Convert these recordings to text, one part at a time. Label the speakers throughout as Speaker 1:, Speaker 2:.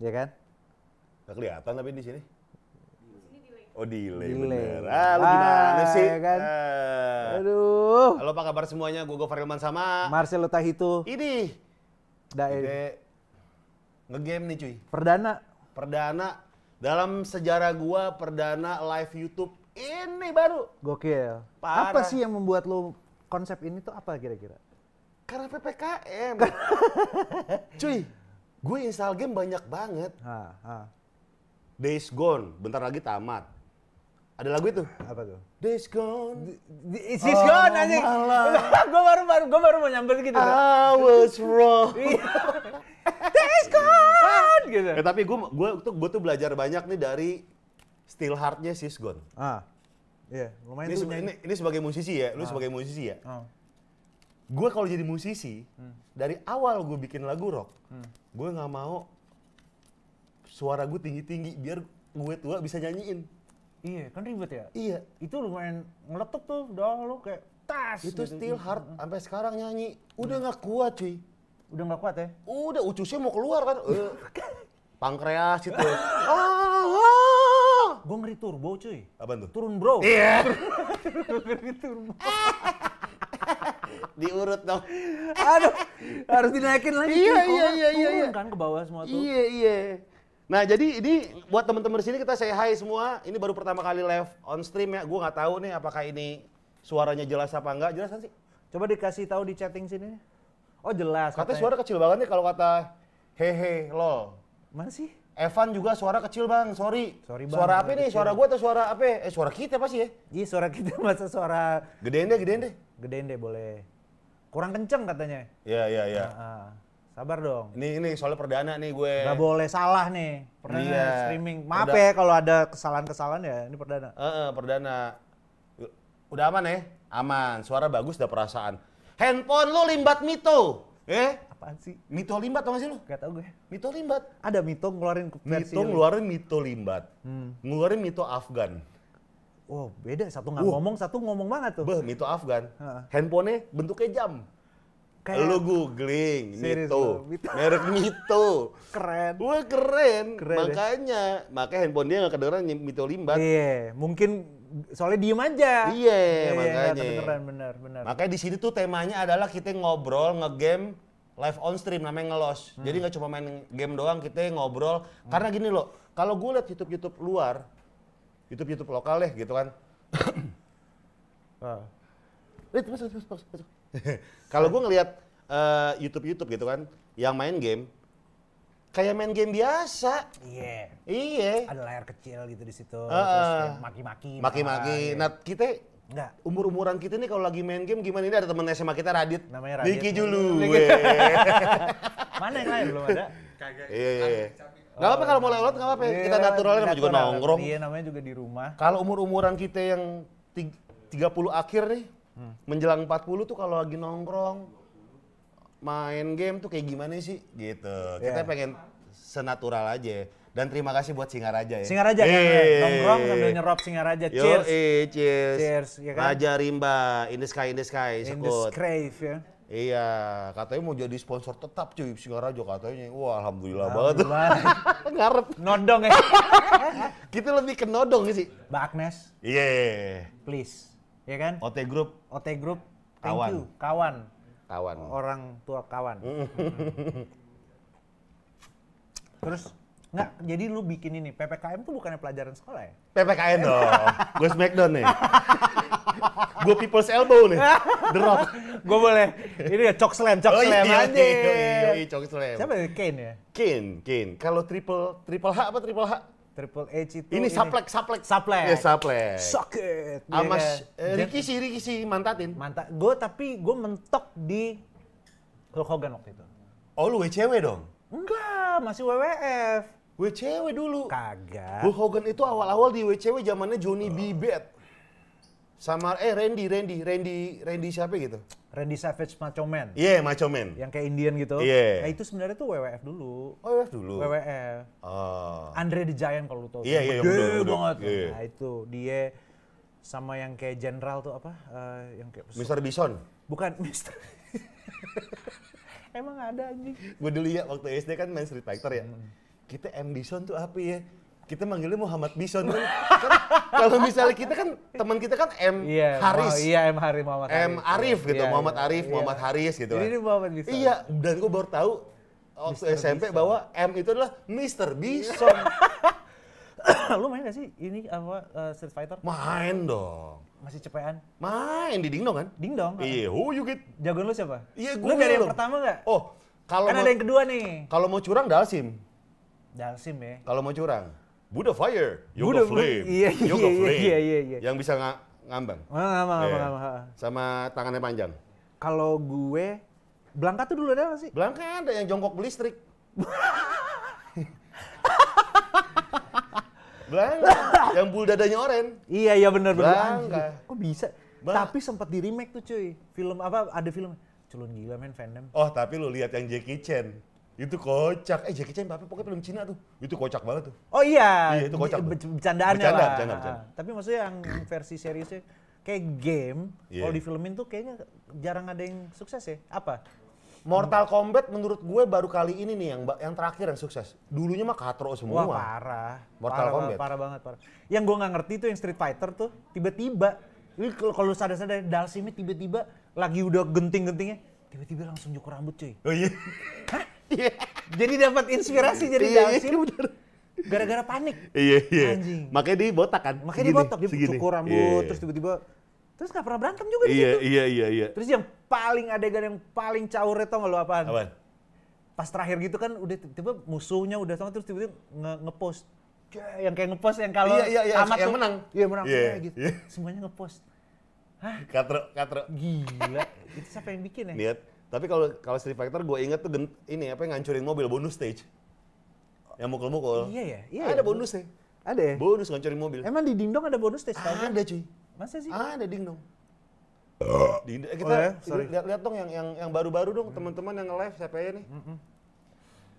Speaker 1: Ya kan? Gak kelihatan tapi di sini. Oh delay, oh, delay. bener. Ah, lu ah, gimana ah, sih? Ya kan? Ah. Aduh. Halo apa kabar semuanya? Gue Gofar Ilman sama... Marcelo Tahito. Ini. Dae. Ngegame nih cuy. Perdana. Perdana. Dalam sejarah gua perdana live YouTube ini baru. Gokil. Parah. Apa sih yang membuat lo konsep ini tuh apa kira-kira? Karena PPKM. cuy, gue install game banyak banget. Ha, ha. Days Gone, bentar lagi tamat. Ada lagu itu? Apa tuh? Days Gone. It's oh, gone anjing. gue baru baru gue baru mau nyamper gitu. I was wrong. Iya. Days Gone ah. gitu. Ya, tapi gue gue tuh gue tuh belajar banyak nih dari Steel Heart-nya Sis Gone.
Speaker 2: Ah. Iya, yeah, lumayan ini, tuh. Ini, ini sebagai musisi ya, lu ah. sebagai musisi ya. Ah
Speaker 1: gue kalau jadi musisi hmm. dari awal gue bikin lagu rock hmm. gue nggak mau suara gue tinggi tinggi biar gue tua bisa nyanyiin iya kan ribet ya iya itu lumayan meletup tuh dah lo kayak tas itu gitu, still hard hmm. sampai sekarang nyanyi udah hmm. nggak hmm. kuat cuy udah nggak kuat ya udah ucusnya mau keluar kan eh, pankreas itu
Speaker 2: ah,
Speaker 1: gue ngeri turbo cuy apa tuh turun bro iya yeah.
Speaker 2: turun turbo
Speaker 1: diurut dong. Aduh, harus dinaikin lagi. Iya, iya, iya, iya, iya. kan ke bawah semua tuh. Iya, iya. Nah, jadi ini buat teman-teman di sini kita say hi semua. Ini baru pertama kali live on stream ya. Gue nggak tahu nih apakah ini suaranya jelas apa enggak. Jelas kan sih? Coba dikasih tahu di chatting sini. Oh, jelas. Katanya, katanya. suara kecil banget nih kalau kata hehe lol. Mana sih? Evan juga suara kecil bang, sorry.
Speaker 2: sorry bang, suara apa nih? Suara gue
Speaker 1: atau suara apa? Eh suara kita pasti ya? Iya suara kita masa suara. Gedein deh, gedein deh. Gedein deh boleh. Kurang kenceng katanya.
Speaker 2: Iya iya iya. Ah,
Speaker 1: ah. sabar dong. Ini ini soalnya perdana nih gue. Gak boleh salah nih. Perdana iya. streaming. Maaf ya kalau ada kesalahan-kesalahan ya. Ini perdana. Eh uh, uh, perdana. Udah aman ya? Aman. Suara bagus, udah perasaan. Handphone lu limbat mito. Eh? apaan sih? Mito Limbat tau gak sih lu? Gak tau gue. Mito Limbat. Ada Mito ngeluarin versi Mito ngeluarin Mito Limbat. Hmm. Ngeluarin Mito Afgan. Wow, beda. Satu nggak uh. ngomong, satu ngomong banget tuh. Beh, Mito Afgan. Ha. Handphonenya bentuknya jam. Kayak... Lu googling, Mito. Mito. Merek Mito. keren. Wah, keren. keren makanya, deh. makanya handphone dia nggak kedengeran Mito Limbat. Iya, mungkin soalnya diem aja. Iya, yeah, iya, makanya. bener, bener. Makanya di sini tuh temanya adalah kita ngobrol, ngegame live on stream namanya ngelos. Hmm. Jadi nggak cuma main game doang, kita ngobrol. Hmm. Karena gini loh, kalau gue liat YouTube-YouTube luar, YouTube-YouTube lokal deh gitu kan. Ah. kalau gue ngeliat uh, YouTube-YouTube gitu kan, yang main game, kayak main game biasa. Iya. Iya. Ada layar kecil gitu di situ, uh, terus maki-maki. Maki-maki. Nah, kita Enggak. Umur-umuran kita nih kalau lagi main game gimana ini ada temen SMA kita Radit. Namanya Radit. Diki dulu, Mana yang lain belum ada? Kagak. Iya, iya. iya.
Speaker 3: Enggak apa kalau mau lewat nggak apa-apa. Iya, kita naturalnya namanya juga nongkrong. Iya,
Speaker 1: namanya juga di rumah. Kalau umur-umuran kita yang 30 akhir nih, hmm. menjelang 40 tuh kalau lagi nongkrong main game tuh kayak gimana sih gitu. Kita iya. pengen senatural aja. Dan terima kasih buat Singaraja ya. Singaraja kan. Nongkrong sambil nyerob Singaraja. Yo, cheers. Eh, cheers. Cheers. Ya kan? Raja Rimba, in the sky, in the sky. In the sky, ya. Iya, katanya mau jadi sponsor tetap cuy Singaraja katanya. Wah, alhamdulillah, alhamdulillah. banget. Ngarep. Nodong ya. Kita lebih ke nodong sih. Mbak Agnes. Iya. Yeah. Please. Ya kan? OT Group. OT Group. Thank kawan. you, kawan. Kawan. Orang tua kawan. Terus Nggak, jadi lu bikin ini. PPKM tuh bukannya pelajaran sekolah ya? PPKM dong. gue Smackdown nih. gue People's Elbow nih. The gue boleh. Ini ya Chok Slam, Chok oh, Slam iya, aja. Iya iya, iya, iya, Chok Slam. Siapa ini? Ya? Kane ya? Kane, Kane. Kalau triple, triple H apa triple H? Triple H itu ini, saplek saplek saplek ya saplek
Speaker 2: sakit amas iya. eh, Amas Ricky
Speaker 1: sih Ricky sih mantatin mantap gue tapi gue mentok di Hulk Hogan waktu itu oh lu WCW dong enggak masih
Speaker 2: WWF
Speaker 1: WCW dulu. Kagak. Hulk Hogan itu awal-awal di WCW zamannya Johnny oh. Bibet. Sama eh Randy, Randy, Randy, Randy siapa gitu? Randy Savage Macho Man. Iya, yeah, Macho Man. Yang kayak Indian gitu. Iya. Yeah. Nah, itu sebenarnya tuh WWF dulu. Oh, WWF dulu. WWF. Oh. Ah. Andre the Giant kalau lu tahu. Iya, iya, iya. banget. Yeah. Nah, itu dia sama yang kayak General tuh apa? Uh, yang kayak Mr. Bison. Bukan Mr. Emang ada anjing. Gue dulu ya waktu SD kan main Street Fighter ya. Hmm kita M Bison tuh apa ya? Kita manggilnya Muhammad Bison kan.
Speaker 3: kalau misalnya kita kan
Speaker 1: teman kita kan M yeah, Haris. Oh, iya M Haris Muhammad M Arif gitu, yeah, Muhammad iya, Arif, yeah. Muhammad Haris gitu. kan. ini Muhammad Bison. Iya, dan gue baru tahu waktu Mister SMP Bison. bahwa M itu adalah Mr. Bison. lu main gak sih ini apa uh, Street Fighter? Main dong. Masih cepean? Main di dong kan? ding dong Iya, who you get? Jagoan lu siapa? Iya, gue. Lu dari yang pertama gak? Oh, kalau kan ada yang kedua nih. Kalau mau curang Dalsim. Dalsim ya. Kalau mau curang, Buddha Fire, Yoga Buddha, Flame, iya, iya, Yoga iya, Flame. Iya, iya, iya. iya. Yang bisa ng ah, ngambang. Ngambang, iya. ngambang, yeah. ngambang. Sama tangannya panjang. Kalau gue, Blangka tuh dulu ada gak sih? Blangka ada yang jongkok listrik. Blangka yang bulu dadanya oren. Iya iya benar benar. Kok bisa? Bah. Tapi sempat di remake tuh cuy. Film apa ada film culun gila men fandom. Oh, tapi lu lihat yang Jackie Chan. Itu kocak. Eh Jackie Chan tapi pokoknya film Cina tuh. Itu kocak banget tuh. Oh iya. Iya itu kocak. Be bercandaannya bercanda, lah. Bercanda, bercanda. Ah, tapi maksudnya yang versi seriusnya kayak game, yeah. kalau filmin tuh kayaknya jarang ada yang sukses ya. Apa? Mortal Kombat menurut gue baru kali ini nih yang yang terakhir yang sukses. Dulunya mah katro semua. Wah parah. Mortal parah, Kombat. Parah, banget parah. Yang gue nggak ngerti tuh yang Street Fighter tuh tiba-tiba kalau sadar-sadar Dalsimnya tiba-tiba lagi udah genting-gentingnya tiba-tiba langsung cukur rambut cuy. Oh iya. Hah? Iya. jadi dapat inspirasi jadi yeah, Down syndrome. Gara-gara panik. Iya, iya. Anjing. Makanya dia botak kan. Makanya dia botak, dia segini. cukur iya, rambut, yeah. terus tiba-tiba terus gak pernah berantem juga yeah, di
Speaker 2: iya, situ. Iya, iya, iya. Terus
Speaker 1: yang paling adegan yang paling caur itu lo apaan? Apaan? Pas terakhir gitu kan udah tiba-tiba musuhnya udah sama terus tiba-tiba nge post ngepost yang kayak nge-post yang kalau iya, iya, iya, amat yang menang. Iya menang yeah, kayak gitu. Yeah. Semuanya nge-post. Hah? Katro, katro. Gila. Itu siapa yang bikin ya? Lihat tapi kalau kalau Street Fighter gue inget tuh ini apa yang ngancurin mobil bonus stage. Yang mukul-mukul. Iya ya. Iya. Ada ya. bonusnya. Ada ya? Bonus ngancurin mobil. Emang di Dingdong ada bonus stage? Ada cuy. Masa sih? Ada Dingdong. Di, eh, kita oh, ya? lihat lihat dong yang yang yang baru-baru dong teman-teman yang live siapa ya nih.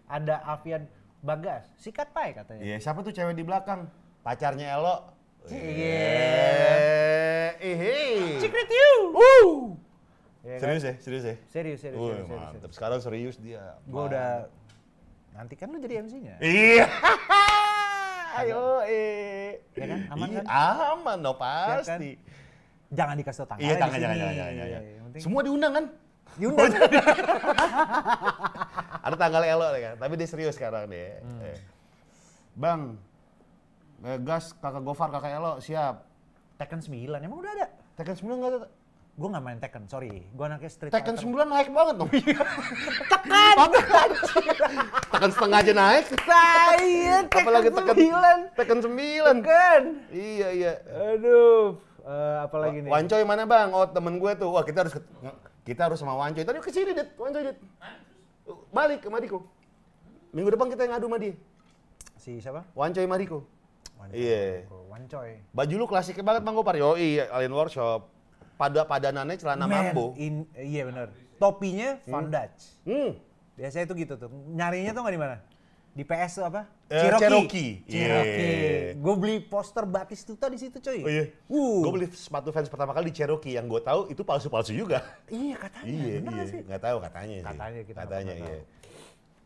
Speaker 1: Ada Avian Bagas, sikat pai katanya. Iya, siapa tuh cewek di belakang? Pacarnya Elo. Iya. Yeah. Yeah. Secret you. Uh. Ya serius kan? ya, serius ya. Serius, serius, Uy, serius, serius, Sekarang serius dia. Gue udah nanti kan lu jadi MC-nya. Iya. Ayo, eh. Ya kan? Aman iya, kan? Aman, no iya kan? pasti. Ya kan? Jangan dikasih tau tangan. Iya, tangan jangan, jangan, jangan, jangan. Penting... Semua diundang kan? Diundang. Ada tanggal elo ya, kan? tapi dia serius sekarang deh. Hmm. Eh. Bang, eh, gas kakak Gofar, kakak Elo, siap. Tekken 9, emang udah ada? Tekken 9 enggak? ada? gue gak main Tekken, sorry. Gue anaknya Street Tekken Fighter. 9 naik banget dong. tekan! tekan setengah aja naik. Saya Tekken apalagi Tekken 9. Tekken 9. Tekken. Iya, iya. Aduh. Uh, apalagi nih? Wancoy mana bang? Oh temen gue tuh. Wah kita harus kita harus sama Wancoy. Tadi ke sini, Dit. Wancoy, Dit. Balik ke Madiko. Minggu depan kita yang ngadu sama dia. Si siapa? Wancoy Madiko. Iya. Yeah. Wancoy. Baju lu klasik banget Bang Gopar. Yoi, Alien Workshop pada padanannya celana Man, mambo. In, iya benar. Topinya Van hmm. Dutch. Hmm. Biasanya itu gitu tuh. Nyarinya tuh nggak di mana? Di PS apa? Uh, Cherokee. Cherokee. Cherokee. Yeah. Gue beli poster tuh di situ coy. Oh iya. Uh. Gue beli sepatu fans pertama kali di Cherokee yang gue tahu itu palsu-palsu juga. Iya katanya. Iya, benar iya. Gak tahu katanya, katanya sih. Katanya kita Katanya iya.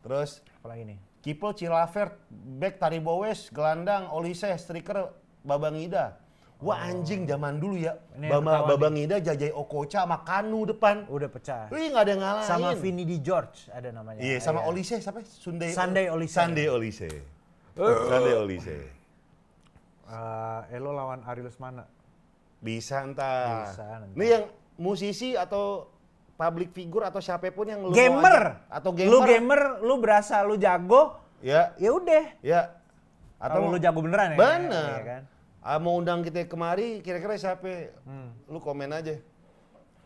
Speaker 1: Terus apalagi nih? Kipel Cilavert, Bek Taribowes, Gelandang, Olise, Striker, Babang Ida. Wah anjing zaman dulu ya. Bama, Babang Ida jajai Okocha sama Kanu depan. Udah pecah. Ih nggak ada yang ngalahin. Sama Vini di
Speaker 2: George ada namanya. Iya sama yeah.
Speaker 1: Olise siapa? Sunday. Sunday Olise. Sunday Olise. Uh. Sunday Olise. Uh, Elo lawan Arilis mana? Bisa entah Bisa nanti. Ini yang musisi atau public figure atau siapapun yang lu gamer aja, atau gamer. Lu gamer, lu berasa lu jago. Ya. Ya udah. Ya.
Speaker 3: Atau Kalo lu jago beneran ya. Bener. Ya, kan?
Speaker 1: ah, mau undang kita kemari kira-kira siapa hmm. lu komen aja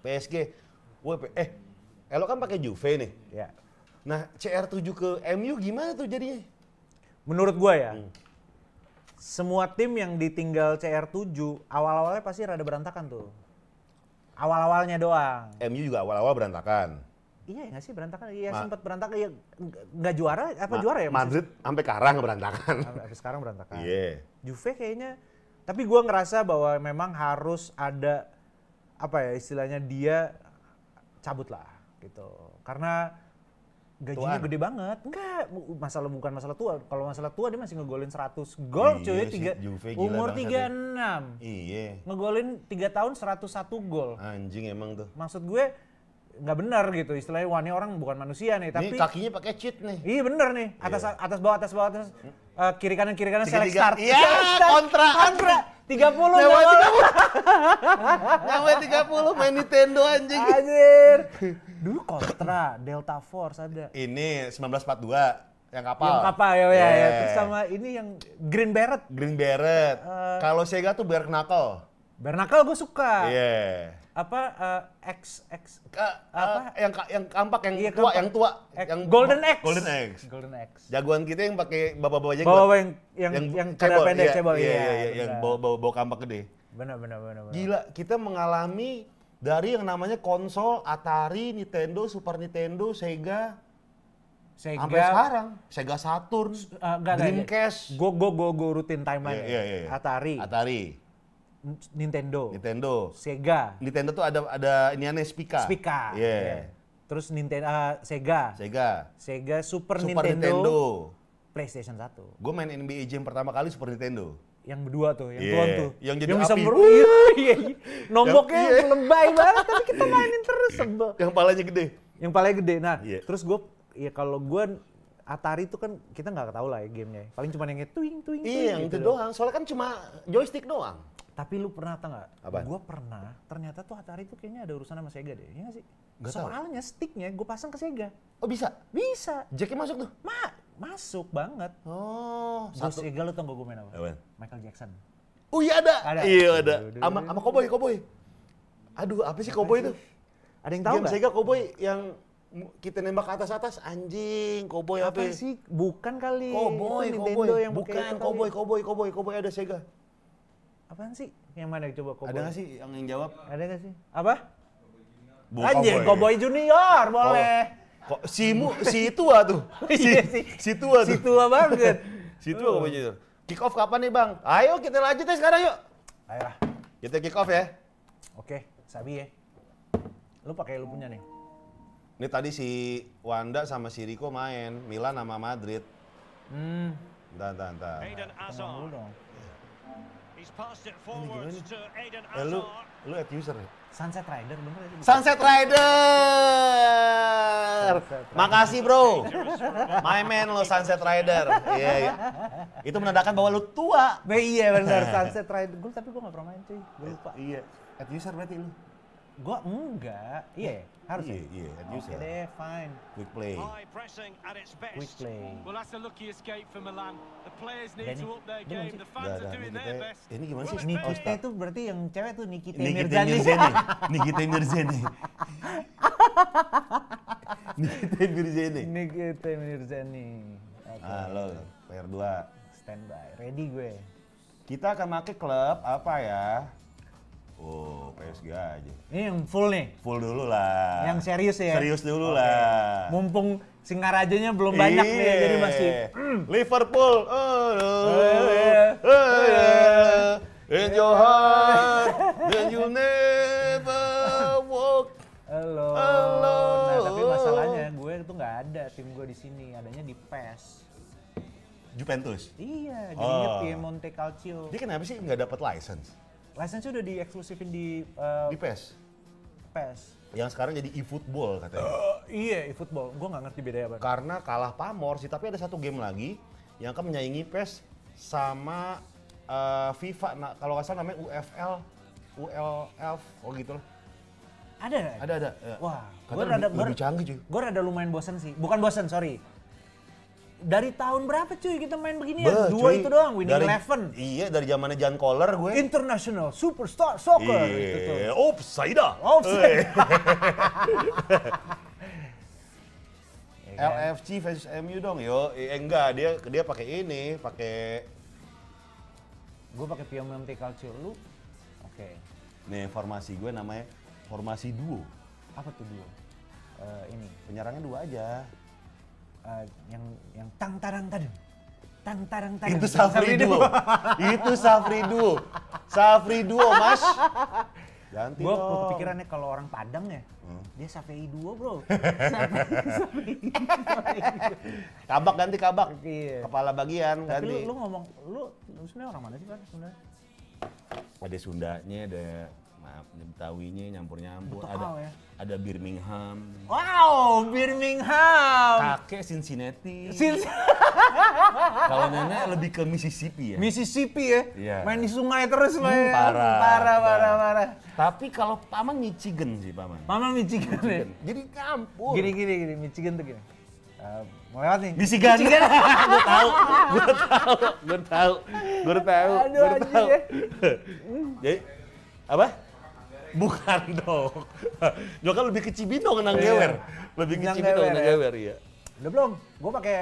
Speaker 1: PSG WP. eh Elo kan pakai Juve nih ya. nah CR7 ke MU gimana tuh jadinya menurut gue ya hmm. semua tim yang ditinggal CR7 awal-awalnya pasti rada berantakan tuh awal-awalnya doang MU juga awal-awal berantakan Iya nggak sih berantakan? Iya sempet sempat berantakan. Iya nggak juara apa Ma- juara ya? Madrid sampai sekarang berantakan. Sampai sekarang berantakan. Yeah. Juve kayaknya tapi gue ngerasa bahwa memang harus ada apa ya istilahnya dia cabut lah gitu. Karena gajinya Tuan. gede banget. Enggak, masalah bukan masalah tua. Kalau masalah tua dia masih ngegolin 100 gol iya, cuy, tiga, si umur 36. Ya. Iya. Ngegolin 3 tahun 101 gol. Anjing emang tuh. Maksud gue nggak benar gitu istilahnya wah orang bukan manusia nih tapi ini kakinya pakai cheat nih iya benar nih iya. atas yeah. atas bawah atas bawah atas uh, kiri kanan kiri kanan select start iya yeah, kontra kontra tiga puluh nggak tiga puluh tiga puluh main Nintendo anjing anjir dulu kontra Delta Force ada ini sembilan belas empat dua yang kapal. Yang kapal ya, yeah. ya, ya. Iya. Terus sama ini yang Green Beret. Green Beret. Uh, Kalau Sega tuh Bare Knuckle. Bare Knuckle gue suka. Iya. Yeah apa uh, X X uh, uh, apa yang yang kampak yang iya, tua kampak. yang tua X. yang Golden X Golden X Golden X jagoan kita yang pakai bawa bapak jagoan bawa yang yang yang, yang cebol, pendek iya, cebol iya, iya, iya, yang bawa, bawa bawa kampak gede benar benar benar gila kita mengalami dari yang namanya konsol Atari Nintendo Super Nintendo Sega Sega, sampai sekarang Sega Saturn uh, enggak, Dreamcast gue gue gue rutin timeline yeah, yeah, yeah, yeah. Atari Atari Nintendo. Nintendo. Sega. Nintendo tuh ada ada iniannya Spica. Spika. Iya. Yeah. Yeah. Terus Nintendo uh, ah, Sega. Sega. Sega Super, Super Nintendo. Nintendo. PlayStation 1. Gue main NBA Jam pertama kali Super Nintendo. Yang kedua tuh, yang yeah. tuan iya. tuh. Yang jadi yang api. bisa iya, Nomboknya yang, iya. lebay banget, tapi kita mainin terus sebel. Yang palanya gede. Yang palanya gede. Nah, yeah. terus gue ya kalau gue Atari itu kan kita nggak tahu lah ya gamenya. Paling cuma yang tuing tuing. Iya, yang gitu itu doang. Soalnya kan cuma joystick doang. Tapi lu pernah tau nggak? Gue pernah. Ternyata tuh Atari tuh kayaknya ada urusan sama Sega deh. Iya sih. Gak Soalnya sticknya gue pasang ke Sega. Oh bisa? Bisa. Jacknya masuk tuh? Ma masuk banget. Oh. Gue Sega lu tau gak gue main apa? Michael Jackson. Oh iya ada. ada. Iya ada. Sama sama koboi koboi. Aduh apa sih koboi itu? Ada yang tau nggak? Sega koboi yang kita nembak ke atas-atas anjing koboi apa? Ya? sih? Bukan kali. Koboi, koboi. Bukan koboi, koboi, koboi, koboi ada Sega. Apaan sih? Yang mana coba koboi? Ada gak sih yang, yang jawab? Ada gak sih? Apa? Bo Anjing, koboi junior oh. boleh. Oh. Kok si mu, si tua tuh. Oh, iya si, si, tua tuh. Si tua banget. si tua koboi junior. Kick off kapan nih, Bang? Ayo kita lanjut ya sekarang yuk. lah. Kita kick off ya. Oke, Sabi ya. Lu pakai lu punya nih. Ini tadi si Wanda sama si Riko main, Milan sama Madrid. Hmm. Entar, entar, entar. Maiden
Speaker 3: Azor. Ini gimana?
Speaker 1: Eh, lu, lu at user ya? Sunset
Speaker 3: Rider bener ya? Sunset Rider!
Speaker 1: Makasih bro. My man lo Sunset Rider. Iya, yeah, Itu menandakan bahwa lu tua. iya bener, Sunset Rider. Gue tapi gue gak pernah main cuy, gue eh, lupa. Iya, at user berarti lu? Gue enggak, iya. Yeah. Harus iya, ya? Iya, user. Oke
Speaker 3: deh, fine. Quick play. Quick play. Well, that's a lucky escape for Milan. The players need to up their game. The fans are doing
Speaker 1: their best. Ini gimana sih? Nikita itu berarti yang cewek tuh Nikita Mirzani. Nikita Mirzani. Nikita Mirzani. Nikita Mirzani. Halo, player 2. Standby, ready gue. Kita akan pakai klub apa ya? Oh, PSG aja. Ini yang full nih. Full dulu lah. Yang serius ya. Serius dulu okay. lah. Mumpung Singkarajanya belum Iye. banyak nih, iya. jadi masih mm. Liverpool. Oh, oh, oh, In your heart, then you never walk.
Speaker 2: Halo. Halo. Nah, tapi masalahnya
Speaker 1: gue tuh nggak ada tim gue di sini, adanya di PES. Juventus? Iya, jadinya oh. Piemonte Calcio. Dia kenapa sih nggak dapat license? License udah eksklusifin di uh, di PES. PES. Yang sekarang jadi e eFootball katanya. Uh, iya, eFootball. Gue nggak ngerti bedanya apa. Karena kalah pamor sih, tapi ada satu game lagi yang akan menyaingi PES sama uh, FIFA. Nah, kalau nggak salah namanya UFL, ULF, oh gitu loh. Ada Ada ada. Ya. Wah, gue rada lebih, canggih cuy. Gue rada lumayan bosen sih. Bukan bosen, sorry dari tahun berapa cuy kita main begini ya? Dua cuy, itu doang, winning dari, eleven. Iya, dari zamannya Jan Collar gue. International Superstar
Speaker 3: Soccer. Iya, gitu tuh. Opsida. Eh.
Speaker 2: Ya kan?
Speaker 1: LFC versus MU dong, yo. Eh, enggak, dia dia pakai ini, pakai gue pakai PMMT culture lu. Oke. Okay. Nih formasi gue namanya formasi duo. Apa tuh duo? Uh, ini. Penyerangnya dua aja. Eh, yang yang tang tarang tadi. tang tarang tadi. itu Safri duo itu Safri duo Safri duo mas Ganti gua, dong. kepikirannya kalau orang Padang ya, hmm. dia Safri duo bro. kabak ganti kabak. Iya. Kepala bagian Tapi ganti. Lu, lu ngomong, lu, lu sebenarnya orang mana sih kan sebenarnya? Ada Sundanya, ada Betawinya nyampur-nyampur. Ada ya? ada Birmingham. Wow, Birmingham. Kakek Cincinnati. Kalau nenek lebih ke Mississippi ya. Mississippi ya. Yeah. Main di sungai terus hmm, main. Parah, parah, parah, parah. Tapi kalau paman Michigan sih paman. Paman Michigan. Ya? Michigan. Ya? Jadi campur. Gini gini gini Michigan tuh gini. Uh, mau lewat nih. Michigan. Michigan. gue tahu, gue tahu, gue tahu,
Speaker 2: gue tahu, gue tahu. Ya.
Speaker 1: Jadi apa? Bukan dong. Jokal lebih ke Cibinong nang iya. gewer. Lebih ke Cibinong nang ya. gewer iya. Udah belum? Gue pakai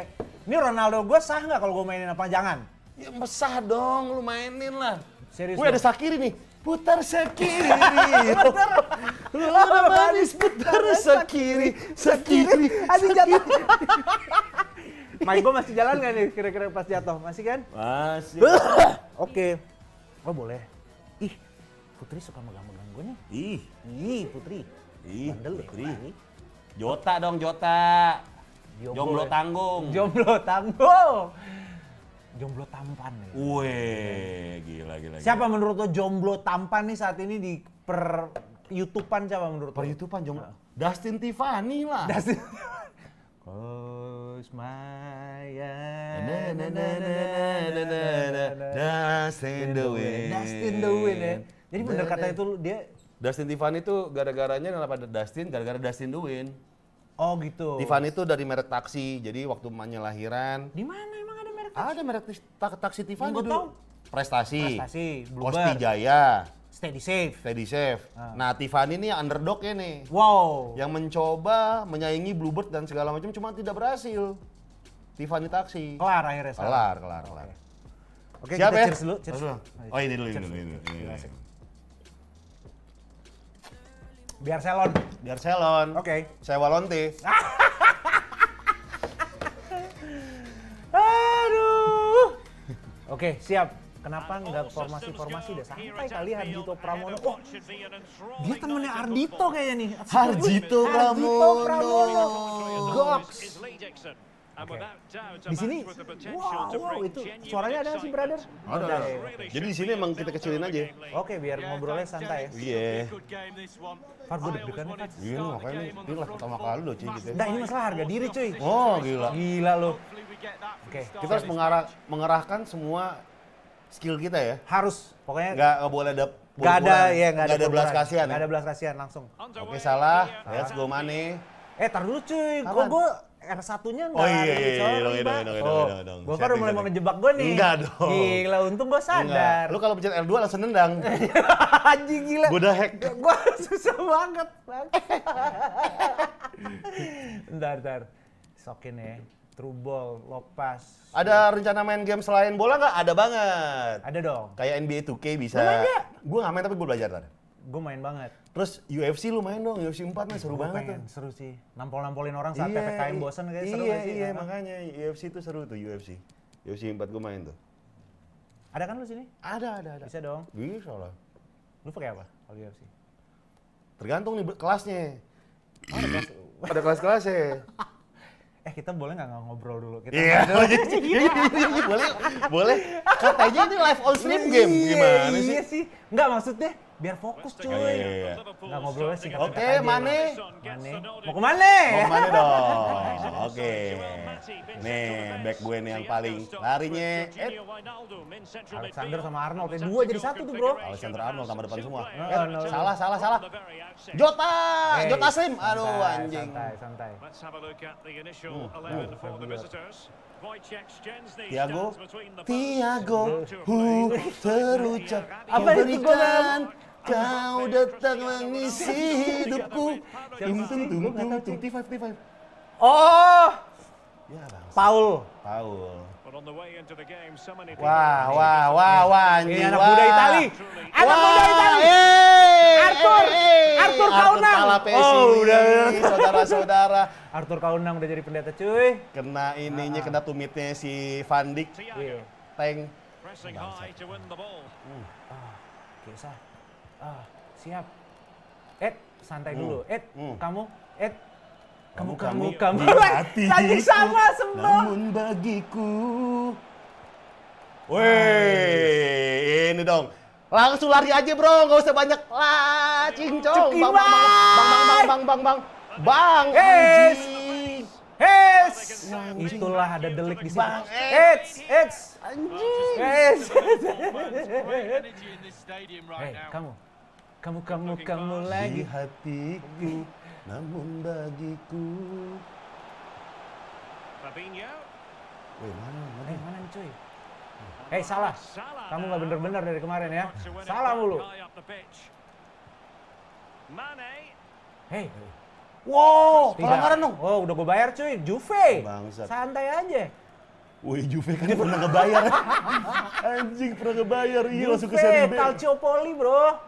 Speaker 1: ini Ronaldo gue sah nggak kalau gue mainin apa jangan? Ya mesah dong, lu mainin lah. Serius. Gue ada Sakiri nih. Putar sekiri.
Speaker 2: Lama manis putar sekiri. Sekiri. Aduh jatuh.
Speaker 1: Main gue masih jalan gak nih kira-kira pas jatuh? Masih kan? Masih. Oke. Okay. Oh boleh. Ih, Putri suka megang jagonya. Ih. Ih, Putri. Ih, Bandel Putri. Ya, Jota dong, Jota. Jomblo, Jomblo ya? tanggung. Jomblo
Speaker 2: tanggung.
Speaker 1: Jomblo tampan nih. Wih, gila, gila. Siapa gila. menurut lo jomblo tampan nih saat ini di per YouTubean siapa menurut per lo? Per YouTubean jomblo. Nah. Dustin Tiffany lah.
Speaker 2: Dustin Close my eyes. Dustin the wind. Dustin the wind ya. Jadi bener
Speaker 1: kata itu dia Dustin Tiffany itu gara-garanya kenapa ada Dustin? Gara-gara Dustin Duin. Oh gitu. Tiffany itu dari merek taksi. Jadi waktu emaknya lahiran. Di mana emang ada merek taksi? Ada merek tak, taksi Tiffany dulu. Tahu. Prestasi. Prestasi. Bluebird. Kosti Jaya. Steady Safe. Steady Safe. Ah. Nah, Tiffany ini underdog ya nih. Wow. Yang mencoba menyaingi Bluebird dan segala macam cuma tidak berhasil. Tiffany taksi. Kelar akhirnya. Kelar, kelar,
Speaker 2: kelar. Oke, okay, Siap kita ya? cheers dulu. Cheers. Oh, ini dulu, ini dulu, ini dulu.
Speaker 1: Biar selon. Biar selon. Oke. Okay. Sewa lonti.
Speaker 2: Aduh.
Speaker 1: Oke, okay, siap. Kenapa nggak formasi-formasi udah sampai kali Harjito ya, Pramono. Oh, dia temennya Ardito kayaknya nih. Harjito Pramono. Harjito Pramono. Goks. Okay. Di sini, wow, wow, itu suaranya ada sih, brother? Ada. ada. Jadi di sini emang kita kecilin aja. Oke, okay, biar ngobrolnya santai ya. Iya. Yeah. Far, gue deg-degan nih, Far. Iya, makanya nih. Ini lah pertama kali loh, cuy. Gitu. Nah, ini masalah harga diri, cuy. Oh, gila. Gila loh. Oke. Okay. Kita harus mengarah, mengerahkan semua skill kita ya. Harus. Pokoknya nggak, nggak boleh ada Gak ada ya, gak ada, ada belas kasihan. Ya. Gak ada belas kasihan langsung. Oke, salah. Let's go Mane. Eh, tar dulu cuy. Gue R1-nya enggak oh, iya, iya, iya dong, iya, Dong, dong, iya, dong. Gua kan mulai mau ngejebak gue nih. Enggak dong. Gila, untung gue sadar. Enggak. Lu kalau pencet R2 langsung nendang. haji
Speaker 2: gila. Gue udah hack. Gue susah banget,
Speaker 1: bentar, bentar. Sokin ya. Trouble, ball, lopas. Ada rencana main game selain bola nggak? Ada banget. Ada dong. Kayak NBA 2K bisa. Gue nggak main tapi gue belajar tadi. Gue main banget. Terus UFC lu main dong, UFC 4 nih seru Gue banget pengen, tuh. Seru sih. Nampol-nampolin orang saat iya, PPKM bosen kayak iya, seru iya, sih. Iya, kan? makanya UFC itu seru tuh UFC. UFC 4 gue main tuh. Ada kan lu sini? Ada, ada, ada. Bisa dong? Bisa lah. Lu pakai apa kalau UFC? Tergantung nih kelasnya. Oh, ada kelas. ada kelas-kelasnya. eh kita boleh nggak ngobrol dulu? Kita yeah. dulu. Iya, iya, iya. boleh, boleh. Katanya ini live on stream game. Gimana sih? Iya sih. Enggak maksudnya biar fokus cuy. Oh, iya, iya, iya. Nggak ngobrolnya sih Oke, okay, Mane.
Speaker 2: Mane.
Speaker 1: Mau ke Mane? Mau ke Mane dong. Oke. Okay. Nih, back gue nih yang paling larinya. Eh. Alexander sama Arnold. Ya, dua jadi satu tuh, bro. Alexander Arnold sama depan semua. No,
Speaker 3: eh, no, salah, no. salah, salah.
Speaker 2: Jota! Hey, Jota Slim. Aduh, santai, anjing. Santai,
Speaker 3: santai. Hmm. Hmm. Tiago,
Speaker 2: Tiago, hu terucap apa itu
Speaker 1: Kau datang mengisi hidupku. Tung tung tung tung tung T5 T5. Oh. Ya, Paul.
Speaker 3: Paul. Wah, wah, wah, wah, ini anak muda Itali. Anak muda Itali. Eh,
Speaker 1: eh, Arthur, eh, Arthur Kaunang. Oh, udah, saudara-saudara. Arthur Kaunang udah jadi pendeta cuy. Kena ininya, ah. kena tumitnya si Van Dijk. Tank.
Speaker 3: Pressing high to win the ball. Uh, ah, kisah ah,
Speaker 1: siap. ed santai hmm. dulu. ed hmm. kamu, ed kamu, kamu, kamu, kamu. Hati Lagi sama semua. Namun bagiku. weh nah, ini dong. Langsung lari aja bro, nggak usah banyak lah, cincong. Bang, bang, bang, bang, bang, bang, bang, bang, anjing. Hes, itulah ada delik di sini. Bang, it's, it's,
Speaker 2: anjing. Hes.
Speaker 1: hey, kamu, kamu kamu kamu lagi di hatiku, namun bagiku. Fabinho. Wih mana? Mana, eh, mana cuy? Eh hey, salah. Kamu nggak bener-bener dari kemarin ya. salah mulu. Hei. Wow, pelanggaran dong. Oh, udah gue bayar cuy. Juve. Bangsat. Santai aja. Wih, Juve kan pernah ngebayar. Anjing pernah ngebayar. Iya, langsung ke seri B. Calciopoli, bro.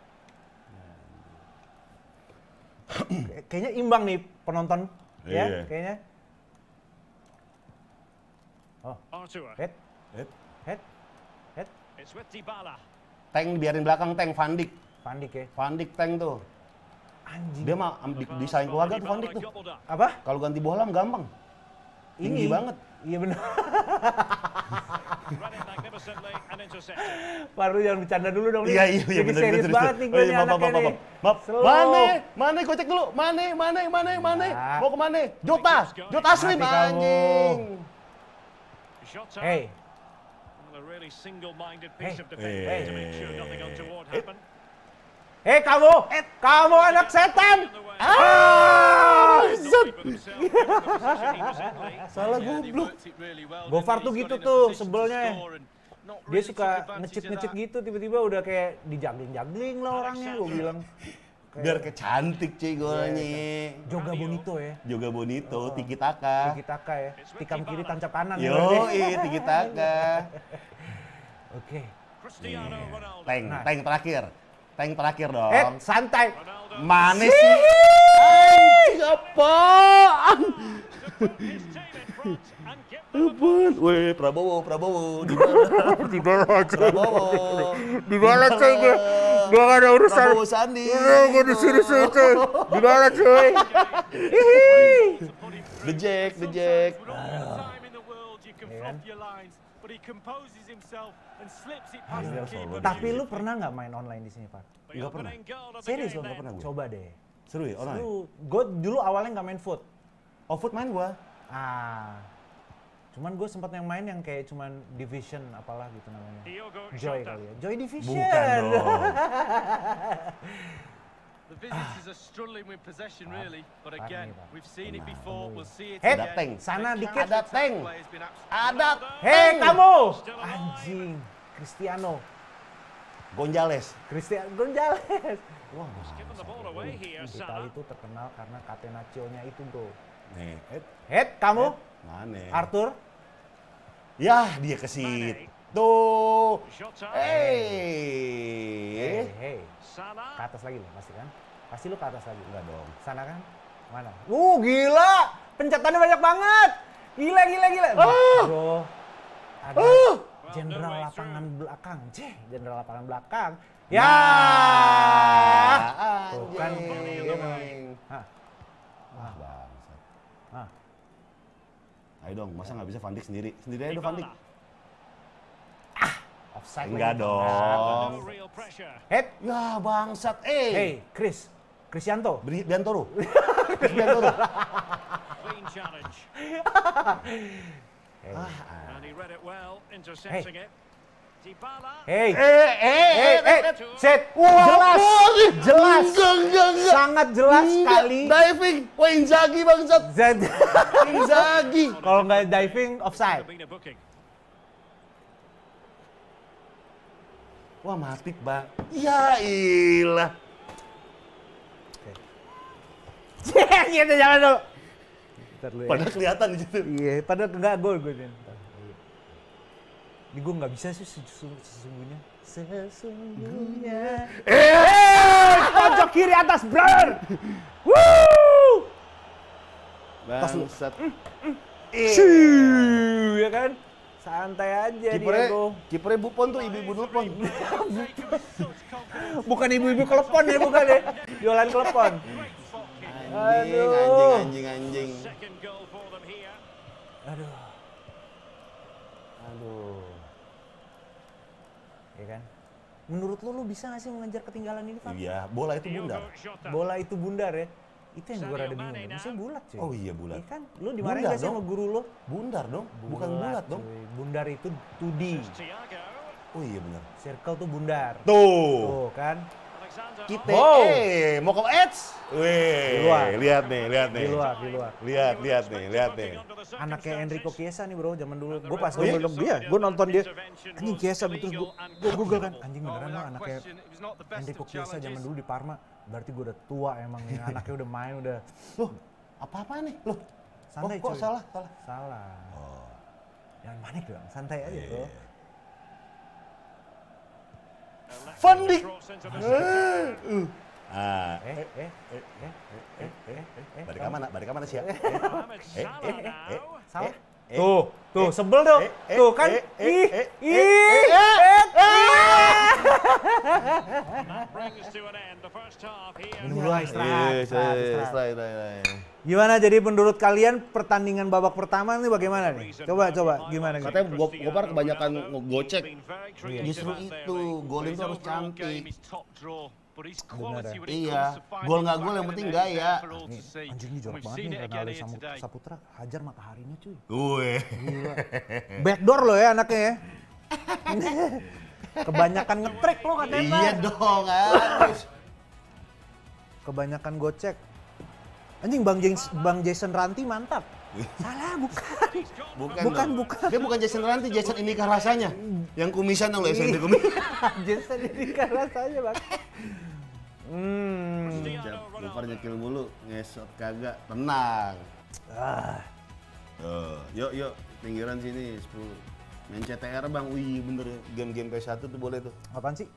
Speaker 1: kayaknya imbang nih penonton yeah. ya, iya.
Speaker 3: kayaknya. Oh. Head. Head. Head. Head.
Speaker 1: Tank biarin belakang tank Fandik. Fandik ya. Fandik tank tuh. Anjing. Dia mah di, desain keluarga tuh Fandik tuh. Apa? Kalau ganti bola gampang. Ini. Tinggi banget. Iya benar. Pardu jangan bercanda dulu dong. Iya, iya, iya. bener, serius bener, banget nih gue oh, iya, maaf, maaf, maaf, maaf. Mane, Mane, gue dulu. Mane, Mane, Mane, Mane. Ah. Mau ke Mane? Jota, ah, Jota Aslim, anjing.
Speaker 3: Hey. Hey. Hey.
Speaker 1: Hey. kamu, Hey eh. kamu anak
Speaker 2: setan. Ah, zut. Salah gublok.
Speaker 1: Gofar tuh gitu tuh sebelnya dia suka ngecit ngecit gitu tiba-tiba udah kayak dijagling jagling lah orangnya gue bilang kayak, biar kecantik cuy iya, golnya iya, iya. joga bonito ya joga bonito oh, tiki taka tiki taka ya tikam kiri tancap kanan ya yo iya tiki taka oke okay. yeah. tank nah. tank terakhir tank terakhir dong eh santai manis sih
Speaker 2: apaan
Speaker 1: Apaan? Weh, Prabowo, Prabowo, di mana? di mana? Prabowo. Di mana cuy gue? Gue gak ada urusan. Prabowo Sandi. Lu iya, gue disuruh sih cuy. Di mana cuy? The Jack, The Jack. Iya. Tapi lu pernah nggak main online di sini, Pak? Gak pernah. Serius lu nggak pernah gue? Coba deh. Seru ya online? Seru. Gue dulu awalnya nggak main foot. Oh, foot main gue. Ah. Cuman gue sempat yang main yang kayak cuman Division apalah gitu namanya. Joy
Speaker 2: kali ya. Joy Division. Bukan dong.
Speaker 3: The is a struggling with possession ah, really, but again, we've seen it before, we'll see it again. Ada tank, sana dikit ada tank. Ada tank kamu.
Speaker 1: Anjing, Cristiano. Gonjales. Cristiano Gonjales. Wah, wow, Italia itu terkenal karena catenaccio-nya itu, bro. Nih, head, head kamu. Head. Mane. Ya? Arthur. Yah, dia ke ya? situ. Hey. Hey, hey. Ke atas lagi loh pasti kan? Pasti lu ke atas lagi. Enggak dong. Sana kan? Mana? Uh, gila. Pencetannya banyak banget. Gila, gila, gila. Oh. Ah! Bro. Ada oh. jenderal lapangan belakang. Ceh, jenderal lapangan belakang. Nah. Ya. Nah, Tuh kan. ah, Wah, Ayo dong, masa nggak bisa fandik sendiri? Sendiri aja ah, nah, dong fandik? Ah, Enggak dong. Head. Ya bangsat, eh. Hey. hey, Chris. Cristianto. Briantoro.
Speaker 3: Briantoro. Clean challenge. hey. Ah. hey.
Speaker 2: Hey, eh, eh, eh, eh, set, jelas, jelas, enggak, enggak, enggak. sangat
Speaker 1: jelas enggak. sekali. Diving, wah Inzaghi bang Zed, Inzaghi. Kalau nggak diving, offside. Wah matik bang. Ya ilah. Cek, kita jalan dulu. Padahal kelihatan di situ. Iya, padahal nggak gol gue ini gue nggak bisa sih sesungguhnya sesungguhnya eh, eh, eh pojok kiri atas brother Woo!
Speaker 2: Bangsat. Mm, mm.
Speaker 1: Eh. ya kan? Santai aja kipernya, Diego. Kipernya Bupon tuh ibu-ibu telepon. bukan ibu-ibu kelepon ya, bukan ya. Jualan telepon Anjing, Aduh. anjing, anjing, anjing. Aduh. Aduh. Menurut lo lo bisa gak sih mengejar ketinggalan ini, Pak? Iya, bola itu bundar. Bola itu bundar ya? Itu yang gue rada bingung. Maksudnya bulat, cuy. Oh iya, bulat. Iya kan? Lo dimarahin gak sih sama guru lo Bundar dong, bulat, bukan bulat dong. Bundar itu 2D. Oh iya benar. Circle tuh bundar. Tuh. Tuh kan.
Speaker 2: Kita wow.
Speaker 1: eh, mau ke Eds. Wih, lihat nih, lihat nih. Di luar, di luar. Lihat, lihat nih, lihat nih. Anaknya Enrico Chiesa nih bro, zaman dulu. Gue pas gue oh, belum iya? dia, gue nonton dia. Anjing Chiesa, terus gue google kan. Anjing beneran lah anaknya Enrico Chiesa zaman dulu di Parma. Berarti gue udah tua emang nih, ya, anaknya udah main udah. Loh, apa-apa nih? Loh, santai oh, kok coy. salah, salah. Salah. Oh. Jangan panik dong, santai aja yeah.
Speaker 3: Fandi, eh, eh,
Speaker 2: eh, eh, eh, eh, eh, eh, eh, eh, eh, eh, eh, eh, eh,
Speaker 1: Eh, eh, eh, eh, eh, eh, eh, eh, eh, eh, eh, Ih, ih, eh,
Speaker 2: eh, Mulai iya,
Speaker 1: istirahat. Gimana jadi menurut kalian pertandingan babak pertama ini bagaimana nih? Coba coba gimana nih? Katanya go par kebanyakan gocek. Iya. Justru itu, golin tuh harus
Speaker 3: cantik. ya? Iya,
Speaker 1: gol nggak gol yang penting gaya. Nih, anjing ini jorok banget nih Ali Saputra hajar mataharinya cuy. Gue. Backdoor loh ya anaknya ya. Kebanyakan ngetrek lo katanya. Iya dong, harus. Ah. Kebanyakan gocek. Anjing Bang James, Bang Jason Ranti mantap. Salah, bukan. Bukan, bukan, dong. bukan. Dia bukan Jason Ranti, Jason ini rasanya. Yang kumisan dong lo SMP kumis. Jason ini rasanya, Bang. Hmm. Lempar nyekil mulu, ngesot kagak, tenang. Ah. Uh, yuk yuk, pinggiran sini 10. Main CTR bang, wih bener ya. game-game PS1 tuh boleh tuh. Apaan sih?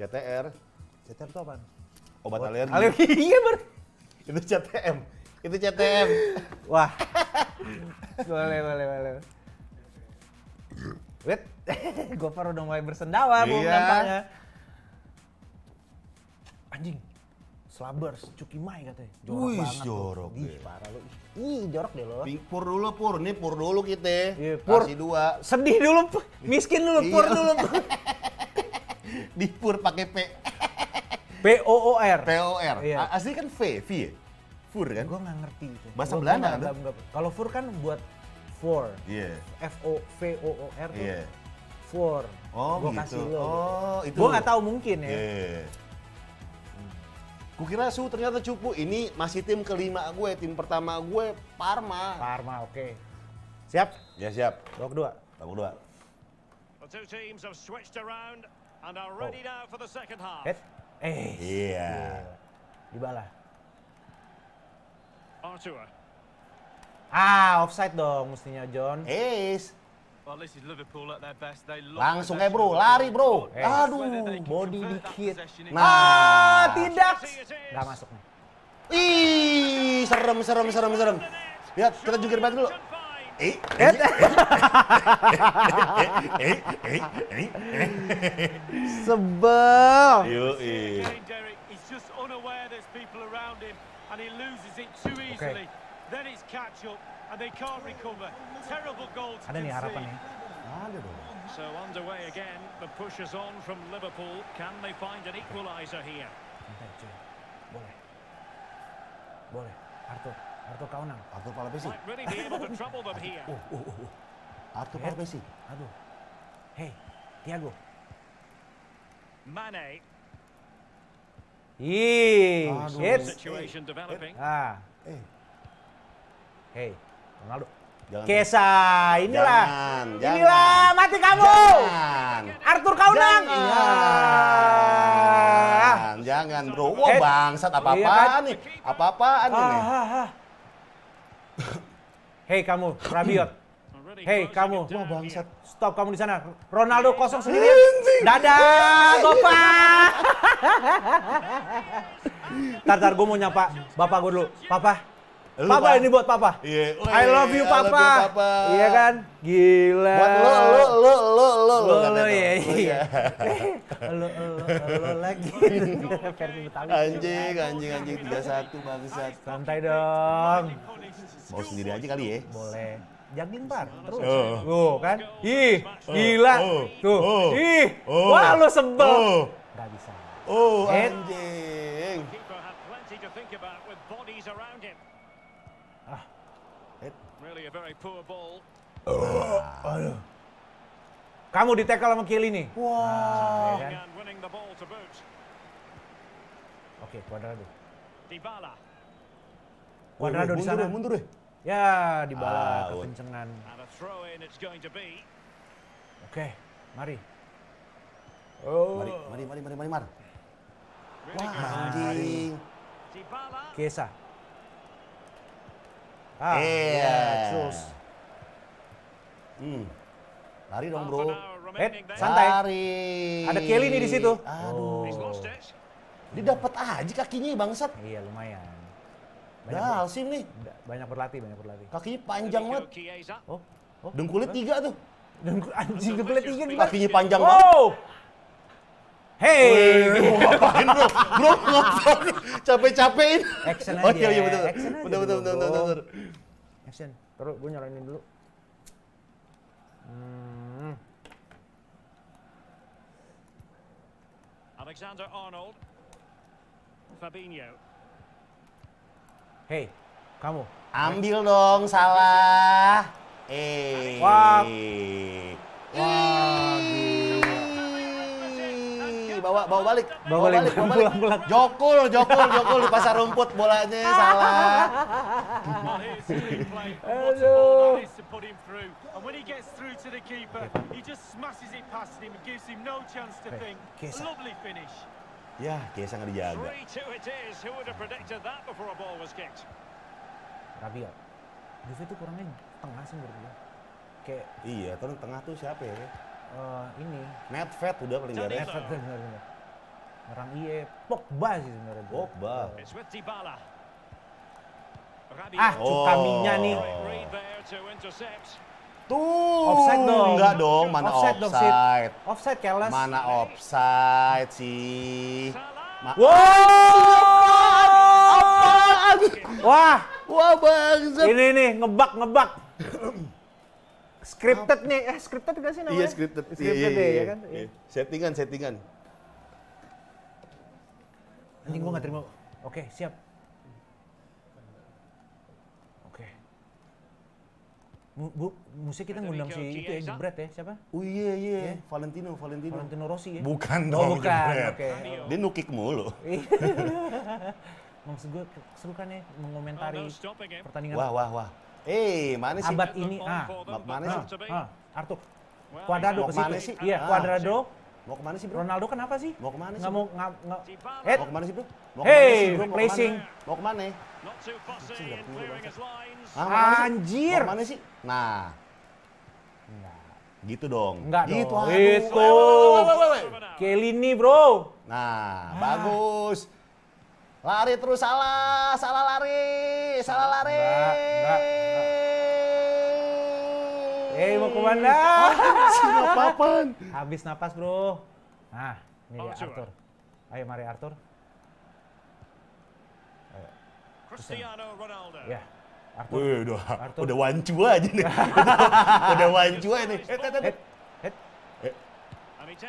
Speaker 1: CTR. CTR tuh apaan? Obat, Obat alergi. Alergi, iya bener. Itu CTM. Itu CTM. Wah. boleh, boleh, boleh. Wait, Gopar udah mulai bersendawa, iya. nampaknya. Anjing, slabers Cuki Mai katanya. Jorok Wih, banget jorok Ih, parah lu. Ih, jorok deh lo. Pur dulu, Pur. nih, Pur dulu kita. Iya, Pur. Kasih dua. Sedih dulu, pur. miskin dulu, Pur iya. dulu. Di Pur pakai P. P O O R. P O R. Iya. Asli kan V, V ya? Fur kan? Gua nggak ngerti itu. Bahasa Gua Belanda kan? Kalau Fur kan buat four.
Speaker 2: Iya. Yeah.
Speaker 1: F O V O O R tuh. Yeah.
Speaker 2: Oh, gua gitu. kasih lo. Gitu. Oh, gitu. itu. Gua nggak tahu mungkin ya. Yeah.
Speaker 1: Kukira su ternyata cupu. Ini masih tim kelima gue, tim pertama gue Parma. Parma, oke. Okay. Siap? Ya siap. Babak kedua. Babak kedua. The two teams have switched
Speaker 3: around and are oh. ready now for the second half.
Speaker 1: Hit. Eh. Iya. Yeah. Iya. Dibala. Arthur. Ah, offside dong mestinya John. Ace.
Speaker 3: Langsung eh bro, lari bro. Aduh,
Speaker 1: body dikit. Nah, tidak. Gak masuk nih. Ih, serem, serem, serem, serem. Lihat, kita jungkir balik dulu. Eh, eh, eh, eh, eh, eh, Sebel.
Speaker 3: Okay. catch up and they can't recover. Terrible goal to concede. So underway again, the push is on from Liverpool. Can they find an equaliser here?
Speaker 2: Boleh.
Speaker 1: Boleh. Harto, Harto kau nang. Arthur Palapesi. Might
Speaker 3: really be able to trouble them here.
Speaker 1: Harto oh, oh. yeah. Hey, Thiago.
Speaker 3: Mane. Yes. Situation developing. Ah. Eh. Hey Ronaldo. Jangan.
Speaker 1: Kesa, inilah. Jangan, inilah
Speaker 2: mati kamu.
Speaker 1: Jangan.
Speaker 3: Arthur Kaunang. Jangan.
Speaker 1: Jangan, bro. Wah, wow, eh. bangsat oh, iya apa-apaan iya, nih? Apa-apaan ah, ini? Ah, ah. Hei kamu, Rabiot. Hei kamu, wah bangsat. Stop kamu di sana. Ronaldo kosong sendiri. Dadah, Bapak. Tartar gue mau nyapa bapak gue dulu. Papa, Lu papa ini buat papa. Yeah. Oh, I love you papa. I Love you, papa. Iya
Speaker 3: kan? Gila. Buat lo lo lo lo lo lo. Lo ya. Iya. Lo iya.
Speaker 1: iya. lo lagi. Versi Betawi. Anjing, anjing, anjing 31 bangsat. Santai dong. Mau sendiri aja kali ya. Boleh. Jaglin par terus. Oh. Tuh Oh. oh, kan.
Speaker 2: Ih, oh. gila. Oh. Tuh. Oh. Ih. Oh.
Speaker 1: Wah, lo sebel. Oh. Gak bisa.
Speaker 3: Oh, eh. anjing.
Speaker 1: Oh, aduh. Kamu ditekel sama Kelly nih. Wah. Wow. Nah, ya kan? Oke, okay, Cuadrado. Dybala. Cuadrado di sana. Ya, mundur deh. Ya? ya, Dybala ah, kekencengan.
Speaker 3: Oke,
Speaker 1: okay, mari. Oh. Mari, mari, mari, mari, mari, Mar. Wah, anjing. Kesa. Ah, iya. Eh. Yeah. Terus. Hmm. Lari dong, Bro. Eh, santai. Lari. Ada Kelly nih di situ. Aduh. Oh. Dia dapat aja kakinya bangsat. Iya, lumayan. Banyak Dah, sih nih. Banyak berlatih, banyak berlatih. Kakinya panjang banget. Oh. oh. kulit tiga tuh. dong anjing tiga gimana? Kakinya panjang wow. banget. Hey, ngapain bro? Bro ngapain? Capek-capekin. Oh, iya, iya, Action aja. Oh iya iya betul. Betul betul betul betul. betul. Action. Terus gue nyalainin
Speaker 2: dulu. Hmm.
Speaker 3: Alexander Arnold. Fabinho.
Speaker 1: Hey, kamu. Ambil dong, salah.
Speaker 2: Eh. Wah. Wah
Speaker 1: bawa bawa balik. Bawa, balik, bawa balik, balik. Pulang, pulang. Jokul, jokul, jokul di pasar rumput bolanya salah.
Speaker 3: Aduh.
Speaker 1: Ya, Kesa nggak dijaga. Rabiot. Juve itu kurangnya tengah sih menurut gue. Kayak iya, terus tengah tuh siapa ya? uh, ini Nedved
Speaker 3: udah paling dari Nedved benar
Speaker 1: sebenarnya orang iye Pogba sih sebenarnya Pogba eh.
Speaker 2: ah cukaminya oh. nih
Speaker 3: tuh offside dong enggak dong mana offside offside, dong, offside kelas mana
Speaker 1: offside sih Ma wow apaan wah wah bang ini nih ngebak ngebak scripted nih eh scripted gak sih namanya iya scripted scripted iya, iya, ya, iya, ya iya. kan iya. iya. settingan settingan nanti gue gak terima oke siap oke bu, musik kita ngundang si itu ya jebret ya siapa oh iya, iya iya Valentino Valentino Valentino Rossi ya bukan oh, dong oh, bukan okay. dia nukik mulu maksud gue seru kan ya mengomentari oh, pertandingan wah wah wah Eh, mana sih? Abad ini. Ah, mana sih? Ah, Artu. Cuadrado ke situ. Iya, Cuadrado. Mau kemana sih, Bro? Ronaldo kenapa sih? Mau kemana sih? Nggak mau nggak nggak. Eh, mau kemana sih, Bro? Mau hey, placing. Mau kemana? Anjir. Mau kemana sih? Nah. Gitu dong. Enggak gitu. Dong. Itu. Kelini, Bro. Nah, bagus. Lari terus salah, salah lari, salah lari.
Speaker 2: Eh mau kemana? pun.
Speaker 1: Habis napas bro. Nah, ini dia Arthur. Ayo mari Arthur.
Speaker 3: Cristiano Ronaldo.
Speaker 2: Ya. Arthur. udah, udah wancu aja nih. udah, wancu aja nih. Eh, eh, eh.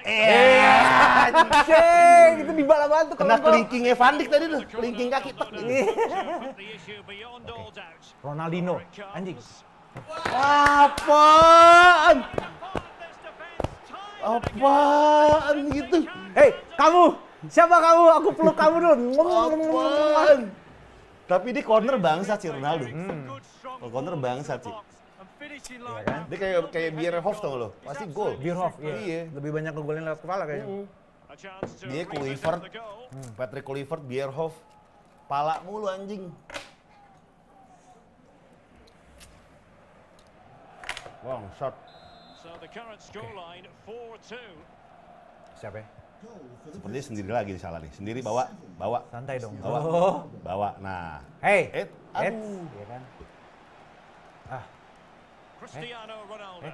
Speaker 1: Eh, Itu di bala bantu Kena kelingking Van Dijk tadi tuh, kelingking kaki
Speaker 2: tek ini. Iya. okay. Ronaldinho, anjing. Apaan? Apaan
Speaker 1: gitu? Hei, kamu! Siapa kamu? Aku peluk kamu dulu. Apaan? Tapi di corner bangsa sih Ronaldo. Hmm. Oh, corner bangsa sih.
Speaker 2: Iya kan?
Speaker 1: Dia kayak kayak Bierhoff tau lo, pasti gol. Bierhoff, iya. iya. Lebih banyak ngegolin lewat kepala kayaknya. Mm
Speaker 3: -hmm. Dia Kluivert,
Speaker 1: hmm. Patrick Kluivert, Bierhoff. Pala mulu anjing. Long shot. So the current scoreline 4-2. Siapa ya? Sepertinya sendiri lagi salah nih. Sendiri bawa, bawa. Santai dong. Bawa. Oh. Bawa. Nah. Hey. Ed. Eh, aduh. Ya kan? Cristiano Ronaldo.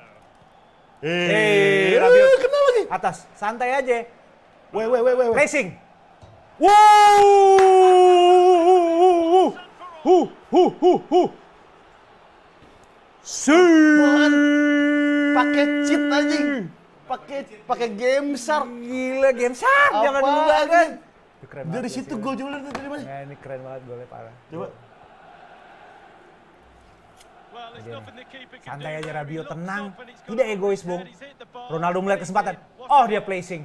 Speaker 1: Eh, eh, eh, eh kenal lagi? Atas, santai aja. Weh, weh, weh, weh. Racing. Wow!
Speaker 2: Hu, hu, hu, hu. Si. Pakai cheat aja
Speaker 1: Pakai pakai game shark. Gila game shark. Jangan kan Dari situ gol jumlah dari mana? Ya, ini keren banget golnya parah. Coba santai aja Rabiot, tenang. Tidak egois, Bung. Ronaldo melihat kesempatan. Oh, dia placing.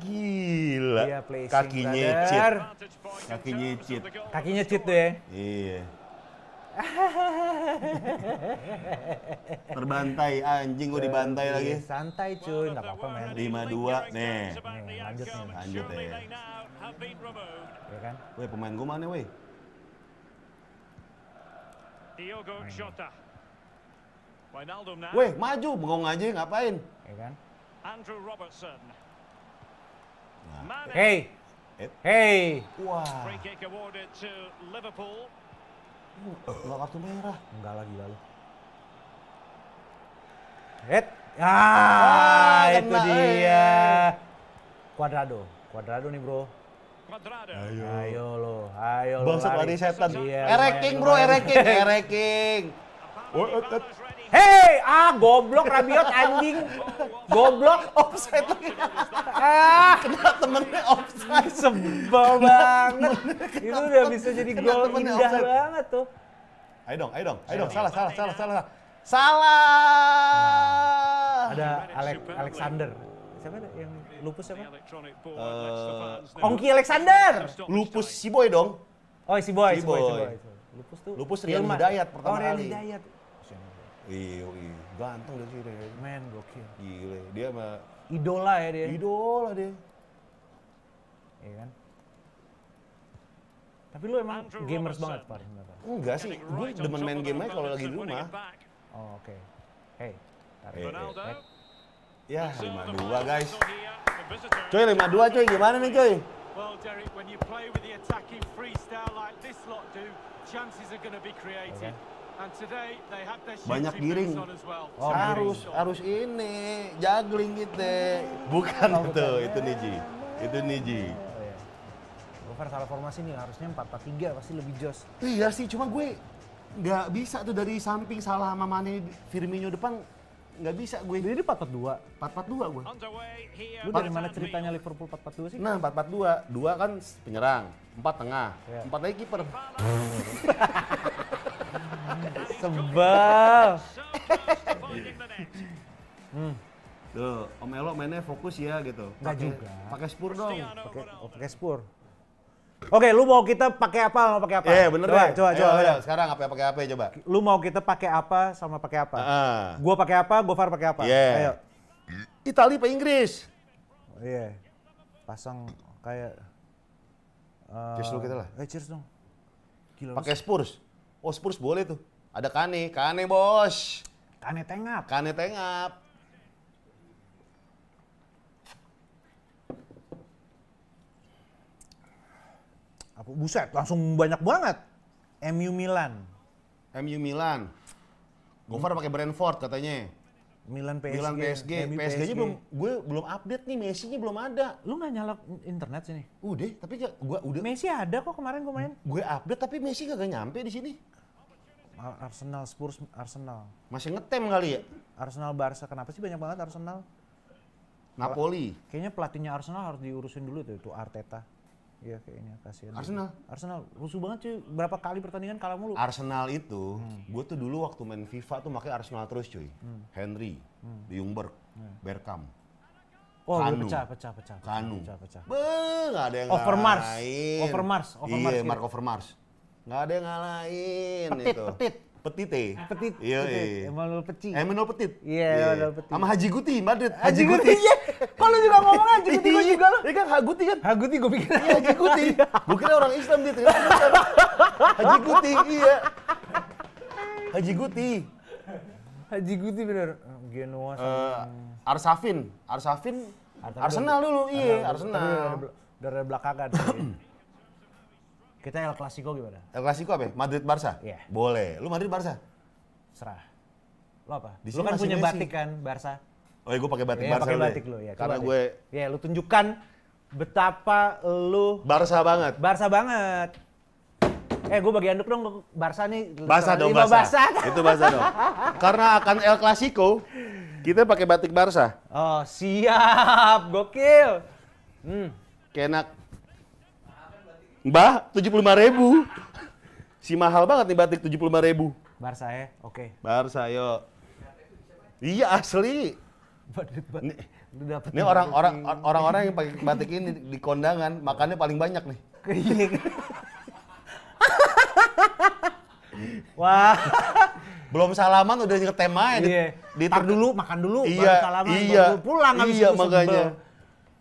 Speaker 2: Gila.
Speaker 1: Dia placing, kakinya cheat. kakinya cheat. Kaki tuh ya. Iya. Terbantai anjing gue dibantai Iyi, lagi. Santai cuy, nggak apa-apa men. 5-2 nih. Iya,
Speaker 3: lanjut nih. Lanjut ya.
Speaker 1: Ya kan? Woi, pemain gua mana woi?
Speaker 3: Diogo Jota. Weh, maju, bengong aja
Speaker 1: ngapain? Ya kan?
Speaker 3: Andrew Robertson. Nah.
Speaker 1: Hey. Eh. Hey.
Speaker 3: Wah. Free kick awarded to Liverpool.
Speaker 1: Uh, kartu merah. Enggak lagi lalu. Head. Ah, ah itu kena, dia. Eh. Cuadrado. Cuadrado nih, Bro. Ayo. Ayo lo, ayo lo. Bangsat lari setan. Iya, ereking bro, ereking, ereking. Oh, eh, eh. Hei, ah goblok Rabiot anjing. goblok offside lagi. ah, kena temennya offside. Sebel banget. Itu udah bisa jadi gol indah offside. banget tuh. Ayo dong, ayo dong, ayo dong. Salah, salah, salah, salah. Salah. Nah, ada Alexander siapa yang lupus siapa? Uh, eh, Ongki Alexander. Lupus si boy dong. Oh si boy, si boy. Lupus tuh. Lupus Rian Hidayat pertama oh, Rian Hidayat. Iya, iya. Ganteng dia sih Men gokil. Gile, dia sama idola ya dia. Idola dia. Iya kan?
Speaker 3: Tapi lu emang gamers banget, pak.
Speaker 1: Enggak sih, gue demen main game aja kalau lagi di rumah. Oh, oke. Okay. Hey,
Speaker 2: tarik. Hey,
Speaker 3: hey.
Speaker 1: Ya, lima dua guys.
Speaker 3: Cuy, lima dua cuy.
Speaker 1: Gimana nih cuy?
Speaker 3: Banyak giring. Oh, harus
Speaker 1: giring. harus ini juggling gitu. Bukan oh, itu, bukan. itu Niji. Itu Niji. Oh, iya. salah formasi nih, harusnya empat 4 3 pasti lebih jos. Iya sih, cuma gue nggak bisa tuh dari samping salah sama Mane Firmino depan nggak bisa gue. Jadi empat empat dua. Empat dua gue. Lu dari mana ceritanya Liverpool empat dua sih? Nah empat 2 dua, dua kan penyerang, empat tengah, 4 iya. empat lagi kiper.
Speaker 2: Sebel.
Speaker 1: hmm. Tuh, Om Elo mainnya fokus ya gitu. Enggak juga. Pakai spur dong. Pakai oh, pakai spur. Oke, lu mau kita pakai apa? Mau pakai apa? Iya, yeah, bener coba, deh. Coba, coba, coba. Sekarang apa pakai apa coba? Lu mau kita pakai apa sama pakai apa? Uh. Gua pakai apa, far pakai apa? Yeah. Ayo. Itali apa Inggris? Oh, iya. Pasang kayak uh, Cheers dulu kita lah. Eh, cheers dong. Gila. Pakai Spurs. Oh, Spurs boleh tuh. Ada Kane, Kane bos. Kane tengap. Kane tengap. Apa buset, langsung banyak banget. MU Milan. MU Milan. Gofar pakai Brentford katanya. Milan PSG. Milan PSG. PSG, PSG nya belum gue belum update nih, Messi nya belum ada. Lu nggak nyala internet sini? Udah, tapi ya, gue udah. Messi ada kok kemarin gue main. Gue update tapi Messi gak nyampe di sini. Arsenal Spurs Arsenal. Masih ngetem kali ya? Arsenal Barca kenapa sih banyak banget Arsenal? Napoli. Kayaknya pelatihnya Arsenal harus diurusin dulu tuh, tuh Arteta. Iya kayaknya kasihan. Arsenal. Juga. Arsenal rusuh banget cuy. Berapa kali pertandingan kalah mulu. Arsenal itu, hmm. gue tuh dulu waktu main FIFA tuh pakai Arsenal terus cuy. Hmm. Henry, hmm. Jungberg, hmm.
Speaker 3: Oh, Kanu. pecah, pecah, pecah.
Speaker 1: Kanu. Pecah, pecah. Be, gak ada yang Overmars. ngalahin. Overmars. Overmars. Iya, gitu. Mark Overmars. Gak ada yang ngalahin petit, itu. Petit, petit. Petite. Iya, iya. Petit. Iya. Emmanuel Petit. Emmanuel Petit. Iya, yeah, Emmanuel iya. Petit. Sama Haji Guti Madrid. Haji, Haji Guti. Iya.
Speaker 2: Kok lu juga ngomong Haji
Speaker 1: Guti gue juga lu? Iya kan Haguti kan? Haguti gue pikir. Iya, Haji Guti. gue kira orang Islam dia tuh. Haji Guti, iya. Haji Guti. Haji Guti bener. Genoa eh, sama uh, Arsafin. Arsafin Arsenal dulu, iya, Arsenal. Dari belakangan. Kita El Clasico gimana? El Clasico apa ya? Madrid Barca? Iya. Yeah. Boleh. Lu Madrid Barca? Serah. Lu apa? Di lu kan punya Messi. batik kan Barca? Oh iya gue pakai batik yeah, Barca. Pakai ya. batik lu ya. Karena gue yeah, lu tunjukkan betapa lu Barca banget. Barca banget. Eh, gue bagi anduk dong Barca nih. Barca dong, Barca. Barca. Itu Barca dong. Karena akan El Clasico, kita pakai batik Barca. Oh, siap. Gokil. Hmm. Kenak. Mbah, tujuh puluh lima ribu. Si mahal banget nih batik tujuh puluh lima ribu. Bar saya, oke. Okay. Bar saya. Iya asli. Ini orang-orang orang-orang yang pakai batik ini di kondangan makannya paling banyak nih. Iya. Wah. Belum salaman udah ngetem aja. Iya. Di, dulu, makan dulu, iya, baru salaman, iya, baru pulang habis iya, makanya.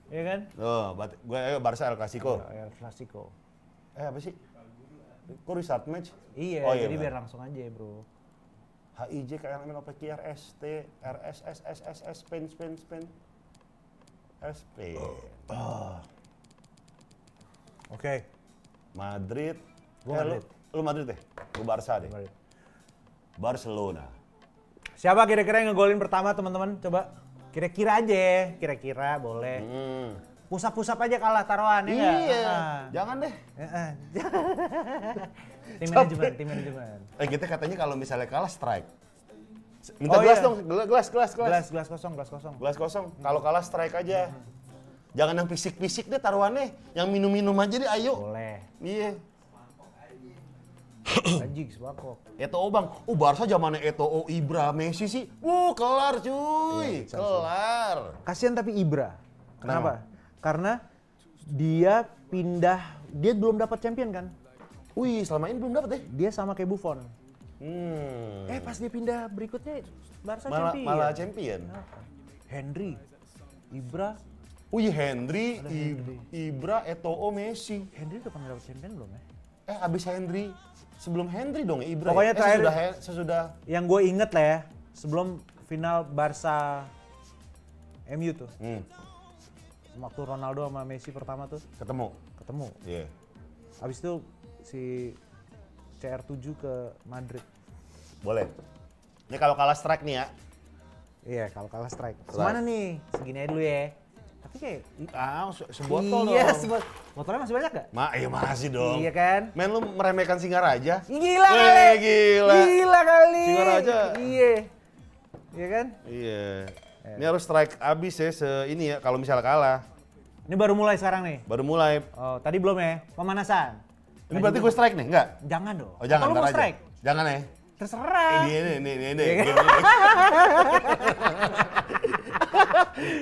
Speaker 1: Iya kan? Oh, gue Barca El Clasico. Ya, El Clasico eh apa sih? Kok restart match? Iya, oh, iya jadi bener. biar langsung aja bro. HIJ, KLM, OPQ, RST, RS, S, S, S, S, Pen, Pen, Pen, SP. Oh. Oke. Okay. Madrid. Gua eh, Madrid. Lu, lu Madrid deh. Ya? Lu Barca deh. Madrid. Barcelona. Siapa kira-kira yang ngegolin pertama teman-teman? Coba kira-kira aja, ya. kira-kira boleh. Hmm. Pusap-pusap aja kalah taruhan ya kan? Iya. Jangan
Speaker 2: deh.
Speaker 1: tim manajemen, tim manajemen. Eh kita gitu katanya kalau misalnya kalah strike. Minta oh, gelas iya. dong, gelas, gelas, gelas. Gelas, gelas kosong, gelas kosong. Gelas kosong. Kalau kalah strike aja. Jangan yang fisik-fisik deh taruhannya, yang minum-minum aja deh ayo. Boleh. Iya. Anjing sebakok. Eto'o bang, oh Barca zamannya Eto'o, oh, Ibra, Messi sih, wuh kelar cuy, iya, kelar. Kasian tapi Ibra, kenapa? kenapa? karena dia pindah dia belum dapat champion kan wih selama ini belum dapat deh ya? dia sama kayak Buffon hmm. eh pas dia pindah berikutnya
Speaker 2: Barca malah, champion malah champion Kenapa?
Speaker 1: Henry Ibra Wih Henry, Henry, Ibra, Eto'o, Messi. Henry udah pernah dapat champion belum ya? Eh abis Henry, sebelum Henry dong ya Ibra Pokoknya ya? Eh, sesudah, sesudah... Yang gue inget lah ya, sebelum final Barca MU tuh. Hmm waktu Ronaldo sama Messi pertama tuh ketemu ketemu iya yeah. abis itu si CR7 ke Madrid boleh ini kalau kalah strike nih ya iya kalau kalah strike Mana nih segini aja dulu ya tapi kayak ah se sebotol iya, dong. Iya, sebotol. Botolnya masih banyak gak? Ma, iya masih dong. Iya kan? Men lu meremehkan Singaraja. Gila kali. Gila. Gila kali. raja Iya. Iya kan? Iya. Ini harus strike abis ya se ini ya kalau misalnya kalah. Ini baru mulai sekarang nih. Baru mulai. Oh, tadi belum ya? Pemanasan. Ini berarti gue strike nih, enggak? Jangan dong. Oh, jangan. Kalau mau strike. Aja. Jangan ya. Terserah. Eh, ini ini ini ini. ini. Iya.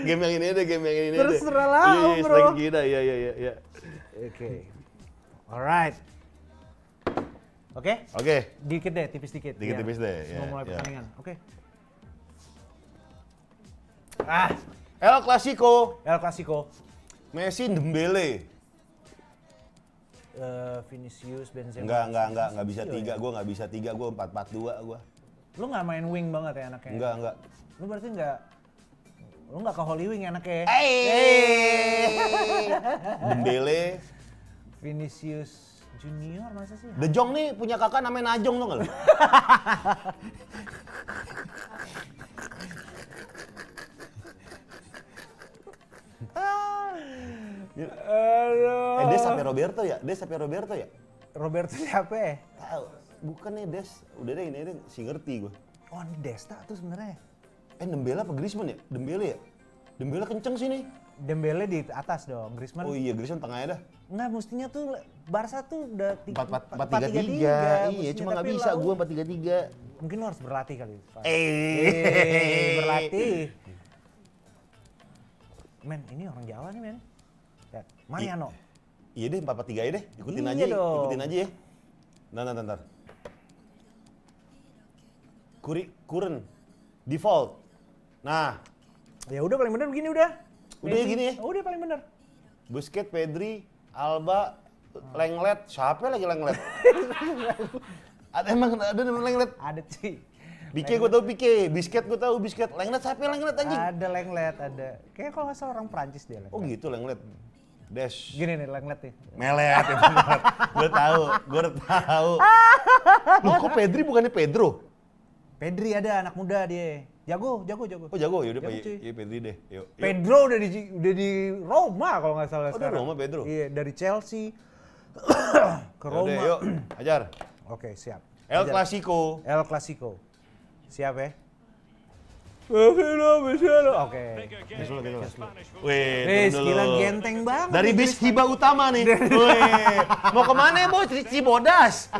Speaker 1: game yang ini deh, game yang ini deh. Terserah lah, iya, iya, bro. iya, bro. Kita, iya, iya, iya. iya. Oke. Okay. Alright. Oke? Okay? Oke. Okay. Dikit deh, tipis dikit. Dikit-tipis deh. Sebelum yeah, mulai pertandingan. Oke. Okay. Ah, El Clasico. El Clasico. Messi Dembele. Uh, Vinicius Benzema. Enggak, enggak, enggak, enggak bisa tiga. Ya? Gue nggak bisa tiga. Gue empat empat dua. Gue. Lu nggak main wing banget ya anaknya? Enggak, enggak. Lu berarti enggak Lu nggak ke Hollywood Wing ya anaknya? Hey. Dembele. Vinicius Junior masa sih? The Jong nih punya kakak namanya Najong lo nggak Ya, aduh. Eh Des sampai Roberto ya? Des sampai Roberto ya? Roberto siapa ya? Tahu. Bukan nih Des. Udah deh ini, ini si ngerti gue. Oh ini Desta tuh sebenarnya. Eh Dembele apa Griezmann ya? Dembele ya? Dembele kenceng sih nih. Dembele di atas dong, Griezmann. Oh iya, Griezmann tengahnya dah. Nggak, mestinya tuh Barca tuh udah empat tiga tiga. Iya, cuma nggak bisa gue empat tiga tiga. Mungkin lo harus berlatih kali. Eh. eh, berlatih men ini orang Jawa nih men. Ya, Mariano. I, iya deh, 443 ya deh, ikutin iya aja, dong. ikutin aja ya. Nah, nah, nah. Kuri, kuren, default. Nah. Ya udah paling bener begini udah. Udah Pedri. Ya, gini ya? Oh, udah paling bener. Busket, Pedri, Alba, oh. Lenglet. Siapa lagi Lenglet?
Speaker 2: ada emang ada
Speaker 1: lenglet? Ada sih. Bike gue tau Bike, bisket gue tau bisket. Lenglet siapa lenglet anjing? Ada lenglet, ada. Kayaknya kalau nggak salah orang Prancis dia lenglet. Oh gitu lenglet. Dash. Gini nih lenglet nih. Melet ya Gue tahu, gue udah tahu. Lu kok Pedri bukannya Pedro? Pedri ada anak muda dia. Jago, jago, jago. Oh jago, yaudah Pak. Iya Pedri deh. Yuk, Pedro udah di udah di Roma kalau nggak salah oh, sekarang. Roma Pedro. Iya dari Chelsea ke Roma. Yaudah, yuk, ajar. Oke siap. El Clasico. El Clasico. Siap ya? Oke. Gas Wih, gila genteng banget. Dari bis hiba utama nih. Wih, mau kemana ya, Boy? Cibodas.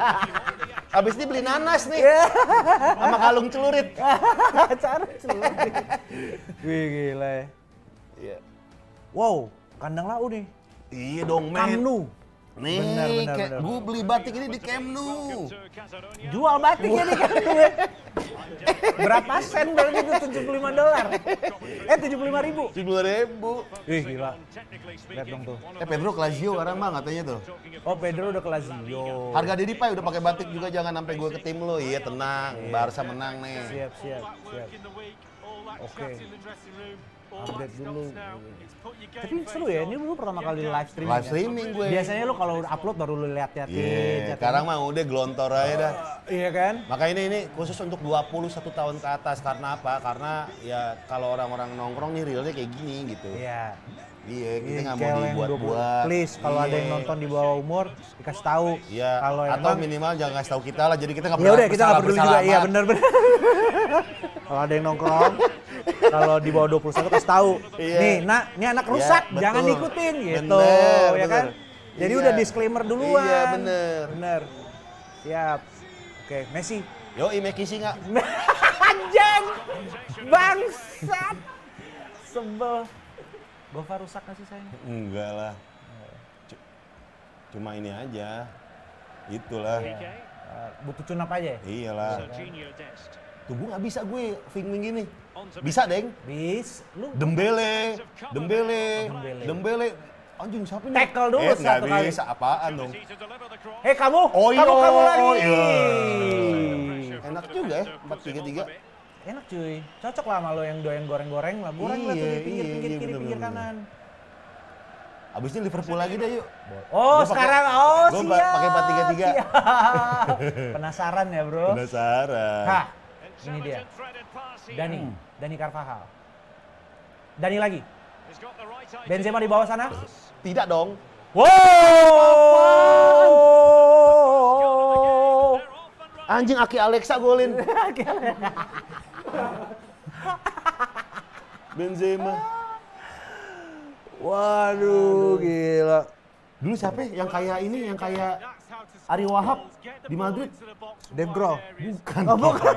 Speaker 1: Habis ini beli nanas nih. Iya. Sama kalung celurit. Cara celurit. Wih, gila ya. Wow, kandang lau nih. Iya dong, men. Kamnu. Nih, benar, benar, benar. gue beli batik ini di Kemnu.
Speaker 2: Jual batiknya di Kemnu ya.
Speaker 1: Berapa sen berarti itu 75 dolar? Eh 75 ribu? 75 ribu. Ih gila. Lihat dong tuh. Eh Pedro Lazio sekarang mah katanya tuh. Oh Pedro udah Lazio. Harga diri pak udah pakai batik juga jangan sampai gue ke tim lo. Iya tenang, yeah. Barca menang nih. Siap, siap,
Speaker 2: siap. Oke. Update dulu.
Speaker 1: Tapi seru ya, ini lu pertama kali live streaming. Ya. Live streaming gue. Biasanya lu kalau upload baru lu lihat lihat Iya. Ya. sekarang mah udah glontor aja dah. iya kan? Maka ini ini khusus untuk 21 tahun ke atas karena apa? Karena ya kalau orang-orang nongkrong nih realnya kayak gini gitu. Iya. Iya, kita nggak mau dibuat-buat. Please, kalau ada yang iya. nonton di bawah umur, dikasih tahu. Iya. Kalau atau minimal jangan kasih tahu kita lah. Jadi kita nggak Iya, kita nggak perlu juga. Iya benar-benar. kalau ada yang nongkrong, kalau di bawah 21 kasih tahu. Iya. Nih, nak, ini anak iya, rusak, ya, betul. jangan ikutin gitu, bener, ya bener. kan? Jadi iya. udah disclaimer duluan. Iya, bener. Bener. Siap. Oke, Messi. Yo, Imeki sih nggak? Anjing! Bangsat! Sebel. Bava rusak nggak sih sayang? Enggak lah. C cuma ini aja. Itulah. Ya. Uh, butuh cunap aja ya? Iyalah. Tuh nggak bisa gue fingming gini. Bisa, Deng? Bis. Lu Dembele, Dembele, Dembele. Dembele. Anjing siapa ini? Tackle dulu eh, satu kali. bisa apaan dong. Hei eh, kamu, oh, kamu, iya. kamu lagi. Iya. Enak juga ya, 4-3-3 enak cuy cocok lah sama lo yang doyan goreng-goreng lah goreng iya, lah tuh di iya, iya, iya, pinggir pinggir kiri pinggir kanan Abis ini Liverpool lagi deh yuk.
Speaker 2: Oh gua sekarang pake, oh gua siap. pakai tiga.
Speaker 1: Penasaran ya bro? Penasaran. Hah, ini dia. Dani, hmm. Dani Carvajal. Dani lagi. Benzema di bawah sana? Tidak dong. Wow! Anjing Aki Alexa golin. Benzema. Waduh, gila. Dulu siapa ya? yang kayak ini, yang kayak Ari Wahab di Madrid? Dave Grohl. Bukan. Oh, bukan.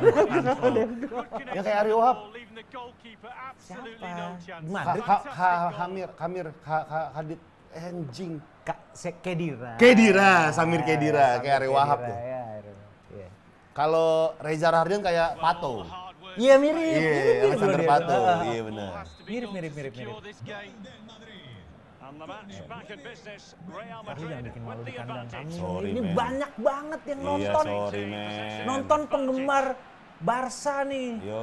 Speaker 1: Yang kayak Ari Wahab. Siapa? Di Madrid? Ha, ha, Hamir, Hamir, ha, ha, Hadid. Enjing. Ka, se, Kedira. Kedira, Samir ah, Kedira. Ya, kayak Ari Wahab tuh. Ya, ya. Kalau Reza Rahardian kayak Pato. Iya mirip. Iya, mirip, mirip Alexander Pato. Ah. Iya benar. Mirip mirip mirip mirip.
Speaker 2: Iya. Tapi
Speaker 1: jangan bikin malu di kandang kami. Sorry, ini man. banyak banget yang iya, nonton. Iya, sorry, man. Nonton penggemar Barca nih. Yo,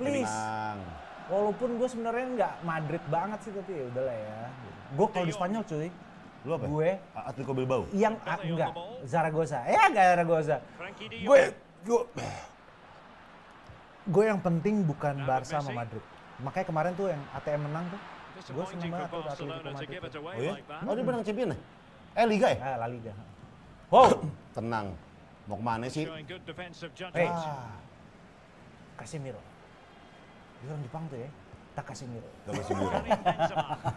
Speaker 1: please. Tenang. Walaupun gue sebenarnya nggak Madrid banget sih tapi ya udahlah ya. Gue kalau di Spanyol cuy, Lu apa? Gue Atletico Bilbao. Yang enggak Zaragoza. Ya Zaragoza. Gue gue gue yang penting bukan nah, Barca sama Madrid. Makanya kemarin tuh yang ATM menang tuh,
Speaker 3: gue seneng banget tuh Atletico Madrid. Oh ya? Oh dia menang
Speaker 1: champion ya? Eh Liga ya? Ah, La Liga. Wow. Tenang. Mau kemana sih? Hey. Ah. Casemiro. Dia orang Jepang tuh ya. Takasimiro. Takasimiro.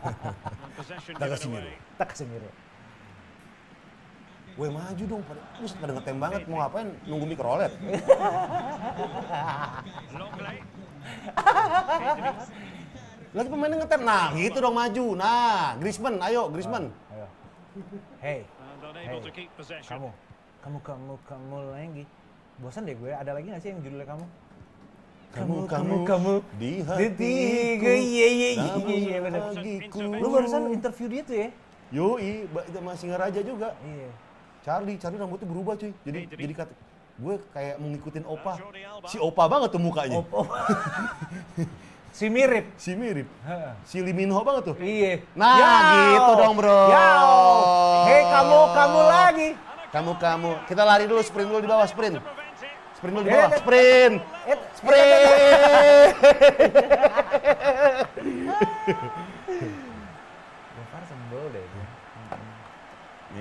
Speaker 1: Takasimiro. Takasimiro gue maju dong pada terus pada ngetem banget mau ngapain nunggu mikrolet lagi pemainnya ngetem nah gitu dong maju nah Griezmann ayo Griezmann
Speaker 2: ah, ayo. hey hey kamu kamu kamu
Speaker 1: kamu lagi bosan deh gue ada lagi gak sih yang judulnya kamu
Speaker 2: kamu kamu
Speaker 1: kamu, di hatiku iya iya iya iya, iya lu barusan interview dia tuh ya Yoi, masih ngeraja juga. Iya. Charlie, Charlie rambutnya berubah cuy. Jadi jadi, jadi kata gue kayak mau ngikutin opa. Si opa banget tuh mukanya. Opa. si mirip. Si mirip. Si Liminho banget tuh. Iya. Nah, Yao. gitu dong, Bro. Hei, kamu kamu lagi. Kamu kamu. Kita lari dulu sprint dulu di bawah sprint. Sprint dulu di bawah. Sprint. Sprint.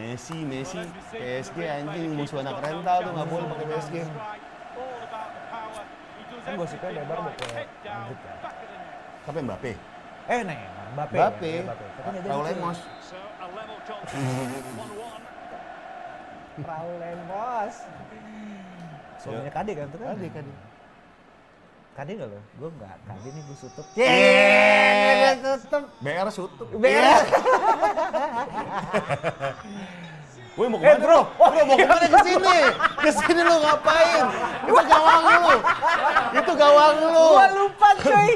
Speaker 1: Messi, Messi, PSG anjing musuh anak rental tuh nggak boleh pakai PSG. Kan suka lebar mau ke Madrid ya. Tapi Mbappe. Eh, nih, Mbappe. Mbappe. Iya, Raul Lemos.
Speaker 3: Raul Lemos.
Speaker 1: Soalnya Kade kan tuh kan? Kade, Kade. Tadi gak lo? Gue gak. Tadi nih gue sutup.
Speaker 2: Yeay! Sutup. BR sutup. BR. Iya.
Speaker 1: Woi mau kemana? Eh, bro, bro mau kemana ke sini? Ke sini lu ngapain? Itu gawang lu. Itu gawang lu. Gua lupa cuy.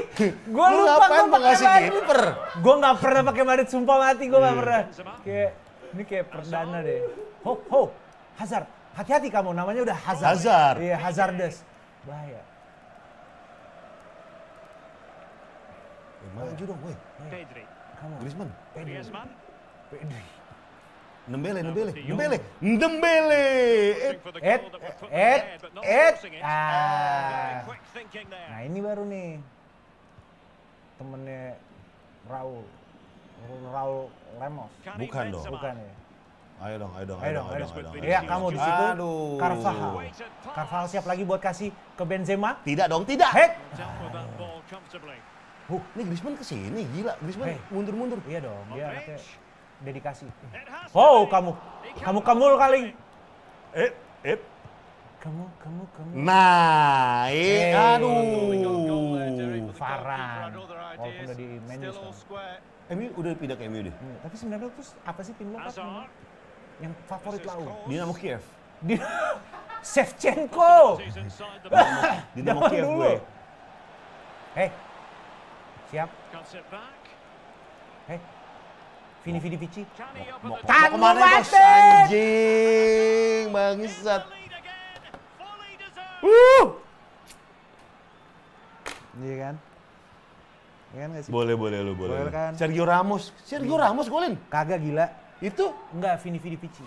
Speaker 1: Gua lu lupa gua pakai ngasih kiper. Gua nggak pernah pakai marit sumpah mati gua nggak hmm. pernah. Kayak ini kayak perdana deh. Ho ho. Hazard, hati-hati kamu namanya udah Hazard. Hazard. Iya, Hazardes. Bahaya. maju iya. dong, woi. Pedri. Kamu. Griezmann. Pedri. Griezmann. Pedri. Nembele, Nembele, Nembele, Nembele. Et, et, et, et. Ah. Nah ini baru nih temennya Raul, Raul Lemos. Bukan dong. Bukan ya. Ayo dong, ayo dong, ayo dong, ayo dong. Iya, kamu di situ. Aduh. Carvajal. Carvajal siap lagi buat kasih ke Benzema? Tidak dong, tidak. Hek.
Speaker 3: Ah.
Speaker 1: Huh, oh, ini Griezmann sini gila. Griezmann mundur-mundur. Iya dong, dia anaknya dedikasi. Oh, kamu. Kamu kamul kali. Eh, eh. Kamu, kamu, kamu. Nah, eh, hey. aduh. Farah. Walaupun udah di menu sekarang. MU udah pindah ke MU deh. Hmm, tapi sebenarnya terus apa sih tim lo kan?
Speaker 3: Yang favorit lau?
Speaker 1: Dinamo Kiev. Di Shevchenko. Dinamo Kiev gue. Eh, Siap. Hei. Vini Vini Vici. Mau, mau, bos? Anjing, bangsat. Uh. Iya kan? Iya kan gak
Speaker 2: sih? Boleh, boleh lu, boleh. boleh
Speaker 1: kan? Sergio Ramos. Sergio iya. Ramos golin. Kagak gila. Itu enggak Vini Vidi Pici.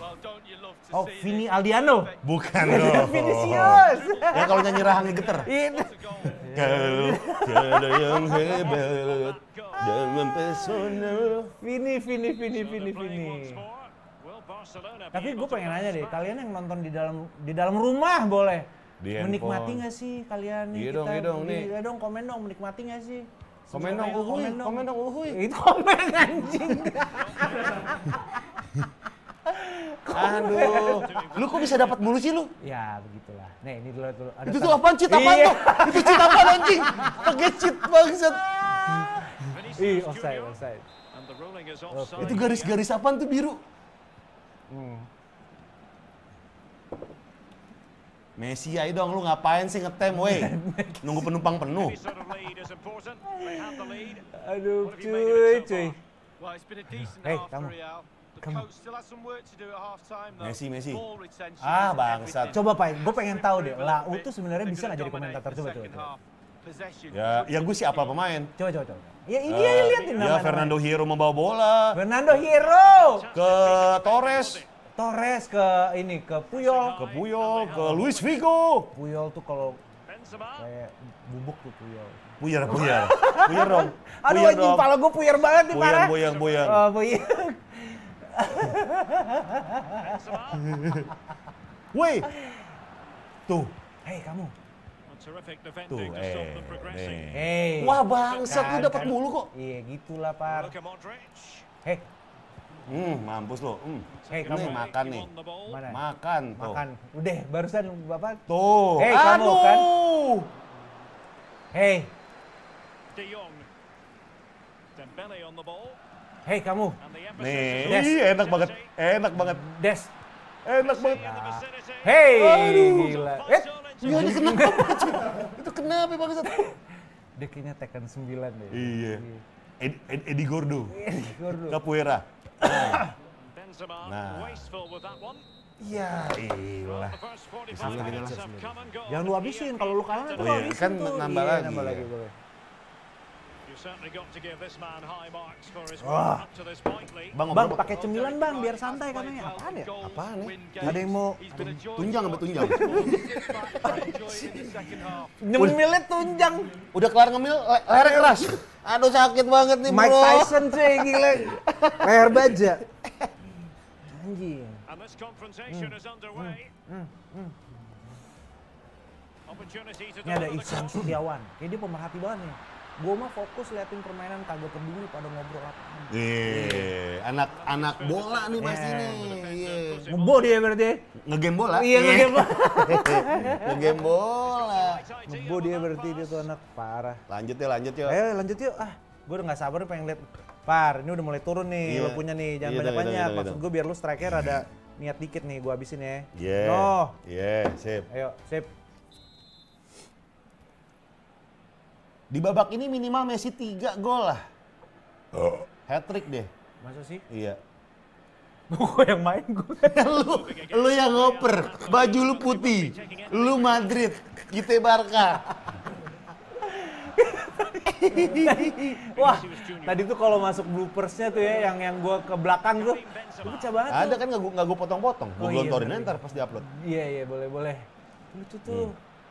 Speaker 1: Oh, Vini Aldiano. Bukan dong. Vinicius. ya kalau nyanyi rahangnya geter.
Speaker 2: Kalau
Speaker 1: ada yang hebat dan mempesona. Vini, Vini, Vini, Vini, Vini. Tapi gue pengen nanya deh, kalian yang nonton di dalam di dalam rumah boleh menikmati nggak sih kalian nih iya kita dong, iya dong, nih. Iya dong komen dong menikmati nggak sih
Speaker 3: Komen dong uhuy, komen
Speaker 1: dong uhuy. Itu komen anjing. Aduh, lu kok bisa dapat mulu sih lu?
Speaker 2: Ya begitulah. Nih ini dulu dulu. Ada itu tuh apaan cit apaan iya. tuh? Itu cit apaan anjing? Pakai
Speaker 1: cheat bangsat.
Speaker 3: Ih, offside, offside. itu garis-garis
Speaker 1: apaan tuh biru? Hmm. Messi ayo dong, lu ngapain sih ngetem, weh? Nunggu penumpang penuh.
Speaker 3: Aduh, cuy, cuy. Hei, kamu. Kamu. Messi, Messi. Ah,
Speaker 1: bangsat. Coba, Pak. Gue pengen tahu deh, Lau tuh sebenarnya bisa nggak jadi komentator? Coba, coba, coba. Ya, ya gue sih apa pemain? Coba, coba, coba. Ya, ini uh, liatin namanya. Ya, Fernando Hierro membawa bola. Fernando Hierro! Ke Torres. Torres ke ini ke Puyol, ke Puyol, ke Luis Figo. Puyol tuh kalau kayak bubuk tuh Puyol. Puyar, Puyar. Puyar dong. Aduh anjing pala gue Puyar banget nih parah. Puyar, Puyar, oh, Puyar.
Speaker 2: Woi. Tuh. Hei kamu.
Speaker 3: Tuh, eh, eh.
Speaker 2: Hey. Wah bangsat, lu kan, dapat kan. mulu kok.
Speaker 1: Iya gitulah, Par. Hei, Hmm, mampus lo. Hmm. Hey, kamu ya. makan nih. Mana? Makan tuh. Makan. Udah, barusan Bapak. Tuh. Hey, kamu kan. Hey. De Jong. Dembele on the ball. Hey kamu. Nih, Des. Ih, enak banget. Enak banget. Des. Enak banget. Ya. Hey. Aduh. gila. Eh, gila ini kenapa? Itu kenapa Bang Sat? Dia kayaknya Tekken 9 deh. Iya. Ed, Ed, Edi Gordo. Edi Gordo. Capoeira nah. Ya iya. Jangan lu habisin kalau lu kalah iya, oh, iya. kan iya, nambah lagi. Iya, nambah lagi.
Speaker 3: Wah. Bang, bang
Speaker 1: pakai cemilan bang biar santai ya. Apaan ya? Apaan nih? Ya? Ada yang mau tunjang apa tunjang? Nyemilnya tunjang. Udah kelar ngemil leher keras. Aduh sakit banget nih bro. Mike Tyson cuy gila.
Speaker 2: leher baja.
Speaker 1: Anjing.
Speaker 3: Ini ada Iksan Setiawan.
Speaker 1: Kayaknya dia pemerhati banget nih gue mah fokus liatin permainan kagak peduli pada ngobrol apa iya anak-anak bola nih pasti yeah. nih iya ngebo dia berarti ya? ngegame bola iya ngegame iya.
Speaker 2: bola ngegame bola
Speaker 1: ngebo dia berarti dia tuh anak parah lanjut ya, lanjut yuk eh lanjut yuk ah gue udah nggak sabar nih pengen lihat par ini udah mulai turun nih yeah. lo punya nih jangan iya, banyak-banyak yeah, maksud gue biar lu striker ada niat dikit nih gue habisin ya yeah. iya yeah iya, sip ayo sip Di babak ini minimal Messi tiga gol lah. Oh. Hat-trick deh. Masa sih? Iya. gue yang main gue. lu, lu yang ngoper, baju lu putih, lu Madrid, kita Barca. Wah, tadi tuh kalau masuk bloopersnya tuh ya, yang yang gue ke belakang tuh, itu pecah banget. Ada tuh. kan nggak gue potong-potong, gue oh, iya, lontorin ntar pas diupload. Iya iya boleh boleh.
Speaker 2: Lucu tuh. Hmm.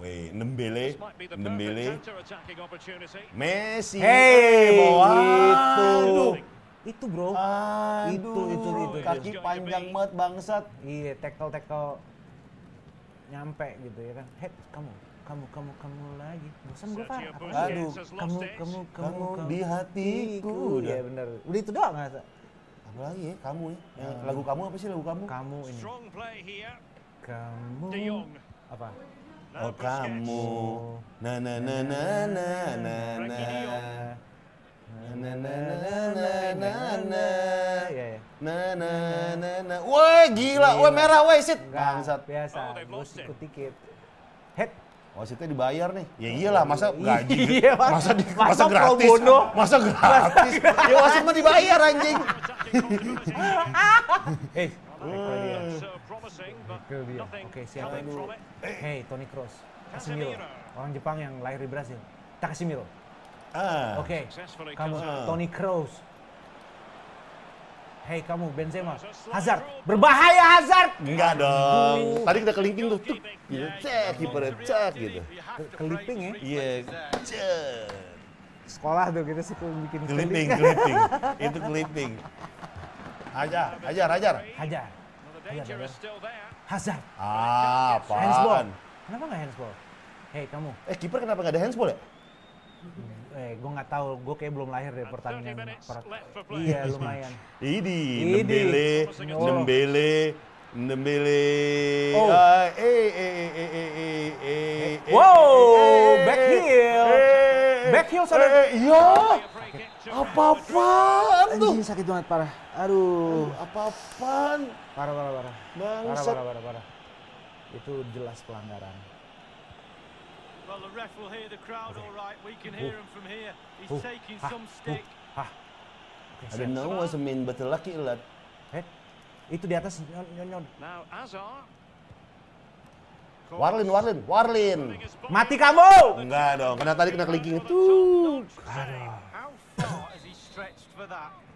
Speaker 1: Wih, Nembele, Nembele. Messi. hey, gitu. itu, Itu bro, itu itu itu kaki panjang banget bangsat. Iya, tackle tackle nyampe gitu ya kan. Head kamu, kamu kamu kamu lagi. Bosan gue pak. Aduh, kamu kamu kamu, kamu di hatiku. Iya benar. Udah itu doang nggak Apa lagi ya kamu ya? Eh, lagu kamu apa sih lagu kamu? Kamu ini. Kamu apa? Oh kamu na na na na na na na na na iya, iya. na na na
Speaker 2: na na na na woi
Speaker 1: gila woi merah woi sit bangsat biasa ya? dikit head wasitnya oh, dibayar nih. Ya iyalah, iya. masa gaji. masa di, masa, masa gratis. Masa gratis. ya wasit mah dibayar anjing. eh, hey, Itu dia. Oke, siapa dulu? Hey, Tony Cross, Casemiro. Orang Jepang yang lahir di Brazil. Takasimiro. Ah. Oke.
Speaker 3: Okay. Kamu Tony Cross.
Speaker 1: Kroos. Hei kamu Benzema, Hazard,
Speaker 2: berbahaya Hazard.
Speaker 1: Enggak dong. Tadi kita keliping tuh, tuh. Gitu, ya, cek, kiper cek gitu. Keliping ya? Iya, cek. Sekolah tuh kita gitu suka bikin keliping, keliping. Itu keliping. Hajar, hajar, hajar. Hajar. Lihat, Hazard. Ah, Handsball. Kenapa nggak handsball? Hei kamu. Eh kiper kenapa nggak ada handsball ya? Eh, gue nggak tahu, gue kayak belum lahir deh pertandingan. Per iya, lumayan. Idi, Nembele, Nembele, Nembele. Oh. eh, eh, eh, eh, eh, eh, eh, Wow, back heel. Back heel sadar. iya. Apa-apaan tuh? Anjing sakit banget parah. Aduh. apa-apaan? Parah, parah, parah. Bangsat. Parah, parah, parah, parah. Itu jelas pelanggaran.
Speaker 3: Well, the ref will hear the crowd all right. We can hear him from here. He's taking some stick.
Speaker 1: I don't know what's mean, but the lucky lad. Eh, itu di atas nyon
Speaker 2: nyon nyon.
Speaker 3: Now Azar
Speaker 1: Warlin, Warlin, Warlin. Mati kamu. Enggak dong. Kena tadi kena kelingking itu. Aduh.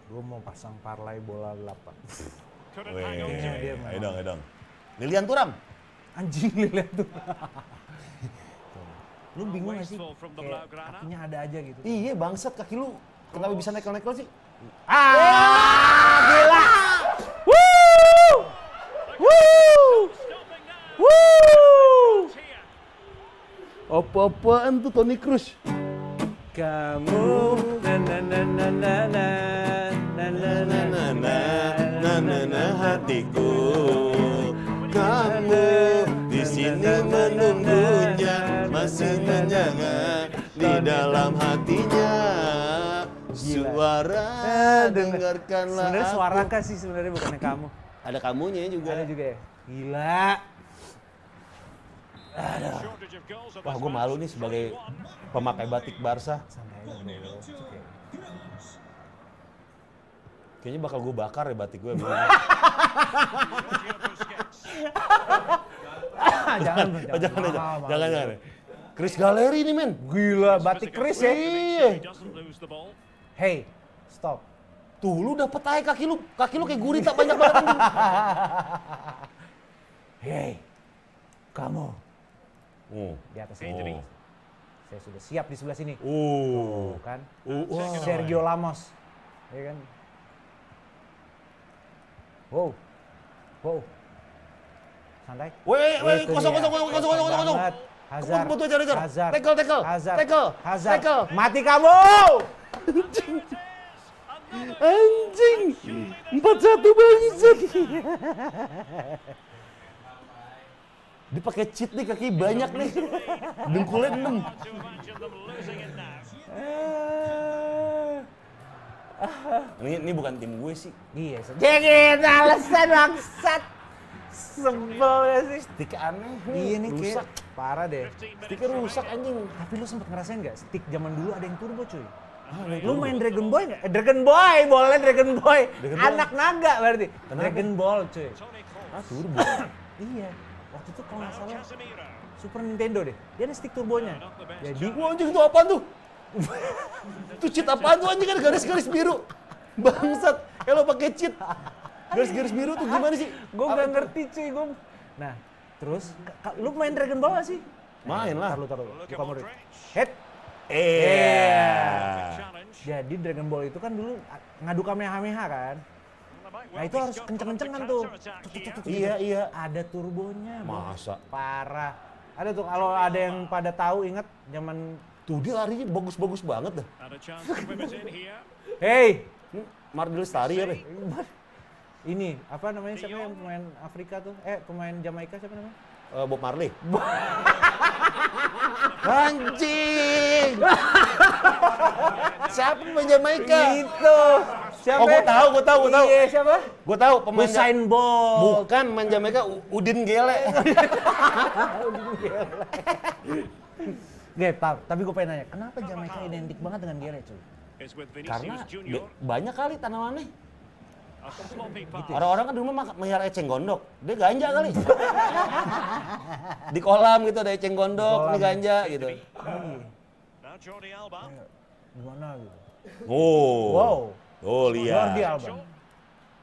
Speaker 1: Gue mau pasang parlay bola 8. Wih, iya, iya. edong, edong. Lilian Turam. Anjing Lilian Turam. lu bingung gak sih? Kayak kakinya ada aja gitu. Iya bangsat kaki lu. Kenapa oh. bisa nekel-nekel sih? Ah, gila. Woo! Woo! Woo! Apa-apaan tuh Tony Cruz?
Speaker 2: Kamu na na na na
Speaker 1: na na hatiku Kamu di sini menunggunya Masih menyangat di dalam hatinya Suara dengarkanlah Sebenarnya suara kan sih sebenarnya bukannya kamu Ada kamunya juga Ada juga ya Gila Aduh. Wah gue malu nih sebagai pemakai batik Barca
Speaker 2: Sampai
Speaker 1: Kayaknya bakal gue bakar ya batik gue.
Speaker 2: Oh, jangan, jangan, jangan,
Speaker 1: jangan, jangan, jangan. Chris Galeri ini men. Gila, batik Chris ya. Hey, stop. Tuh lu udah aja kaki lu, kaki lu kayak gurita banyak banget. Hey, kamu. Oh. Di atas ini. Saya sudah siap di sebelah sini. Oh. kan. Oh, Sergio Ramos. Ya kan? Wow. Wow. Santai. Woi, woi, kosong, kosong, kosong, kosong, kosong, kosong, kosong. Hazard. Butuh ajar, ajar. Hazard. Tackle, tackle. Hazard. Tackle. Hazard. Tackle. Mati kamu. Anjing. Empat satu Dia Dipakai cheat nih kaki banyak nih. Dengkulnya enam ini, ini bukan tim gue sih. Iya, jadi alasan maksat. ya sih. Stick aneh. Iya nih, rusak. Parah deh. Stiknya rusak anjing. Tapi lu sempet ngerasain gak Stik zaman dulu ada yang turbo cuy. Ah, lu main Dragon Boy gak? Eh, Dragon Boy, boleh Dragon Boy. Dragon Anak Ball. naga berarti. Kenapa? Dragon Ball cuy. Ah turbo. iya. Waktu itu kalau nggak salah Super Nintendo deh. Dia ada stick turbonya. Jadi. Wah anjing itu apaan tuh?
Speaker 2: Itu cheat apaan tuh anjing kan garis-garis biru.
Speaker 1: Bangsat, kalau pakai cheat. Garis-garis biru tuh gimana sih? Gue gak ngerti cuy, gue. Nah, terus lu main Dragon Ball gak sih? Main lah. Taruh, taruh. Buka murid. Head. Eh. Yeah. Jadi Dragon Ball itu kan dulu ngadu kamehameha kan? Nah itu harus kenceng-kencengan tuh. Iya, iya. Ada turbonya. Masa? Parah. Ada tuh kalau ada yang pada tahu ingat zaman Tuh dia larinya bagus-bagus banget dah. Hei, Mardil lari ya, Be? Ini apa namanya siapa yang pemain Afrika tuh? Eh, pemain Jamaika siapa namanya? Uh, Bob Marley. Anjing. siapa pemain Jamaika? Itu. Siapa? Oh, gue ya? tahu, gue tahu, gue tahu. Iya, siapa? Gue tahu pemain Usain Bolt. Bukan pemain Jamaika, Udin Gele.
Speaker 2: Udin
Speaker 1: Gele. Oke, Pak, tapi gue pengen nanya, kenapa Jamaica identik banget dengan Gere, cuy? Karena banyak kali tanamannya. Gitu ya? Orang-orang kan di rumah melihara eceng gondok, dia ganja kali. di kolam gitu ada eceng gondok, ini ganja ya. gitu.
Speaker 2: Gimana iya. gitu?
Speaker 1: Oh. Wow. Oh, lihat. Jordi Alba.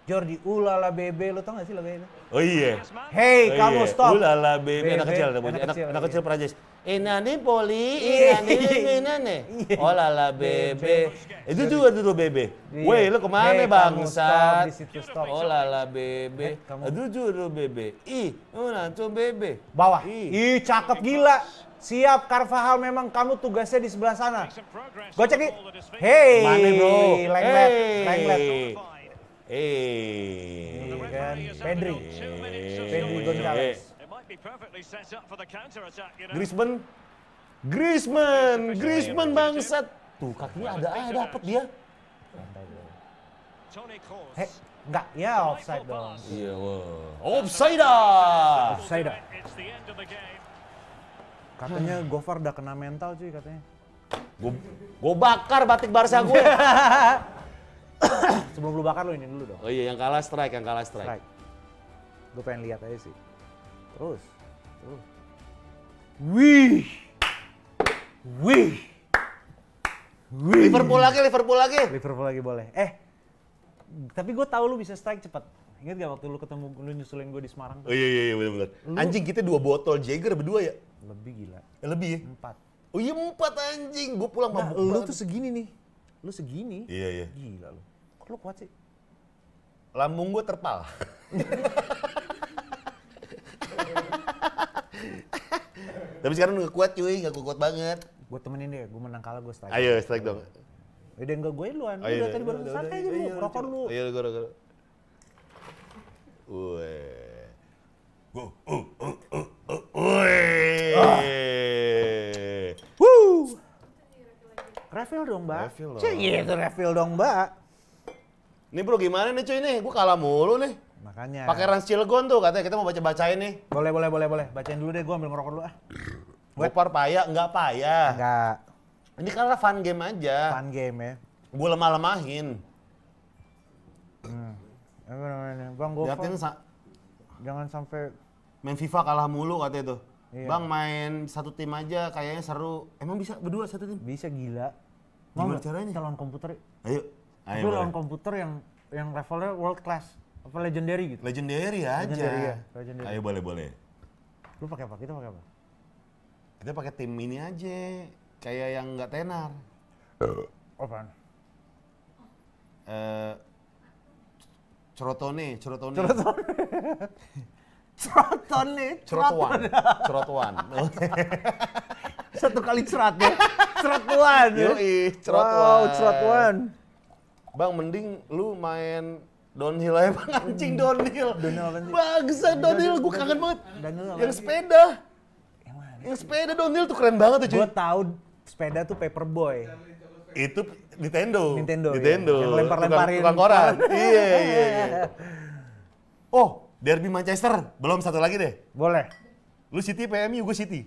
Speaker 1: Jordi ulala bebe lo tau gak sih lagu itu? Oh iya. Hey, kamu oh, iya. stop. Ulala bebe, bebe. anak kecil, anak, kecil, anak kecil iya. Inani poli, inani ni Oh lala bebe. Itu juga dulu bebe. Weh lu kemana hey, bangsat? Oh lala bebe. Eh, Itu juga tuh bebe. Ih, lu nanti bebe. Bawah. Ih, cakep gila. Siap, Carvajal memang kamu tugasnya di sebelah sana. gue cek nih.
Speaker 3: Hei,
Speaker 1: lenglet, lenglet. Hei, kan
Speaker 2: Pedri, Pedri Gonzalez.
Speaker 1: Griezmann. Griezmann, iya, iya, iya. Griezmann bangsat. Tuh kakinya ada ah dapat dia. Heh, enggak ya offside dong. Iya, wow. Offside. Offside. Katanya Gofar udah kena mental cuy katanya. Gue gue bakar batik Barca gue. Sebelum lu bakar lu ini dulu dong. Oh iya, yang kalah strike, yang kalah strike. strike. Gue pengen lihat aja sih. Terus. Terus. Wih. Wih.
Speaker 2: Wih. Liverpool lagi, Liverpool lagi. Liverpool
Speaker 1: lagi boleh. Eh, tapi gue tau lu bisa strike cepat. Ingat gak waktu lu ketemu lu nyusulin gue di Semarang? Tuh? Oh iya iya iya benar benar. Anjing kita dua botol Jagger berdua ya? Lebih gila. Eh, lebih ya? Empat. Oh iya empat anjing. Gue pulang nah, mabuk. Lu tuh segini nih. Lu segini. Iya iya. Gila lu. Kok lu kuat sih? Lambung gue terpal. Tapi sekarang udah kuat cuy, gak kuat banget. Gue temenin deh, gue menang kalah gue strike. Ayo strike dong. Ya, oh, iya, udah enggak gue luan, oh, udah tadi baru santai aja iya, lu, iya, rokok lu. Ayo gue rokok. Woi. Go, oh, oh, oh, oh, Woo. Refill dong, Mbak. Refill dong. Cie, itu refill dong, Mbak. Nih bro gimana nih cuy nih, gue kalah mulu nih.
Speaker 2: Makanya. Pakai Rans
Speaker 1: Cilegon tuh katanya kita mau baca-bacain nih. Boleh, boleh, boleh, boleh. Bacain dulu deh, gue ambil ngerokok dulu ah. Gopar payah, enggak payah. Enggak. Ini karena fun game aja. Fun game ya. Gue lemah-lemahin. Hmm. Bang Gopar. Liatin sa Jangan sampai main FIFA kalah mulu katanya tuh. Iya. Bang main satu tim aja kayaknya seru. Emang bisa berdua satu tim? Bisa gila. Mau caranya? Calon komputer. Ayo. Ayo. Gue lawan komputer yang yang levelnya world class. Apa legendary gitu? Legendary aja. Legendary ya. Legendary. Ayo boleh boleh. Lu pakai apa? Kita pakai apa? Kita pakai tim ini aja. Kayak yang nggak tenar. Oh, apaan? Eh uh, cerotone. cerotone, cerotone. cerotuan, cerotuan. Satu kali cerat ya. Crotuan. Yoi, cerotuan. Wow, cerotuan. Bang, mending lu main downhill aja bang anjing hmm. downhill downhill apa sih bangsa downhill gue kangen banget downhill apa yang sepeda yang sepeda downhill tuh keren banget tuh cuy gue tahu sepeda tuh paperboy itu Nintendo Nintendo iya. Nintendo yang lempar-lemparin tukang, koran iya, iya iya iya oh Derby Manchester belum satu lagi deh boleh lu City PMU gue City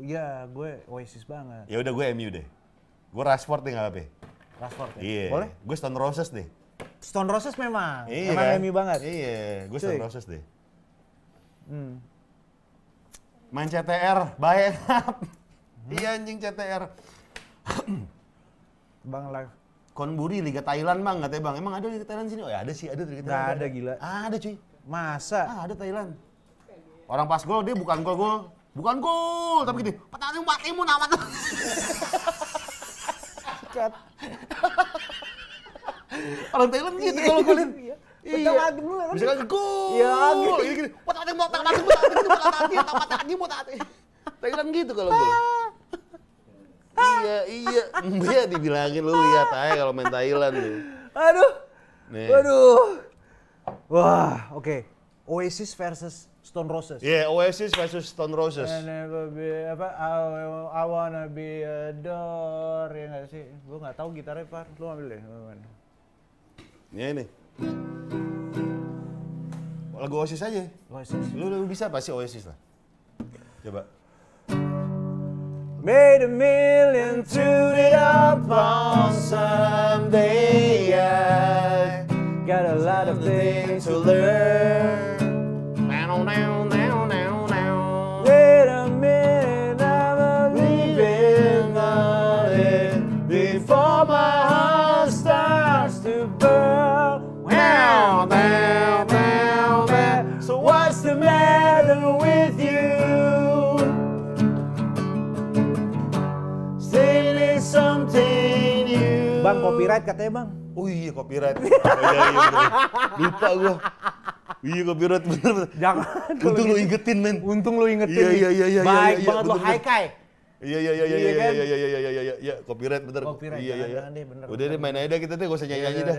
Speaker 1: Iya, gue Oasis banget. Ya udah gue MU deh. Gue Rashford nih nggak apa apa Rashford. Ya? Iya. Boleh? Gue Stone Roses deh. Stone Roses memang. Iya. Emang kan? banget. Iya, gue Stone Roses deh. Hmm. Main CTR, baik. hmm. Iya anjing CTR. bang live. Konburi Liga Thailand bang, katanya bang. Emang ada Liga Thailand sini? Oh ya ada sih, ada Liga Thailand. Gak ada, gila. Ah Ada cuy. Masa? Ah, ada Thailand. Orang pas gol dia bukan gol gol, bukan gol, tapi gini. Petani matimu nama tuh.
Speaker 3: Orang Thailand gitu kalau gue lihat.
Speaker 1: Iya. Misalkan gol. Iya, gitu. Gini, mau tadi mau tadi mau tadi mau tadi mau tadi mau Thailand gitu kalau gue. Iya, iya. Iya dibilangin lu lihat aja kalau main Thailand tuh. Aduh.
Speaker 3: Nih. Waduh.
Speaker 1: Wah, oke. Okay. Oasis versus Stone Roses. Yeah, Oasis versus Stone Roses. I never be apa I, I wanna be a door ya nggak sih? Gue nggak tahu gitarnya par, lu ambil deh. Iya ini ini. Lagu Oasis aja. Oasis. Lu, lu bisa pasti Oasis lah. Coba. Made a million, threw it up on Sunday.
Speaker 3: got a lot of things to learn.
Speaker 1: down, Bang, copyright katanya bang. Oh iya copyright. oh, iya, iya, iya. Lupa gua. Iya copyright bener. bener. Jangan. Untung lu ingetin men. Untung lu ingetin. Iya iya, iya iya iya. Baik iya, banget lu Haikai. Iya iya iya iya iya iya kan? iya iya iya iya iya copyright bener. Copyright. Iya iya iya. Udah deh main aja kita tuh gak usah iya, nyanyi nyanyi dah.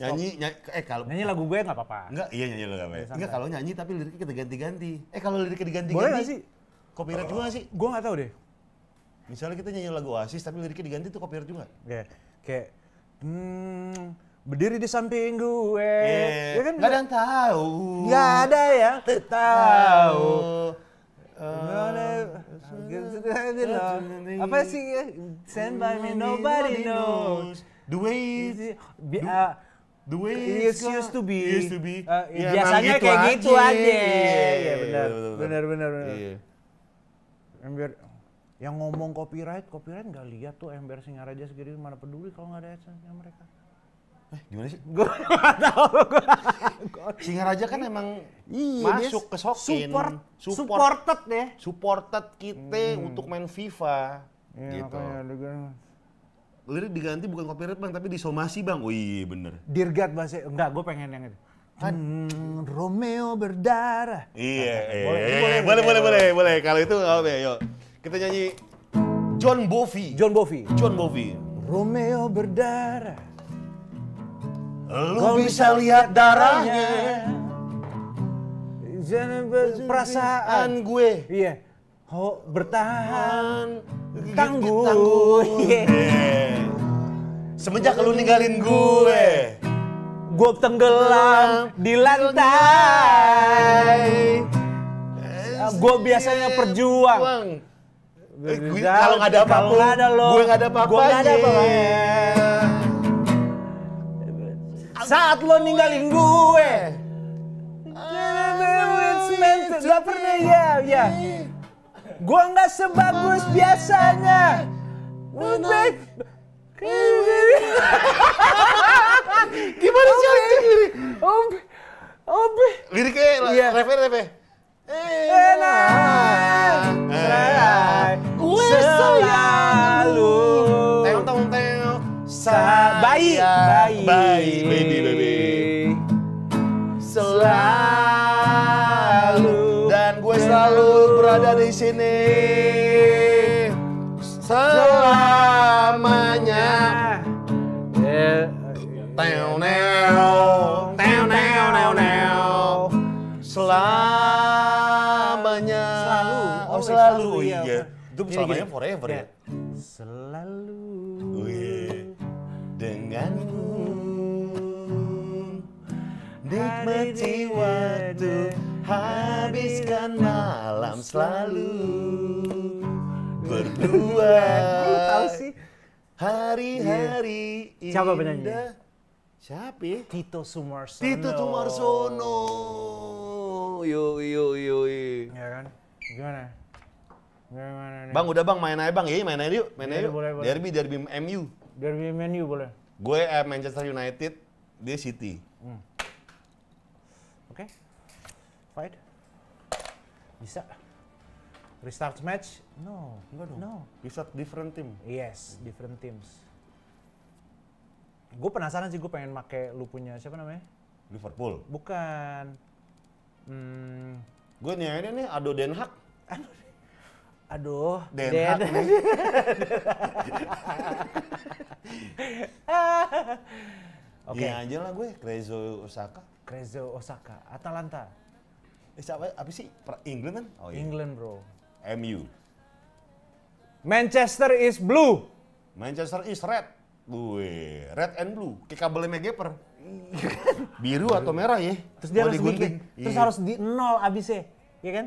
Speaker 1: Nyanyi nyanyi eh kalau nyanyi lagu gue nggak apa-apa. Enggak iya nyanyi lagu gue, apa Enggak kalau nyanyi tapi liriknya kita ganti-ganti. Eh kalau liriknya diganti-ganti. Boleh nggak sih? Copyright juga sih? Gue nggak tahu deh. Misalnya kita nyanyi lagu Oasis tapi liriknya diganti tuh copyright juga. Oke kayak hmm, berdiri di samping gue. Yeah. Ya kan? Gak ada yang tahu. nggak ada gitu ya, tahu. apa sih send by me, nobody knows. The way iya. ah, it, the way it used to be. Used to be. Uh, ah, ya, iya, biasanya gitu kayak gitu aja. Iya, yeah, yeah, benar. Iya, benar, benar, benar. Iya yang ngomong copyright copyright nggak lihat tuh ember singaraja segini mana peduli kalau nggak ada adsense mereka Eh, gimana sih? Gue gak tau. Singaraja kan emang iya, masuk ke Sokin. Support, support, supported deh. Ya. Supported kita hmm. untuk main FIFA. Iya, gitu. Lirik diganti bukan copyright bang, tapi disomasi bang. Oh iya bener. Dirgat bahasa, enggak gue pengen yang itu. Kan hmm, Romeo
Speaker 2: berdarah.
Speaker 1: Iya, iya, boleh, iya, boleh, boleh, boleh, boleh, boleh. Kalau itu, iya, yuk. Kita nyanyi John Bovi. John Bovi. John Bovi. Romeo berdarah. Lu bisa lihat darahnya. Perasaan gue. Iya. Oh, bertahan. Tangguh. Iya. Eh, semenjak lu ninggalin gue. Gue tenggelam di lantai. Gue biasanya eh, perjuang Eh, gue kalau nggak ada apa apa Gue nggak ada apa-apa. Gue nggak ada apa-apa. Saat lo ninggalin gue. Gak pernah ya, ya. Gue nggak sebagus
Speaker 2: biasanya. Gimana sih lirik? Om, om.
Speaker 1: Liriknya, eh, refer refe. Enak, eh. enak selalu. teo teo teong. Bayi, bayi, bayi, baby, baby. Selalu dan gue selalu berada di sini selamanya.
Speaker 3: teo
Speaker 1: teong, teo teong teong teong. Selamanya. Selalu. Oh, oh selalu. iya. iya. Itu selamanya forever ya? ya? Selalu denganmu
Speaker 2: Nikmati waktu
Speaker 1: Habiskan malam selalu Berdua Hari-hari iya. indah Siapa benarnya? Siapa ya? Tito Sumarsono. Tito Sumarsono. Yo yo yo. Ya kan? Gimana? Bang udah bang main aja bang, iya main aja yuk, main iya, aja yuk. Boleh, derby, boleh. derby MU. Derby MU boleh. Gue eh, Manchester United, dia City. Hmm. Oke, okay. fight. Bisa. Restart match? No. Enggak dong. No. Bisa different team. Yes, different teams. Gue penasaran sih, gue pengen make lu punya siapa namanya? Liverpool. Bukan. Hmm. Gue nih ini nih Ado Den Haag. Aduh, Den, Den. Oke. Okay. Ya aja lah gue, Crezo Osaka. Crazy Osaka, Atalanta. Eh, siapa, apa sih? England kan? Oh, iya. England bro. MU. Manchester is blue. Manchester is red. Gue red and blue. Kayak kabelnya Megaper. Biru atau merah ya. Terus dia Mau harus digunting. Terus iya. harus di nol abisnya. Iya kan?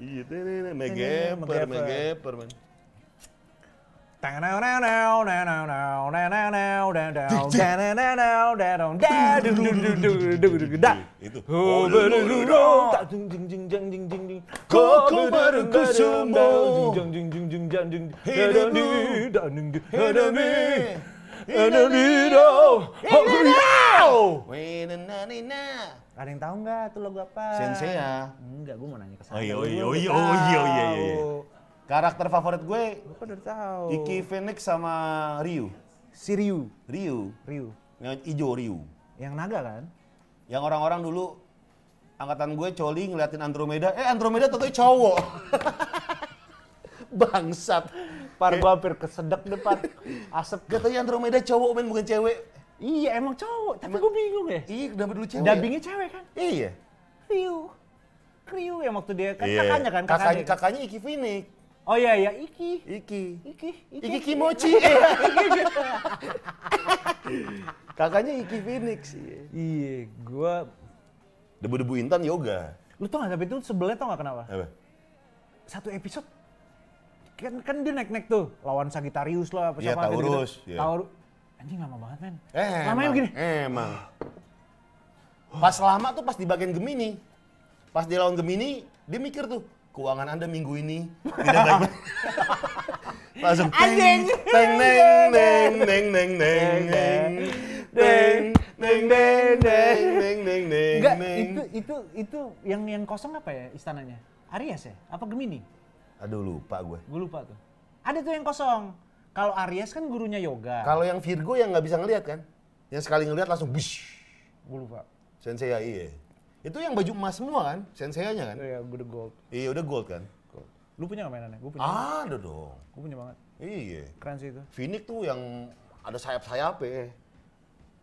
Speaker 1: Iya,
Speaker 3: megeper, megeper,
Speaker 1: men. Itu. Kau kau barengku semua.
Speaker 2: Hidup.
Speaker 1: Hidup ada yang tahu nggak tuh lagu apa? Sensei ya. Enggak, gue mau nanya ke sana. Oh iya, oh iya, oh iya, oh iya, oh iya, iya. iya, iya. Karakter favorit gue, gue kan udah tahu. Iki Phoenix sama Ryu. Si Ryu. Ryu. Ryu. Yang ijo Ryu. Yang naga kan? Yang orang-orang dulu angkatan gue coli ngeliatin Andromeda, eh Andromeda tuh cowok. Bangsat. Par gue hampir kesedek depan asap. Katanya Andromeda cowok main bukan cewek Iya emang cowok, tapi gue bingung ya. Iya, kenapa dulu cewek? Dubbingnya cewek kan? Iya. kriu, kriu. yang waktu dia kan iya. kakaknya kan? Kakaknya, kakaknya, kan? kakaknya Iki Finik. Oh iya iya Iki. Iki. Iki. Iki, Iki Kimochi. Iya. Iya, iya. kakaknya Iki Finik Iya, iya gue debu-debu Intan yoga. Lu tau gak tapi itu sebelnya tau gak kenapa? Apa? Satu episode kan kan dia naik-naik tuh lawan Sagitarius lah apa siapa ya, Taurus, gitu. Ya. Taur Anjing lama banget men. Eh, Lamanya begini. Emang. Pas lama tuh pas di bagian Gemini. Pas di lawan Gemini, dia mikir tuh, keuangan Anda minggu ini tidak baik. Langsung teng teng neng neng neng neng neng neng neng neng neng neng neng neng neng neng neng itu itu itu yang yang kosong apa ya istananya? Aries ya? Apa Gemini? Aduh lupa gue. Gue lupa tuh. Ada tuh yang kosong kalau Aries kan gurunya yoga. Kalau yang Virgo yang nggak bisa ngelihat kan? Yang sekali ngelihat langsung bush. Gue lupa. Sensei AI ya. Itu yang baju emas semua kan? Sensei Senseinya kan? Iya, udah gold. Iya, udah gold kan? Gold. Lu punya nggak mainannya? Gue punya. Ah, ada dong. Gue punya banget. Iya. Keren sih itu. Phoenix tuh yang ada sayap-sayapnya.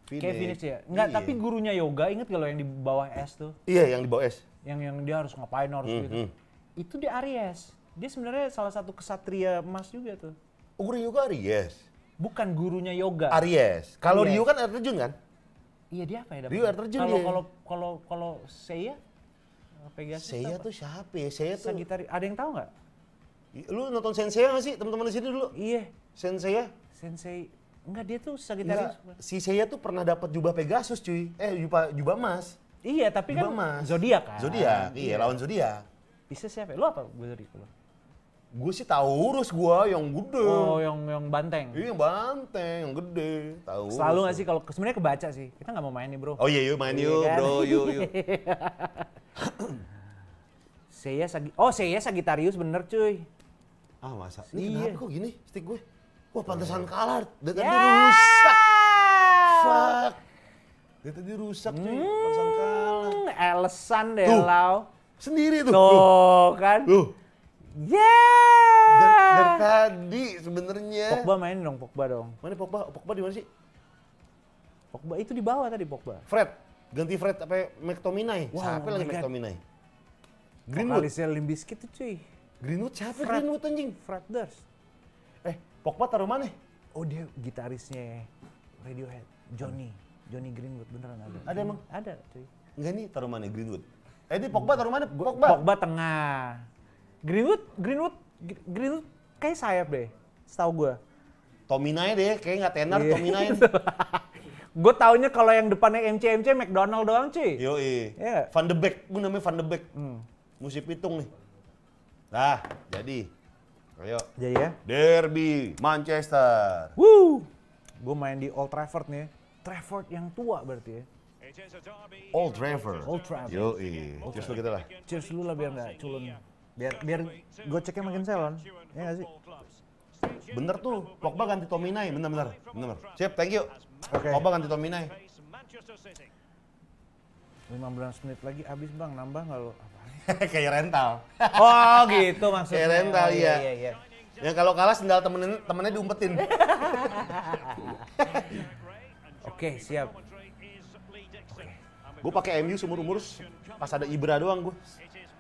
Speaker 1: Phoenix. Kayak Phoenix ya? Enggak, iya. tapi gurunya yoga inget kalau yang di bawah S tuh? Iya, yang di bawah S. Yang yang dia harus ngapain harus -hmm. gitu. Hmm. Itu di Aries. Dia sebenarnya salah satu kesatria emas juga tuh. Guru yoga Aries. Bukan gurunya yoga. Aries. Kalau Ryu kan air terjun kan? Iya dia apa ya? Ryu air terjun kalau, dia. Kalau kalau kalau saya Pegasus Saya tuh siapa ya? Saya tuh Sagitari. Ada yang tahu nggak? Lu nonton Sensei nggak sih teman-teman di sini dulu? Iya. Sensei ya? Sensei Enggak, dia tuh Sagitarius. Si saya tuh pernah dapat jubah Pegasus, cuy. Eh, jubah jubah emas. Iya, tapi jubah kan zodiak kan. Zodiak, iya, iya, lawan zodiak. Bisa siapa? Ya? Lu apa
Speaker 2: Gue zodiak mana?
Speaker 1: gue sih tahu urus gue yang gede. Oh, yang yang banteng. Iya, yang banteng, yang gede. Tahu. Selalu nggak sih kalau sebenarnya kebaca sih. Kita nggak mau main nih, Bro. Oh iya, yuk iya, main iya yuk, kan? Bro. Yuk, yuk. saya Sagi Oh, saya Sagitarius bener, cuy. Ah, masa? Ini iya. kenapa kok gini stick gue? Wah, pantesan iya. kalah. Dia tadi yeah. rusak. Fuck. Dia tadi rusak, cuy. pantesan hmm, kalah. Elesan deh, Lau. Sendiri tuh. Tuh, kan. Tuh. Yeah. Dari, tadi sebenarnya. Pogba main dong, Pogba dong. Mana Pogba? Oh, Pogba di mana sih? Pogba itu di bawah tadi Pogba. Fred, ganti Fred apa McTominay? Wow, siapa oh lagi McTominay? Greenwood. Kalisnya Limbiskit tuh cuy. Greenwood siapa Fred. Greenwood anjing? Fred Durst. Eh, Pogba taruh mana? Oh dia gitarisnya Radiohead, Johnny. Johnny Greenwood beneran ada. Ada emang? Ada cuy. Enggak nih taruh mana Greenwood? Eh ini Pogba taruh mana? Pogba. Pogba tengah. Greenwood, Greenwood, Greenwood kayak sayap deh, setahu gue. Tominay deh, kayak nggak tenar yeah. Tominay. gue taunya kalau yang depannya MCMC McDonald doang cuy. Yo yeah. Van de Beek, gue namanya Van de Beek. Hmm. Musi pitung nih. Nah, jadi. Ayo. Jadi ya. Derby Manchester. Woo. Gue main di Old Trafford nih. Ya. Trafford yang tua berarti ya. Old Trafford. Old Trafford. Yo i, Cheers lu kita lah. Cheers lu lah biar nggak culun biar biar goceknya makin selon ya gak sih bener tuh Pogba ganti Tominay bener bener bener siap thank you okay. Pogba ganti Tominay 15 menit lagi habis bang nambah nggak lo kayak rental oh gitu maksudnya kayak rental oh, iya, iya, iya, iya. Ya kalau kalah sendal temenin, temennya diumpetin. Oke, okay, siap. Okay. Gue pakai MU seumur umur pas ada Ibra doang gue.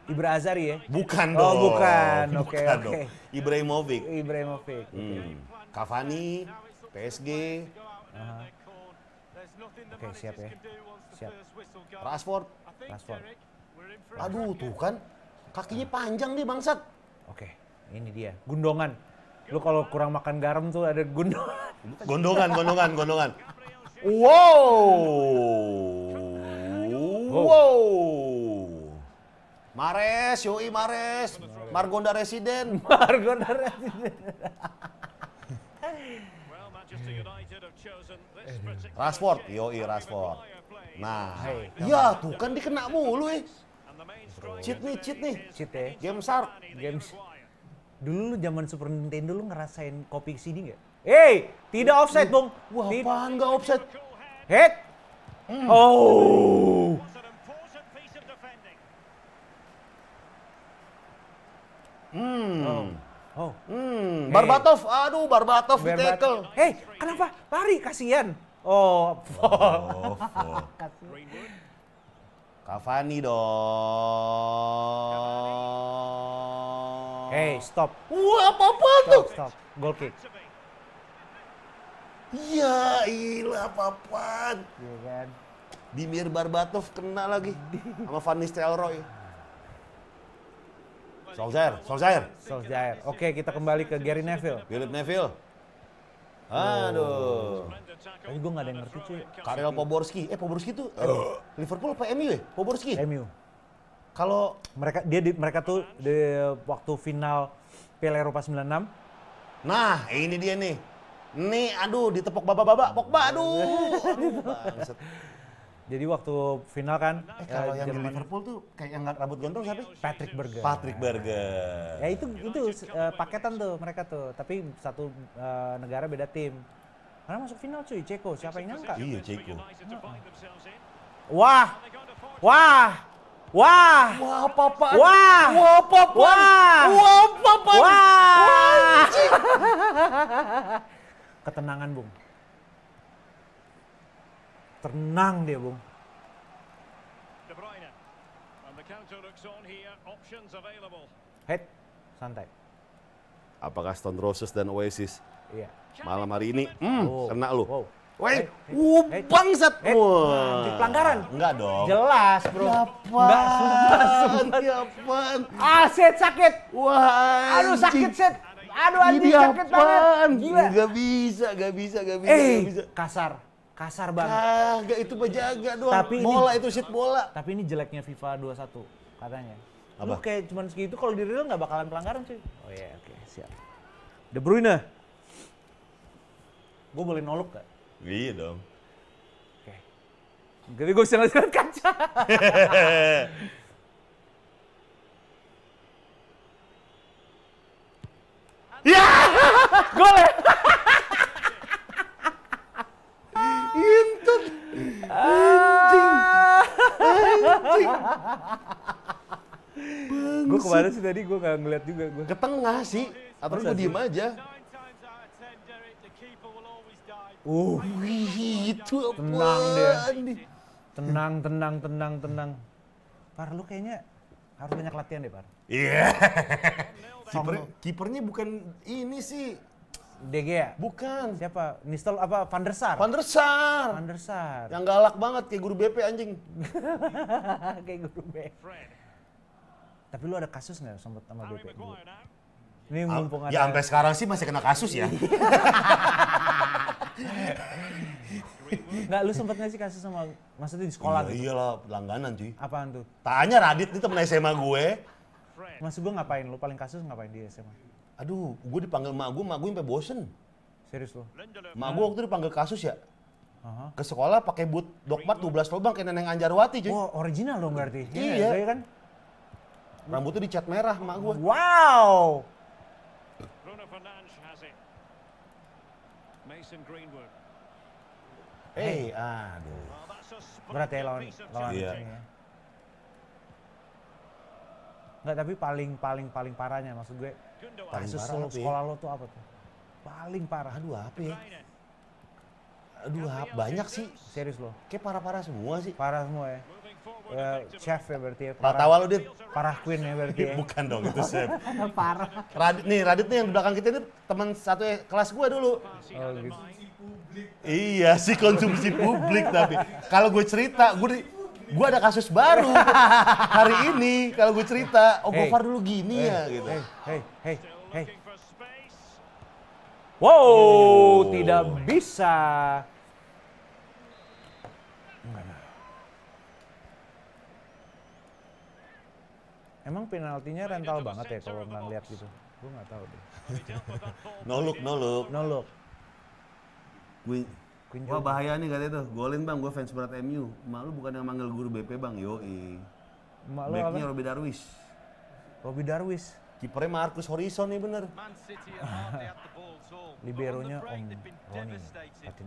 Speaker 1: Ibra Azari ya? Bukan oh, dong. Oh, bukan. Oke, oke. Okay. Ibrahimovic. Ibrahimovic. Hmm. Cavani, PSG. Uh-huh. Oke, okay, siap ya. Siap. Rashford. Rashford. Aduh, tuh kan. Kakinya panjang nih bangsat. Oke, okay. ini dia. Gundongan. Lu kalau kurang makan garam tuh ada gundongan. Gondongan, gondongan, gondongan. Wow. Wow. wow. Mares, Yoi Mares, Margonda Residen, Margonda
Speaker 2: Residen.
Speaker 1: Eh, Rashford, Yoi Rashford. Nah, ya, tuh kan dikena mulu eh. Cheat nih, cheat nih. Cheat ya. Game Shark. Games. Dulu lu zaman Super Nintendo lu ngerasain kopi CD nggak? Hey, tidak offside, Bung. Wah, apaan nggak offside? Head. Hmm. Oh.
Speaker 2: Hmm. Oh. Oh. Hmm. Hey. Barbatov,
Speaker 1: aduh Barbatov Berbat di tackle. Hei, kenapa? Lari, kasihan. Oh,
Speaker 2: oh
Speaker 1: Cavani dong. Hei, stop. Wah, apa-apa tuh? Stop, Goal kick. Ya ilah apa. Iya kan. Dimir Barbatov kena lagi sama Van Nistelrooy. Solskjaer, Solskjaer. Solskjaer. Oke, kita kembali ke Gary Neville. Philip Neville. Aduh. Tapi gue gak ada yang ngerti cuy. Karel Poborski. Eh Poborski tuh uh. Liverpool apa MU ya? Poborski? MU. Kalau mereka dia di, mereka tuh di waktu final Piala Eropa 96. Nah, ini dia nih. Nih, aduh ditepok baba-baba, Pogba, aduh. aduh jadi waktu final kan eh, kalau eh, yang di Liverpool tuh kayak yang rambut gondrong siapa? Patrick Berger. Patrick
Speaker 2: Berger.
Speaker 1: Ya itu itu uh, paketan tuh mereka tuh, tapi satu uh, negara beda tim. Karena masuk final cuy, Ceko, siapa yang nyangka? Iya, Ceko. Wah. Wah. Wah. Wah, apa Wah. Wah, apa Wah. Wah, apa apa? Wah.
Speaker 2: Wah.
Speaker 1: Ketenangan, Bung. Tenang dia, Bung. Head, santai. Apakah Stone Roses dan Oasis? Iya. Malam hari ini, hmm, oh. kena lu. Wow. Woi, wuh, bangsat. pelanggaran? Enggak dong. Jelas, Bro. Apa? sumpah, Apaan? Ah, set sakit. Wah. Aduh, sakit, set.
Speaker 2: Aduh, anjing sakit banget. Gila. Enggak
Speaker 1: bisa, gak bisa, gak bisa, enggak eh, bisa. Kasar kasar banget. Kagak itu penjaga doang. Tapi bola itu shit bola. Tapi ini jeleknya FIFA 21 katanya. Apa? Lu kayak cuman segitu kalau di real nggak bakalan pelanggaran sih. Oh iya yeah, oke okay, siap. De Bruyne. Gue boleh nolok gak? Iya dong. Oke. Okay. Jadi gue bisa ngeliat kaca.
Speaker 2: ya! Gol ya?
Speaker 1: kemarin sih tadi gue nggak ngeliat juga gue. Ke tengah sih. Apa gue diem aja. Uh, Wih, itu tenang deh. Tenang, tenang, tenang, tenang. Par, lu kayaknya harus banyak latihan deh, Par. Iya. Yeah. Kiper, kipernya bukan ini sih. DG ya? Bukan. Siapa? Nistel apa? Van der Sar? Van der Sar. Van der Sar. Yang galak banget kayak guru BP anjing.
Speaker 2: kayak guru BP.
Speaker 1: Tapi lu ada kasus nggak sama sama BP? Nah. Ini mumpung ya, ada... Ya sampai sekarang sih masih kena kasus ya. Enggak, lu sempet gak sih kasus sama, maksudnya di sekolah iya, gitu? langganan cuy. Apaan tuh? Tanya Radit, itu temen SMA gue. Maksud gue ngapain? Lu paling kasus ngapain di SMA? Aduh, gue dipanggil mak gue, mak gue sampai bosen. Serius lo? Mak gue waktu dipanggil kasus ya. Ke sekolah pakai boot dokmat 12 lubang kayak Neneng Anjarwati cuy. Oh, original dong berarti. Iya. iya. Ya kan? Rambutnya dicat merah mak gue. Wow. Hey, aduh. Berat ya lawan lawan ini ya. Enggak, tapi paling paling paling parahnya maksud gue.
Speaker 2: Paling parah, lo, ya? sekolah
Speaker 1: lo tuh apa tuh? Paling parah. Aduh, apa ya? Aduh, banyak sih. Serius lo. Kayak parah-parah semua sih. Parah semua ya uh, chef ya berarti ya. Parah tawa lu dit. Parah queen ya berarti ya, ya. Bukan dong itu chef. parah. Radit nih, Radit nih yang di belakang kita ini teman satu ya, kelas gue dulu.
Speaker 2: Oh, gitu.
Speaker 1: Iya sih konsumsi publik tapi kalau gue cerita gue gue ada kasus baru hari ini kalau gue cerita oh hey. Gofar dulu gini ya, hey. ya gitu. Hey,
Speaker 3: hey, hey, hey. Wow, oh.
Speaker 1: tidak bisa. Emang penaltinya rental banget ya kalau nggak lihat gitu? Gue nggak tahu deh. no look, no look. Queen. Wah bahaya nih katanya tuh. Golin bang, gue fans berat MU. Malu bukan yang manggil guru BP bang, yoi. Malu Backnya Robi Darwis. Robi Darwis. Kipernya Marcus Horizon nih bener.
Speaker 2: Liberonya Om
Speaker 1: Roni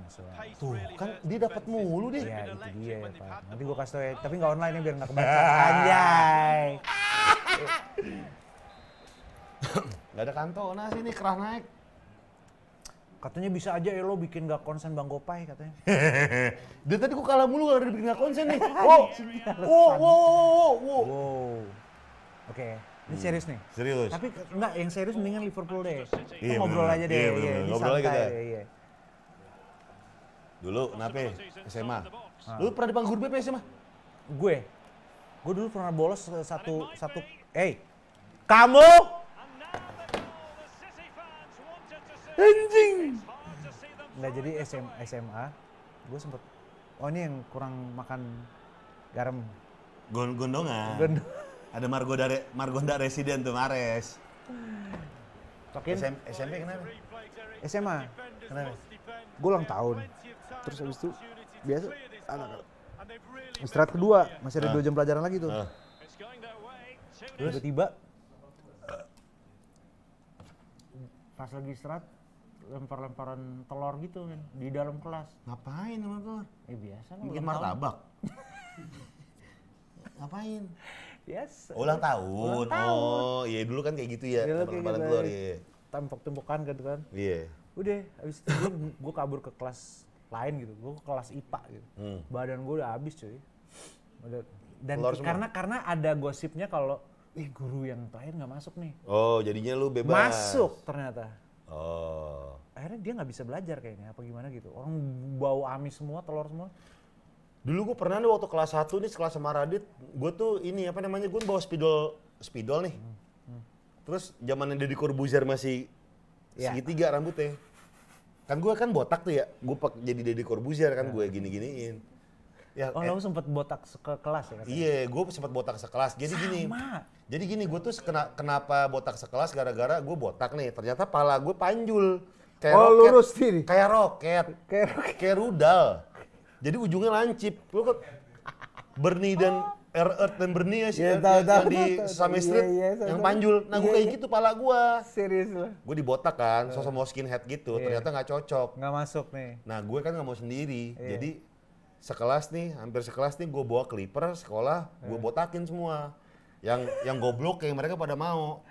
Speaker 1: masalah. Tuh, kan dia dapat mulu deh. ya itu dia ya, Pak. Nanti gue kasih tau ya, tapi nggak online ya biar nggak kebaca. Anjay. Gak ada kantona sih sini kerah naik. Katanya bisa aja ya lo bikin gak konsen Bang Gopay katanya. Dia tadi kok kalah mulu gak ada bikin gak konsen nih. Wow, wow, wow, wow, wow. Oke. Ini serius nih. Hmm. Serius. Tapi enggak yang serius mendingan Liverpool deh. Iya, ngobrol aja deh. Iya, iya, ngobrol aja Iya, Dulu kenapa? SMA. Ah. Lu pernah dipanggil guru BP SMA? Gue. Gue dulu pernah bolos eh, satu satu eh kamu anjing. Nah, jadi SM, SMA gue sempet oh ini yang kurang makan garam Gondong gondongan. Gondongan. Ada Margo dari Margonda Residen tuh Mares. Tokin. SM, SMP kenapa? SMA. Kenapa? Gue ulang tahun. Terus habis itu biasa anak istirahat kedua masih ada uh. dua jam pelajaran lagi tuh. Uh. Terus tiba-tiba pas lagi istirahat lempar-lemparan telur gitu kan di dalam kelas. Ngapain lempar telur? Eh biasa lah. Bikin martabak. Ngapain?
Speaker 2: Biasa. Ulang tahun. Ulang tahun. Oh,
Speaker 1: iya dulu kan kayak gitu ya. Dulu kayak gitu. Keluar, iya. iya. Tembok-tembokan gitu kan. Iya. Yeah. Udah, habis itu gue kabur ke kelas lain gitu. Gue ke kelas IPA gitu. Hmm. Badan gue udah habis cuy. Udah dan Keluar karena semua. karena ada gosipnya kalau Ih guru yang terakhir nggak masuk nih. Oh jadinya lu bebas. Masuk ternyata. Oh. Akhirnya dia nggak bisa belajar kayaknya apa gimana gitu. Orang bau amis semua, telur semua. Dulu gue pernah nih waktu kelas 1 nih kelas sama Radit, gue tuh ini apa namanya, gue bawa spidol spidol nih. Hmm. Hmm. Terus zamannya Deddy Corbuzier masih ya. segitiga rambutnya. Kan gue kan botak tuh ya, gue jadi Deddy Corbuzier kan ya. gue gini-giniin. Ya, oh, lo eh. sempet botak ke kelas ya? Katanya? Iya, gue sempet botak sekelas. Jadi Sama. gini, jadi gini, gue tuh kena, kenapa botak sekelas gara-gara gue botak nih. Ternyata pala gue panjul. Kayak oh, roket, lurus sih. Kayak roket. Kayak roket. Kayak rudal. Jadi ujungnya lancip. Lu kan Bernie dan Air Earth dan Bernie ya sih iya, yeah, tahu, tahu, di iya, Sesame Street yeah, yeah, yang panjul. Nah, gue yeah, kayak iya. gitu pala gue. Serius lah Gue dibotak kan, sosok mau skinhead gitu, yeah. ternyata nggak cocok. Nggak masuk nih. Nah, gue kan nggak mau sendiri. Yeah. Jadi sekelas nih, hampir sekelas nih gue bawa clipper sekolah, gue botakin semua. Yang yang goblok kayak mereka pada mau.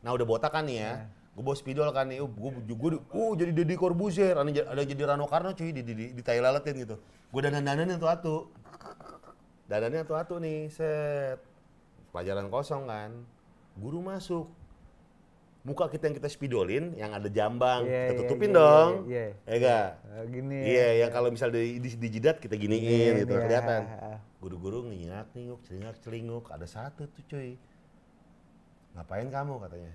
Speaker 1: Nah, udah botakan nih ya. Yeah gue bawa spidol kan nih, gue juga, uh jadi Deddy Corbuzier, ada, ada jadi Rano Karno cuy di di, di, di Thailand gitu. Gue danan danan itu atu, danannya atu atu nih, set pelajaran kosong kan, guru masuk, muka kita yang kita spidolin yang ada jambang yeah, kita iya, tutupin yeah, iya, dong yeah, yeah. ya enggak eh, gini iya yeah, yang kalau misal di, di, di jidat kita giniin yeah, gitu yeah. kelihatan guru-guru ngingat nginguk, celingak celinguk ada satu tuh cuy ngapain kamu katanya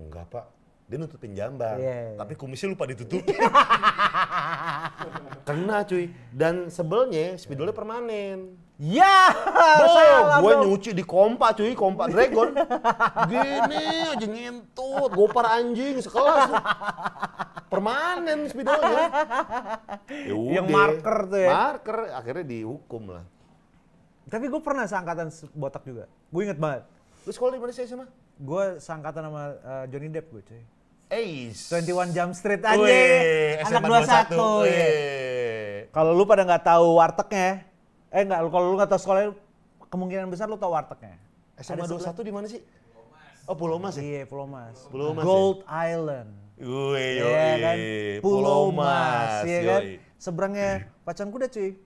Speaker 1: enggak pak dia nutupin jambang, yeah, iya, iya. tapi kumisnya lupa ditutup. Kena cuy. Dan sebelnya spidolnya permanen. Ya, yeah, gue nyuci di kompa cuy, kompa dragon. Gini aja ngentut, gopar anjing sekelas. Permanen spidolnya. Yaudah. Yang marker tuh ya. Marker, akhirnya dihukum lah. Tapi gue pernah seangkatan botak juga. Gue inget banget. Lu sekolah di mana sih SMA? gue sangkatan nama uh, eh, Johnny Depp gue cuy. Eis. 21 Jump Street aja. Wee, Anak 21. ya. Kalau lu pada nggak tahu wartegnya, eh nggak, kalau lu nggak tahu sekolahnya, kemungkinan besar lu tahu wartegnya. SMA Ada satu di mana sih? Oh Pulau Mas ya? Iya Pulau Mas. Pulau Mas. Ya? Gold ya? Island. Gue yo. Iya kan? Pulau, Pulau Mas, iya kan? Seberangnya Pacan Kuda cuy.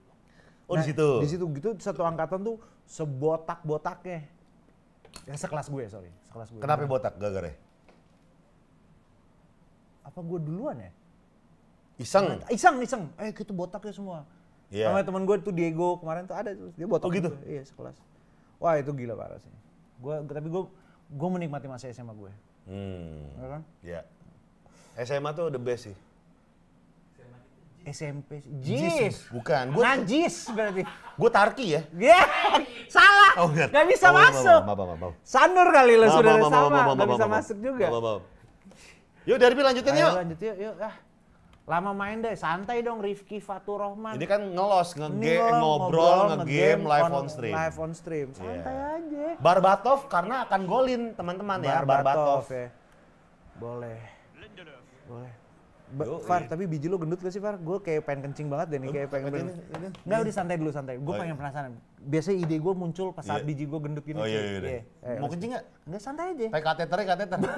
Speaker 3: Oh nah, di situ. Di situ
Speaker 1: gitu satu angkatan tuh sebotak-botaknya. Ya sekelas gue sorry kelas gue. Kenapa botak gara-gara? Apa gue duluan ya? Iseng. Iseng, iseng. Eh kita botak ya semua. Iya. Yeah. Sama teman gue tuh Diego kemarin tuh ada tuh dia botak. Oh gitu. Iya, sekelas. Wah, itu gila parah sih. Gue tapi gue gue menikmati masa SMA gue. Ya. Hmm. Iya kan? Iya. Yeah. SMA tuh the best sih. SMP. Jis. Bukan. Gue najis berarti. Gue Tarki ya. Yeah. Oh, Gak bisa masuk. Sanur kali lo sudah sama. Gak bisa masuk juga. Yuk Derby lanjutin Ayo, yuk. Lanjut yuk, yuk. Ah. Lama main deh, santai dong Rifki Rohman. Ini kan ngelos, nge ngobrol, ngegame nge live on, on stream. Live on stream, iya. santai yeah. aja. Barbatov karena akan golin teman-teman ya, Barbatov. Ya. Boleh. Boleh. Ba Far, iya. tapi biji lo gendut gak sih Far? Gue kayak pengen kencing banget deh nih, kayak pengen... Ini, Enggak, udah santai dulu, santai. Gue oh, pengen iya. penasaran. Biasanya ide gue muncul pas saat iya. biji gue gendut gini. Oh iya, iya, iya, iya. Eh, Mau kencing gak? enggak santai aja. Kayak kateternya kateter. Ya,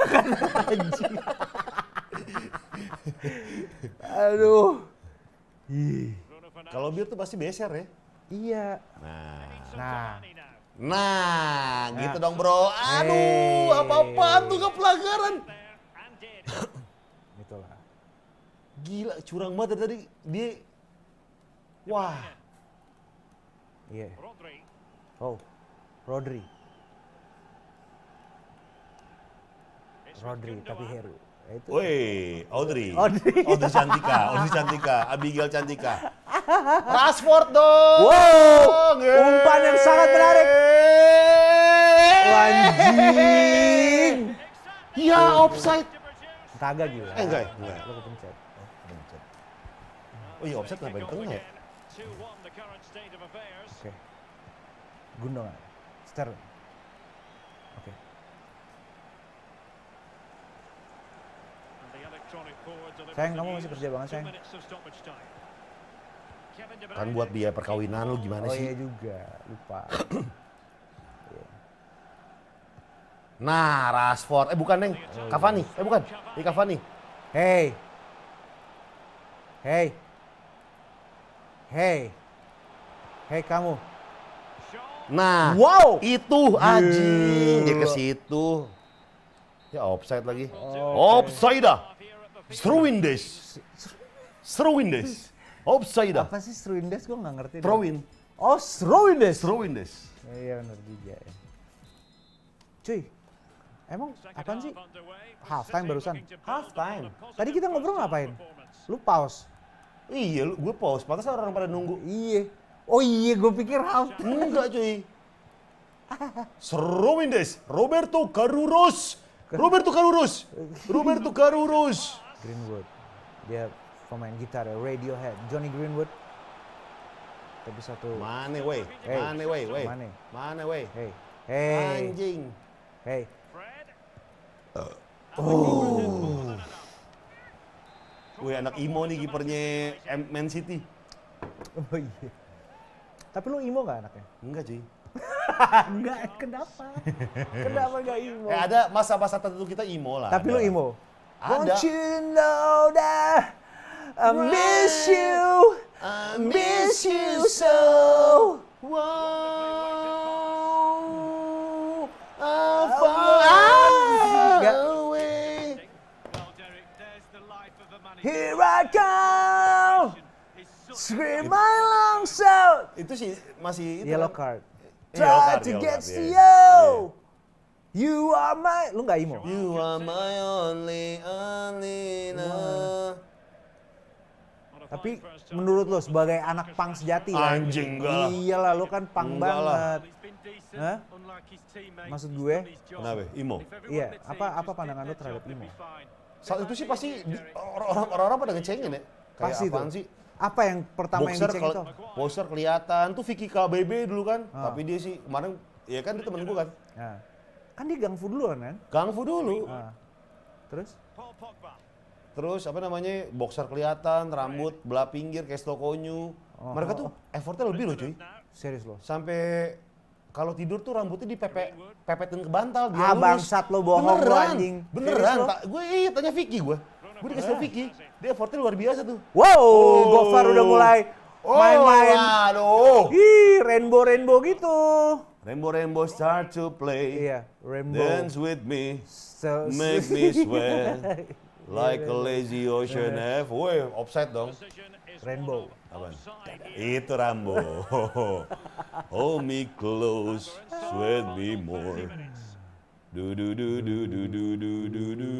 Speaker 1: Aduh. Kalau biar tuh pasti beser ya? Iya. Nah. Nah. Nah, gitu nah. gitu dong bro. Aduh, hey. apa-apaan tuh
Speaker 2: kepelanggaran.
Speaker 1: gila curang banget tadi dia wah iya yeah.
Speaker 2: oh Rodri
Speaker 1: Rodri tapi Heru nah, itu. Woi, kan Audrey. Audrey. Audrey Cantika, Audrey Cantika, Abigail Cantika. Rashford dong. Wow. yeah. Umpan yang sangat menarik. Lanjing. Ya offside. Kagak gila. Eh, enggak, enggak. Lo kepencet. Oh 어, 이 업셋 때문에 ya. Oke.
Speaker 2: Gundongan, sterling oke
Speaker 3: sayang kamu masih kerja banget sayang kan buat
Speaker 1: biaya perkawinan lu gimana oh, sih oh iya juga lupa Nah, Rashford. Eh bukan, Neng. Cavani. Eh bukan. Ini Cavani. Hey. Hey. Hey. Hey kamu. Nah, wow. itu aji. dia ke situ. Ya offside lagi. Oh, offside dah. Struin des. des. Offside dah. Apa sih struin des? Gue nggak ngerti. Throwin. Oh, struin des. Struin des.
Speaker 2: Iya benar juga
Speaker 1: ya. Cuy, Emang apa sih? Half time barusan. Half time. Tadi kita ngobrol ngapain? Lu pause. Iya, gue pause Pantas orang pada nunggu. Iya. Oh iya, gue pikir hal. Enggak cuy. Seru Mendes, Roberto Carurus. Roberto Carurus. Roberto Carurus.
Speaker 2: Greenwood. Dia
Speaker 1: pemain gitar ya, Radiohead. Johnny Greenwood. Tapi satu. Mane way Hey. Mane way, way Mane. Mane way. Hey. Hey. Anjing.
Speaker 2: Hey. Oh.
Speaker 1: Wih anak Imo nih kipernya Man City. Oh iya. Tapi lu Imo gak anaknya? Enggak cuy. enggak, kenapa? kenapa gak Imo? Eh, ada masa-masa tertentu kita Imo lah. Tapi lu Imo? Ada. Don't you know that I miss you, I miss you so.
Speaker 2: Wow.
Speaker 1: Scream my lungs out. Itu sih masih itu Yellow
Speaker 2: kan? card. Iya, Try to get to you.
Speaker 1: Yeah. You are my, lu gak emo? You are my only, only Tapi menurut lo sebagai anak pang sejati ya? Anjing iya lah. Iyalah lo kan pang banget. Hah? Maksud gue? Kenapa? Imo? Iya, apa apa pandangan lo terhadap Imo? Saat itu sih pasti orang-orang pada ngecengin ya. Kayak pasti apaan tuh. sih? apa yang pertama boxer yang dicek itu? Boxer kelihatan tuh Vicky KBB dulu kan, oh. tapi dia sih kemarin ya kan dia temen gue kan. Ya. Kan dia gangfu dulu kan? Gangfu dulu. Ah. Terus? Terus apa namanya? Boxer kelihatan, rambut belah pinggir kayak Stokonyu. Oh, Mereka tuh effortnya lebih loh cuy. Serius loh. Sampai kalau tidur tuh rambutnya dipepet pepetin ke bantal ah, lurus. bangsat lo bohong beneran, anjing. Beneran, beneran. gue iya tanya Vicky gue. Gue dikasih tau Vicky dia forte luar biasa tuh. Wow, oh. Gofar udah mulai oh, main-main. Oh, aduh. Ih, rainbow-rainbow gitu. Rainbow Rainbow start to play. Iya, Rainbow. Dance with me. So, make me sweat. Iya, like a lazy ocean yeah. Woi, Offside dong. Rainbow. Apaan? Itu Rambo. Hold me close, sweat me more. Do do do do do do do do do.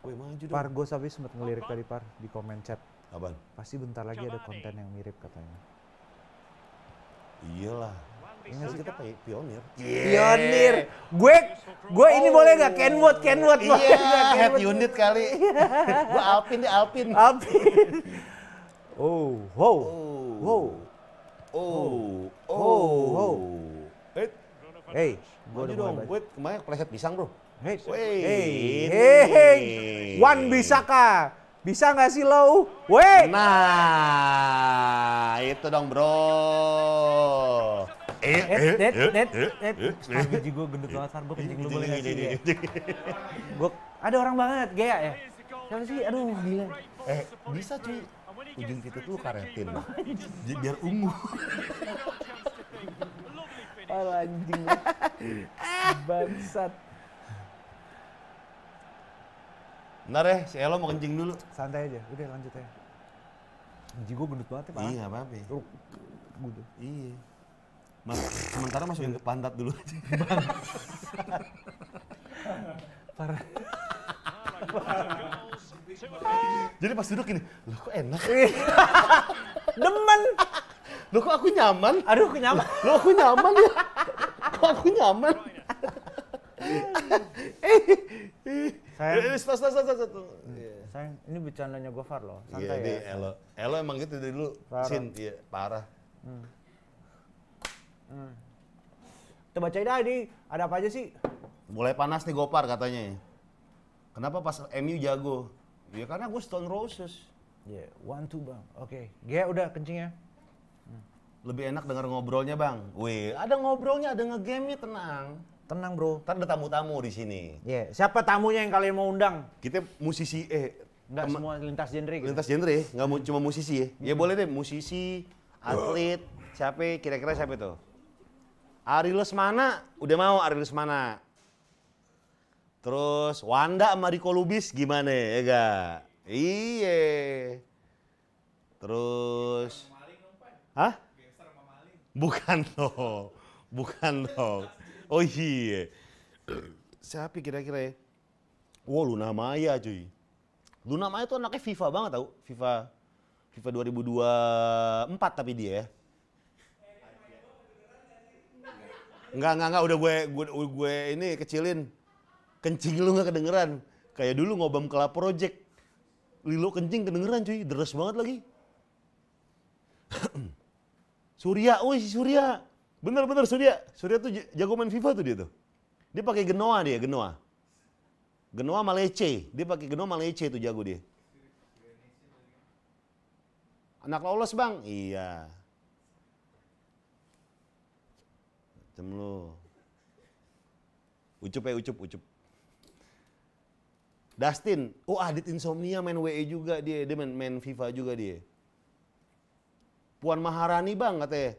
Speaker 1: Wih, maju dong. Par, gue tapi sempat ngelirik tadi Par di komen chat. Apaan? Pasti bentar lagi ada konten yang mirip katanya. Iyalah. Ini sih kita pionir. Yeah. Pionir. Gue gue ini oh. boleh gak Kenwood Kenwood yeah, boleh iya, head unit kali. gue Alpin Alpine. Alpin. Alpin. oh, wow. Wow. Oh. Oh. Oh. Hey, gue udah mulai. Wait, kemarin kepleset pisang, Bro.
Speaker 2: Hey, hey, hey, hey. Wan
Speaker 1: Bisaka. Bisa nggak sih lo? Wait. Nah, itu dong bro. Eh, eh, eh, eh, eh, biji gue gendut banget, Sar. Gue kencing lu boleh nggak sih? Gue, ada orang banget, Gaya ya? Siapa sih? Aduh, gila. Eh, bisa cuy. Ujung kita tuh karetin. biar ungu.
Speaker 2: Oh, anjing. Bangsat.
Speaker 1: Ntar ya, si Elo mau kencing dulu. Santai aja, udah lanjut aja. Anjing gue gendut banget ya, Pak. Iya, gak apa-apa. Gendut. Iya. Mas, sementara masukin ke pantat dulu aja. Parah. Jadi pas duduk ini, loh kok enak? Iya. Demen! Loh kok aku nyaman? Aduh, aku nyaman. Lo aku nyaman ya? Kok aku nyaman? Eh. eh. Sayang, eh, eh, stop, stop, stop, stop. Hmm. Iya. Sayang, ini bercandanya Gofar loh. Iya, Santai yeah, ya. Elo. Elo emang gitu dari dulu. Parah. Sin, iya, parah.
Speaker 2: Hmm. Hmm.
Speaker 1: Kita bacain dah ini, ada apa aja sih? Mulai panas nih Gofar katanya. Kenapa pas MU jago? Ya karena gue Stone Roses. Iya yeah, one two bang. Oke, okay. Gaya udah kencingnya. Hmm. Lebih enak denger ngobrolnya bang. Wih, ada ngobrolnya, ada ngegame tenang. Tenang bro. Ntar ada tamu-tamu di sini. Iya. Yeah. Siapa tamunya yang kalian mau undang? Kita musisi, eh Enggak semua lintas genre gitu. Lintas genre ya, eh. enggak mu hmm. cuma musisi eh. ya. Hmm. Ya boleh deh musisi, atlet, siapa kira-kira siapa itu? Ari Lesmana, udah mau Ari Lesmana. Terus Wanda sama Riko Lubis gimana ya ga? Iya. Terus Hah? Bukan loh. Bukan loh. Oh iya, siapa kira-kira ya? Wah wow, Luna Maya cuy. Luna Maya tuh anaknya FIFA banget tau. FIFA FIFA 2024 tapi dia ya. Enggak, enggak, enggak. Udah gue, gue, gue ini kecilin. Kencing lu gak kedengeran. Kayak dulu ngobam kelap project. Lilo kencing kedengeran cuy. Deres banget lagi. Surya, oh si Surya. Bener-bener Surya, Surya tuh jago main FIFA tuh dia tuh. Dia pakai Genoa dia, Genoa. Genoa Malece, dia pakai Genoa Malece tuh jago dia. Anak lolos bang? Iya. Macam lu. Ucup ya ucup, ucup. Dustin, oh Adit ah, Insomnia main WE juga dia, dia main, main FIFA juga dia. Puan Maharani bang katanya,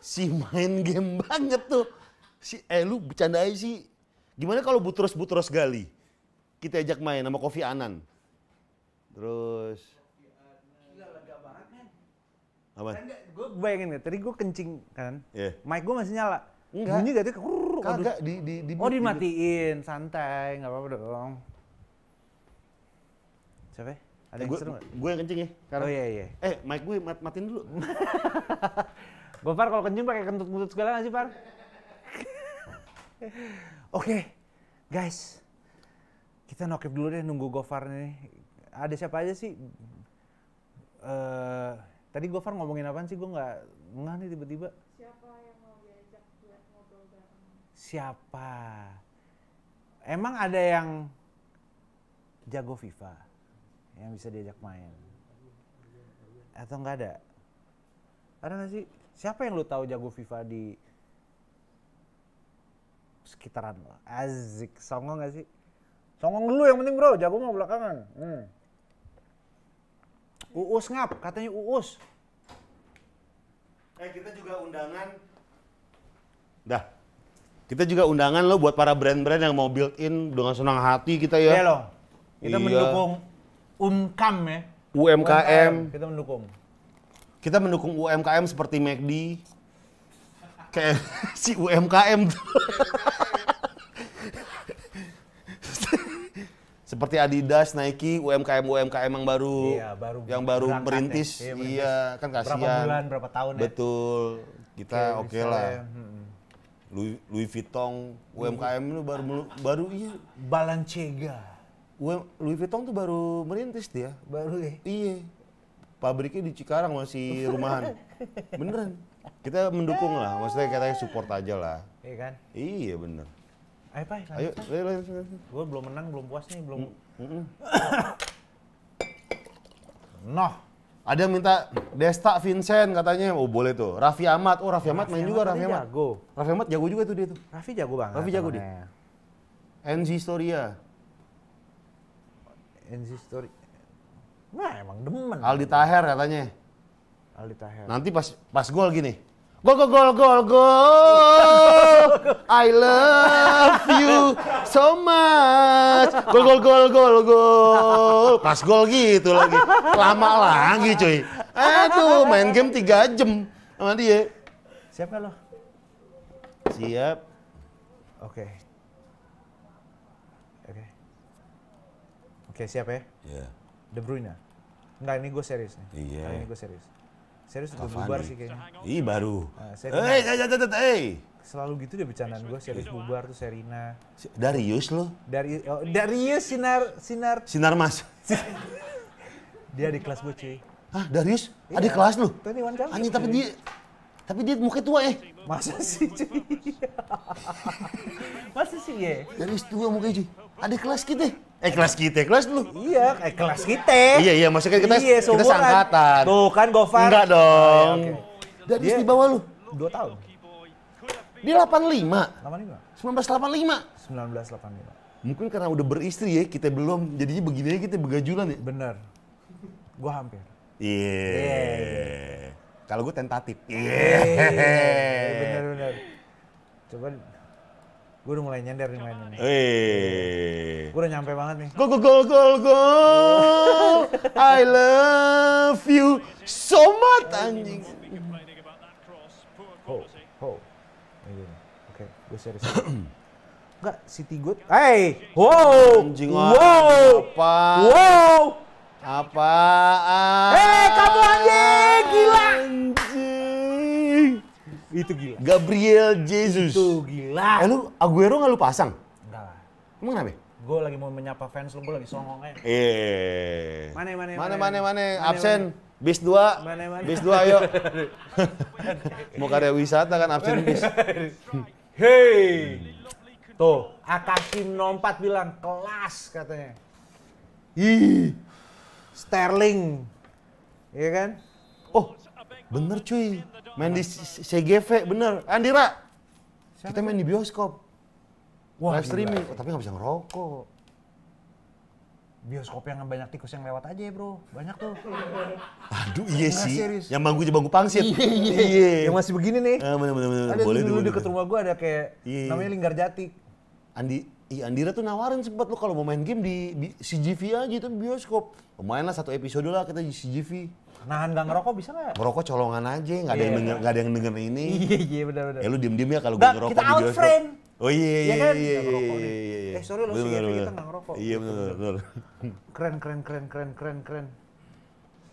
Speaker 1: si main game banget tuh. Si eh bercanda aja sih. Gimana kalau butros-butros gali? Kita ajak main sama Kofi Anan. Terus apa? Gue bayangin ya, tadi gue kencing kan, yeah. mic gue masih nyala. Enggak. Bunyi gak tuh? Kagak, di, di, di, Oh dimatiin, di, santai, gak apa-apa dong. Siapa ya? Ada eh, yang gua, seru gak? Gue yang kencing ya. oh iya iya. Eh, mike gue mat matiin dulu. Gue Far kalau kencing pakai kentut-kentut segala nggak sih Far? Oke, okay, guys. Kita nokip dulu deh nunggu Gofar nih. Ada siapa aja sih? Uh, tadi Gofar ngomongin apa sih? Gue nggak ngeh nih tiba-tiba.
Speaker 2: Siapa yang mau diajak
Speaker 1: buat ngobrol bareng? Siapa? Emang ada yang jago FIFA yang bisa diajak main? Atau nggak ada? Ada nggak sih? Siapa yang lu tahu jago FIFA di sekitaran lo? Azik, songong gak sih? Songong dulu yang penting bro, jago mau belakangan. Hmm. Uus ngap, katanya Uus. Eh kita juga undangan. Dah. Kita juga undangan lo buat para brand-brand yang mau build in dengan senang hati kita ya. Iya lo. Kita iya. mendukung UMKM ya. UMKM. UMKM. Kita mendukung. Kita mendukung UMKM seperti McD, kayak si UMKM tuh. seperti Adidas, Nike, UMKM UMKM yang baru, iya, baru yang baru ya. merintis, ya. iya, iya kan kasihan. Berapa bulan, berapa tahun ya? Betul, kita oke okay, okay lah. Hmm. Louis, Louis Vuitton, UMKM itu baru baru iya. cega. Louis Vuitton tuh baru merintis dia. Baru ya? Iya pabriknya di Cikarang masih rumahan. Beneran. Kita mendukung lah, maksudnya katanya support aja lah. Iya kan? Iya bener. Ayo, Pak, ayo, ayo, ayo, Gue belum menang, belum puas nih, belum... Nah. noh. Ada yang minta Desta Vincent katanya, oh boleh tuh. Raffi Ahmad, oh Raffi ya, Ahmad main juga Raffi Ahmad. Jago. Raffi Ahmad jago juga tuh dia tuh. Raffi jago banget. Raffi jago dia. NZ Storia. NZ Storia. Nah emang demen. Aldi Taher katanya. Aldi Taher. Nanti pas pas gol gini. Gol gol gol gol gol. I love you so much. Gol gol gol gol gol. Pas gol gitu lagi. Lama lagi cuy. Aduh main game 3 jam sama dia. Siap gak lo? Siap. Oke. Okay. Oke. Okay. Oke okay, siap ya? Iya. Yeah. De Bruyne. Enggak, ini gue serius nih. Iya. Kali ini gue serius. Serius udah bubar sih kayaknya. Ih, baru. Eh eh, eh, eh. eh. Selalu gitu dia bercandaan gue, serius bubar tuh Serina. Darius lo? Dari, oh, Darius sinar sinar sinar mas.
Speaker 3: dia
Speaker 1: di kelas gue cuy. Hah, Darius? Iya. Ada kelas lu? Tadi
Speaker 2: kan. Anjing tapi dia
Speaker 1: tapi dia mukanya tua Eh. Masa sih cuy? Masa sih ya? Darius tua mukanya cuy. Ada kelas kita. Gitu, Eh kelas kita, kelas lu. Iya, eh, kelas kita. Iya, iya, maksudnya kita iya, kita seangkatan. Tuh kan Gofar. Enggak dong. Oh, iya, okay. Dia, di bawah lu. Dua tahun. Dia 85. 85. 1985. 1985. Mungkin karena udah beristri ya, kita belum. Jadinya begini aja kita begajulan ya. Benar. Gua hampir. Iya. Yeah. Yeah. Kalau gue tentatif. Iya. Yeah. Yeah. Iya. Bener-bener. Coba. Gue udah mulai nyender nih mainnya. Gue udah nyampe banget nih.
Speaker 2: Go go go go go. I love
Speaker 1: you so much anjing.
Speaker 2: Oh, oh. Oke, okay, gue serius.
Speaker 1: Enggak, City gue. Hey, wow, anjing, wow, apa? wow, apaan? Eh, hey, kamu anjing, gila.
Speaker 2: Anjing.
Speaker 1: Itu gila. Gabriel Jesus. Itu gila. Eh lu Aguero nggak lu pasang? Enggak lah. Emang kenapa? Gue lagi mau menyapa fans lu, gue lagi songong aja. Eh. Mana iya. mana mana mana mana absen. Mane. Bis 2. Mana mana. Bis 2 ayo. mau karya wisata kan absen bis. Hey. Tuh, Akashi 04 bilang kelas katanya. Ih. Sterling. Iya kan? Oh, Bener cuy, main di CGV bener. Eh, Andira, Siapa? kita main di bioskop. Wah, live streaming, oh, tapi gak bisa ngerokok. Bioskop yang banyak tikus yang lewat aja ya bro, banyak tuh. Aduh iya nah, sih, serius. yang bangku bangku pangsit. Iya, iya, iya. Yang masih begini nih. Eh, bener, bener, bener. Ada Boleh dulu deket rumah gue ada kayak, Iye. namanya Linggar Jati. Andi, Iya Andira tuh nawarin sempat lo kalau mau main game di, CGV aja itu bioskop. mainlah satu episode lah kita di CGV. Nahan gak ngerokok bisa gak? Ngerokok colongan aja, gak ada, yeah. yang, iya. denger, gak ada yang denger ini. Iya, iya benar-benar. Ya lu diem-diem ya kalau gue ngerokok kita di bioskop. Friend. Oh iya, iya, iya, kan? iya, iya, iya, iya. Eh sorry lo sih, kita gak ngerokok. Iya benar benar. Keren, keren, keren, keren, keren, keren.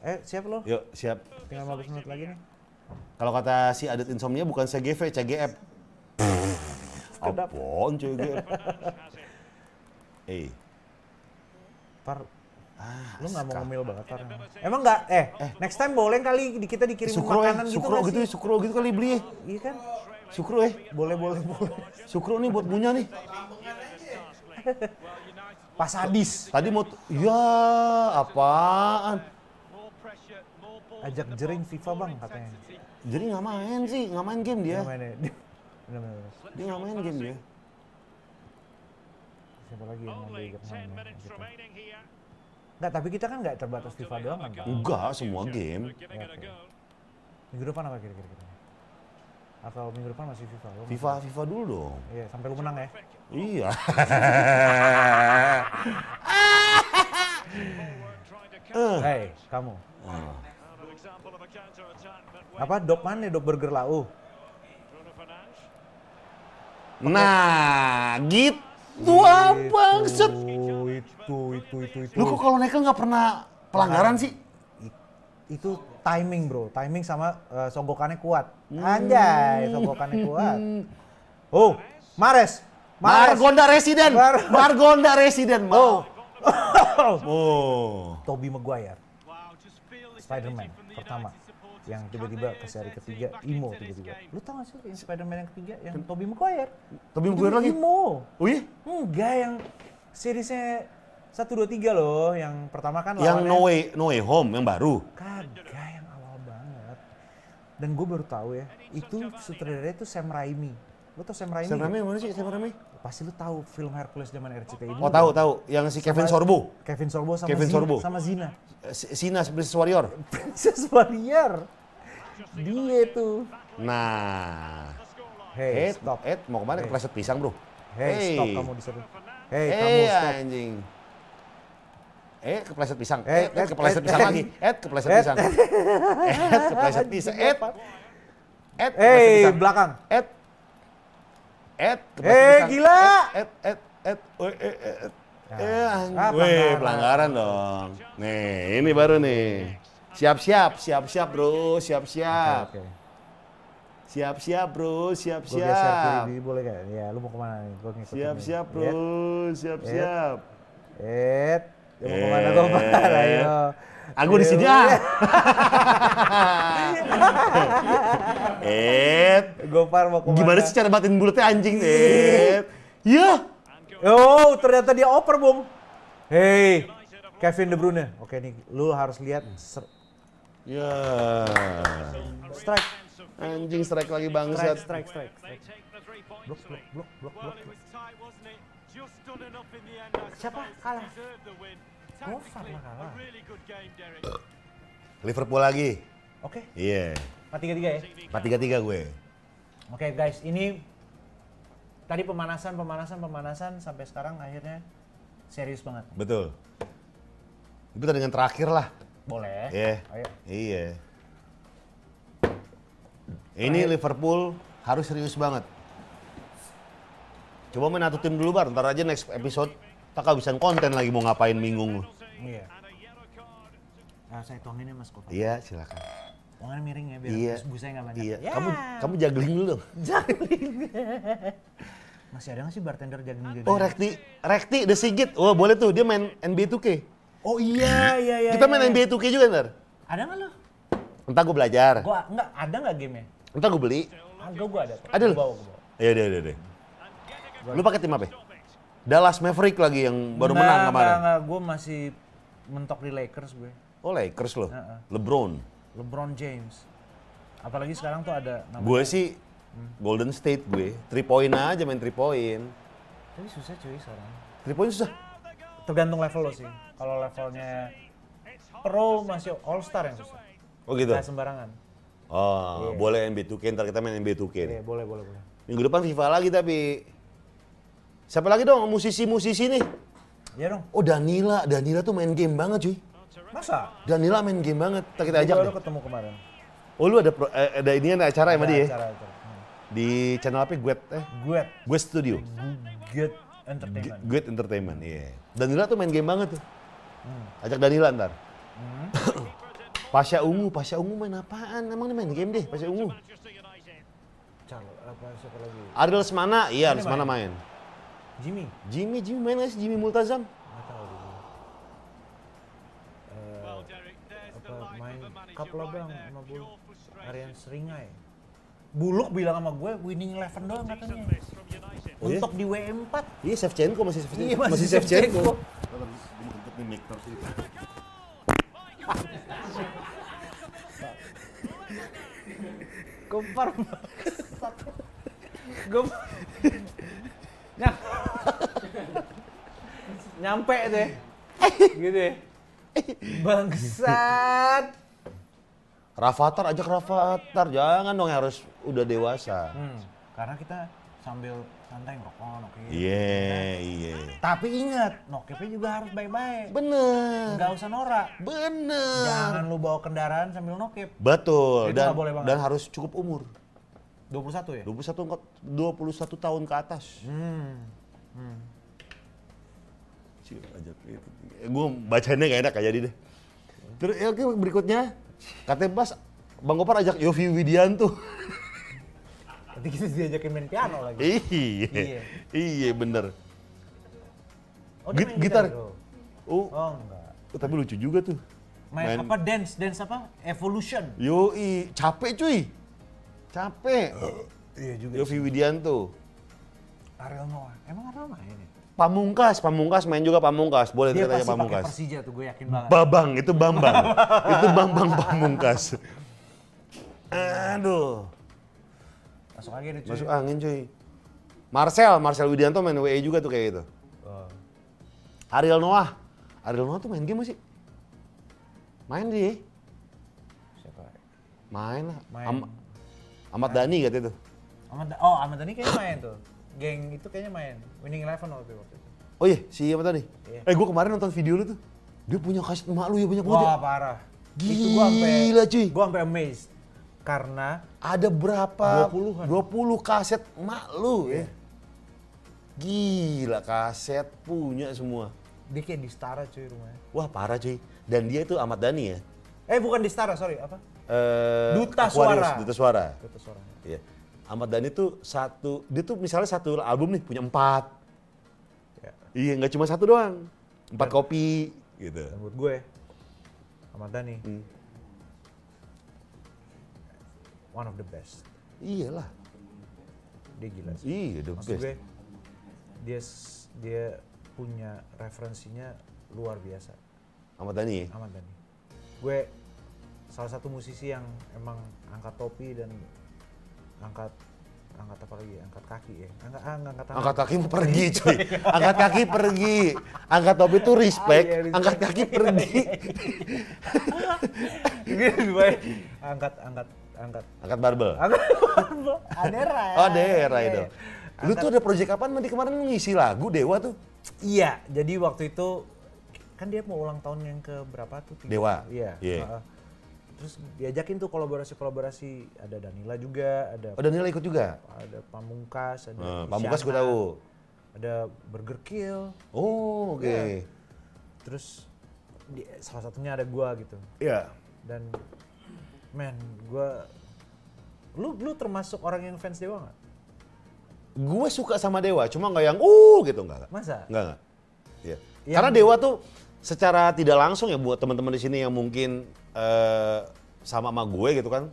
Speaker 1: Eh siap lo? Yuk siap. Tinggal 15 menit lagi nih. Kalau kata si Adit Insomnia bukan CGV, CGF. Apaan CGF? Eh. Par Ah, lu nggak mau ngemil banget tar. Emang nggak? Eh, eh, next time boleh kali kita dikirim sukro, makanan eh, gitu sukro gitu, ya, sih? sukro gitu kali beli. Ya. Iya kan? Sukro eh, boleh boleh boleh. Sukro nih buat punya nih. Pas habis Tadi mau, ya apaan? Ajak jering FIFA bang katanya. Jering nggak main sih, nggak main game dia. Nggak main ya. Dia nggak main game dia. Siapa lagi yang mau diajak main? Ya? Enggak, tapi kita kan enggak terbatas FIFA doang kan? Enggak, semua game. Ya, okay. Minggu depan apa kira-kira kita?
Speaker 2: Atau minggu depan masih FIFA? Lo
Speaker 1: FIFA, masih... FIFA dulu dong. Iya, sampai lu menang ya? Iya. Eh. Hei, kamu. Uh. Apa, dop mana? Dop burger lau? Nah, gitu. Dua itu, bangset. Itu, itu, itu, itu. Lu kok kalau nekel nggak pernah
Speaker 3: pelanggaran sih?
Speaker 1: Itu timing bro, timing sama uh, sogokannya kuat. Hmm. Anjay, sogokannya kuat. Oh, Mares. Mares. Margonda Residen. Mar Margonda Residen. Oh. oh. oh. Toby Maguire. Spider-Man pertama yang tiba-tiba ke seri ketiga Imo tiba-tiba. Lu tau gak sih yang Spider-Man yang ketiga yang Tobey Maguire? Tobey Maguire lagi? Imo. Oh iya? Enggak yang seriesnya satu dua tiga loh yang pertama kan yang No Way No Way Home yang baru. Kagak yang awal banget. Dan gue baru tahu ya itu sutradaranya itu Sam Raimi. Lu tau Sam Raimi? Sam Raimi mana sih Sam Raimi? Pasti lu tahu film Hercules zaman RCTI. Oh tahu tahu yang si Kevin Sorbo. Kevin Sorbo sama Kevin Zina, Sorbo. sama Zina. Sina Princess Warrior. Princess Warrior. Dia tuh. Nah. Hey, hey stop. Ed, mau kemana? Hey. Kepleset pisang, bro. Hey, hey. stop kamu di sana. Hey, hey, kamu stop. anjing. Eh, kepleset pisang. Eh, Ed, Ed, kepleset pisang lagi. Ed, kepleset pisang. Ed, kepleset pisang. Ed, Ed, kepleset pisang. belakang. Ed, kepleset pisang. Eh, gila. Ed, Ed, Ed, Ed, Eh, pelanggaran dong. Nih, ini baru nih. Siap-siap, siap-siap bro, siap-siap. Okay, okay. Siap-siap bro, siap-siap. Gue siap boleh gak? Kan? Ya, lu mau kemana nih? Gue ngikutin. Siap-siap bro,
Speaker 2: siap-siap. Et, ya, mau kemana gue ah, Ayo. Aku di sini ah. et,
Speaker 1: Gopar mau kemana? Gimana sih cara batin bulatnya anjing, Et? Ya. Oh, ternyata dia oper, Bung. Hey, Kevin De Bruyne. Oke nih, lu harus lihat Ya. Strike. Anjing strike lagi bangsat. Strike,
Speaker 2: strike, strike. Blok, blok, blok, blok, blok.
Speaker 1: Siapa kalah? Kosar lah kalah. Liverpool lagi. Oke. Iya. Yeah. Empat tiga tiga ya. Empat tiga tiga gue. Oke guys, ini tadi pemanasan, pemanasan, pemanasan sampai sekarang akhirnya serius banget. Betul. Itu dengan terakhir lah. Boleh. Iya. Yeah. Oh, Ayo. Iya. iya. Ini Liverpool harus serius banget. Coba main satu tim dulu bar, ntar aja next episode tak kehabisan konten lagi mau ngapain bingung lu.
Speaker 2: Iya. Nah, saya
Speaker 1: tuangin ya Mas Kota. Iya, silakan. Tuangin miring ya biar iya. busanya nggak banyak. Iya. Yeah. Kamu kamu juggling dulu dong.
Speaker 2: Juggling.
Speaker 1: Masih ada nggak sih bartender juggling? Oh, Rekti, Rekti The Sigit. Wah, oh, boleh tuh dia main NBA 2K. Oh iya, iya, iya. Kita main iya. NBA iya. 2K juga ntar. Ada nggak lo? Entah gue belajar. Gua nggak ada nggak gamenya? Entah gue beli. Ada gue ada. Ada lo? Iya, iya, Iya, iya. ada, Lu pakai tim apa? Ya? Dallas Maverick lagi yang baru nah, menang kemarin. Enggak, enggak, gue masih mentok di Lakers gue. Oh Lakers lo? Uh -uh. LeBron. LeBron James. Apalagi sekarang tuh ada nama Gue sih hmm. Golden State gue. Tripoin point aja main tripoin. point. Tapi susah cuy sekarang. Tripoin point susah. Tergantung level lo sih. Kalau levelnya pro masih all star yang susah. Oh gitu. Nah, sembarangan. Oh, yeah. boleh MB2K ntar kita main MB2K. Iya, yeah, boleh, boleh, boleh. Minggu depan FIFA lagi tapi siapa lagi dong musisi-musisi nih? Iya yeah, dong. Oh, Danila, Danila tuh main game banget, cuy. Masa? Danila main game banget. Kita, kita ajak. Baru ketemu kemarin. Oh, lu ada pro, eh, ada ini ada acara ya, Madi ya? Acara, acara. Hmm. Di channel apa? gue? eh? Guet. Guet Studio.
Speaker 2: Gue Entertainment.
Speaker 1: Gue Entertainment, iya. Yeah. Danila tuh main game banget tuh. Hmm. Ajak Danila ntar.
Speaker 2: Hmm.
Speaker 1: Pasha Ungu, Pasha Ungu main apaan? Emang dia main game deh, Pasha Ungu. Ariel semana? iya Lesmana main. main. Jimmy. Jimmy, Jimmy main nggak sih Jimmy Multazam? Eh, lo apa main Kapla bang sama Buluk. Arian Seringai. Buluk bilang sama gue winning eleven doang katanya. Untuk iya. di w 4 Iya, Shevchenko masih Shevchenko. Iya, masih, masih Shevchenko.
Speaker 2: Shevchenko. Nih mic harus dibuka. Nyam. Nyampe deh. Gitu ya. Bangsat.
Speaker 1: Rafathar ajak Rafathar, jangan dong harus udah dewasa. Hmm, karena kita sambil santai ngerokok nokep iya yeah, iya yeah. tapi ingat nokepnya juga harus baik-baik bener nggak usah norak bener jangan lu bawa kendaraan sambil nokep betul Jadi dan boleh dan harus cukup umur 21 ya 21 21 tahun ke atas hmm. hmm. Gue bacanya gak enak aja jadi deh. Terus ya, berikutnya, katanya pas Bang Gopar ajak Yofi Widianto. gitu diajakin main piano lagi. Iya. Iya, iya bener. Oh, Git gitar. gitar oh. oh enggak. Oh, tapi lucu juga tuh. Main, main, apa dance, dance apa? Evolution. Yoi, capek cuy. Capek. Uh, iya juga. Yofi Widianto. Ariel Noah. Emang Ariel Noah ini? Ya? Pamungkas, Pamungkas main juga Pamungkas. Boleh Dia tanya Pamungkas. Dia Persija
Speaker 2: tuh, gue yakin banget.
Speaker 1: Babang, itu Bambang. itu Bambang Pamungkas. Aduh. Masuk angin cuy. Masuk angin cuy. Marcel, Marcel Widianto main WE juga tuh kayak gitu. Oh. Ariel Noah. Ariel Noah tuh main game sih? Main dia. Siapa? Main lah. Main. Am Ahmad main. Dhani katanya tuh. Ahmad Oh, Ahmad Dhani kayaknya main tuh. Geng itu kayaknya main. Winning Eleven waktu itu. Oh iya, si Ahmad Dhani? Iya. Eh, gue kemarin nonton video lu tuh. Dia punya kaset emak lu ya banyak banget. Ya. Wah, parah. Gila, itu gua ampe, cuy. Gua sampai amazed. Karena ada berapa? 20 puluh kaset mak lu yeah. ya. Iya. Gila kaset punya semua. Dia kayak di Stara cuy rumahnya. Wah parah cuy. Dan dia itu Ahmad Dhani ya? Eh bukan di Stara, sorry apa? Uh, Duta Aquarius, Suara. Duta Suara. Duta Suara. Iya. Ahmad Dhani tuh satu, dia tuh misalnya satu album nih punya empat. yeah. Iya, nggak cuma satu doang. Empat Dan, kopi gitu. menurut gue, Ahmad Dhani, hmm one of the best. Iyalah. Dia gila sih. Iya, the Maksud best. Gue, dia dia punya referensinya luar biasa. Ahmad Dhani ya? Ahmad Dhani. Gue salah satu musisi yang emang angkat topi dan angkat
Speaker 2: angkat apa lagi ya? angkat kaki ya angkat ah, angkat angkat, angkat kaki mau pergi cuy angkat kaki pergi angkat topi itu respect Angkat ah, iya, respect. angkat kaki pergi
Speaker 1: ya. angkat angkat angkat. Angkat barbel. Angkat barbel. Adera. Ya. Oh, Adera iya, itu. Iya. Lu tuh ada project kapan? Nanti kemarin lu ngisi lagu Dewa tuh. Iya, jadi waktu itu kan dia mau ulang tahun yang ke berapa tuh? Tiga. Dewa. Iya. Yeah. Iya. terus diajakin tuh kolaborasi-kolaborasi ada Danila juga, ada Oh, Danila ikut juga? Ada Pamungkas, ada hmm, Pamungkas gue tahu. Ada Burger Kill. Oh, oke. Okay. Terus salah satunya ada gua gitu. Iya. Yeah. Dan man gue lu lu termasuk orang yang fans Dewa nggak? Gue suka sama Dewa, cuma gak yang uh gitu nggak? Masa? Nggak enggak. Iya. Yang... Karena Dewa tuh secara tidak langsung ya buat teman-teman di sini yang mungkin uh, sama sama gue gitu kan,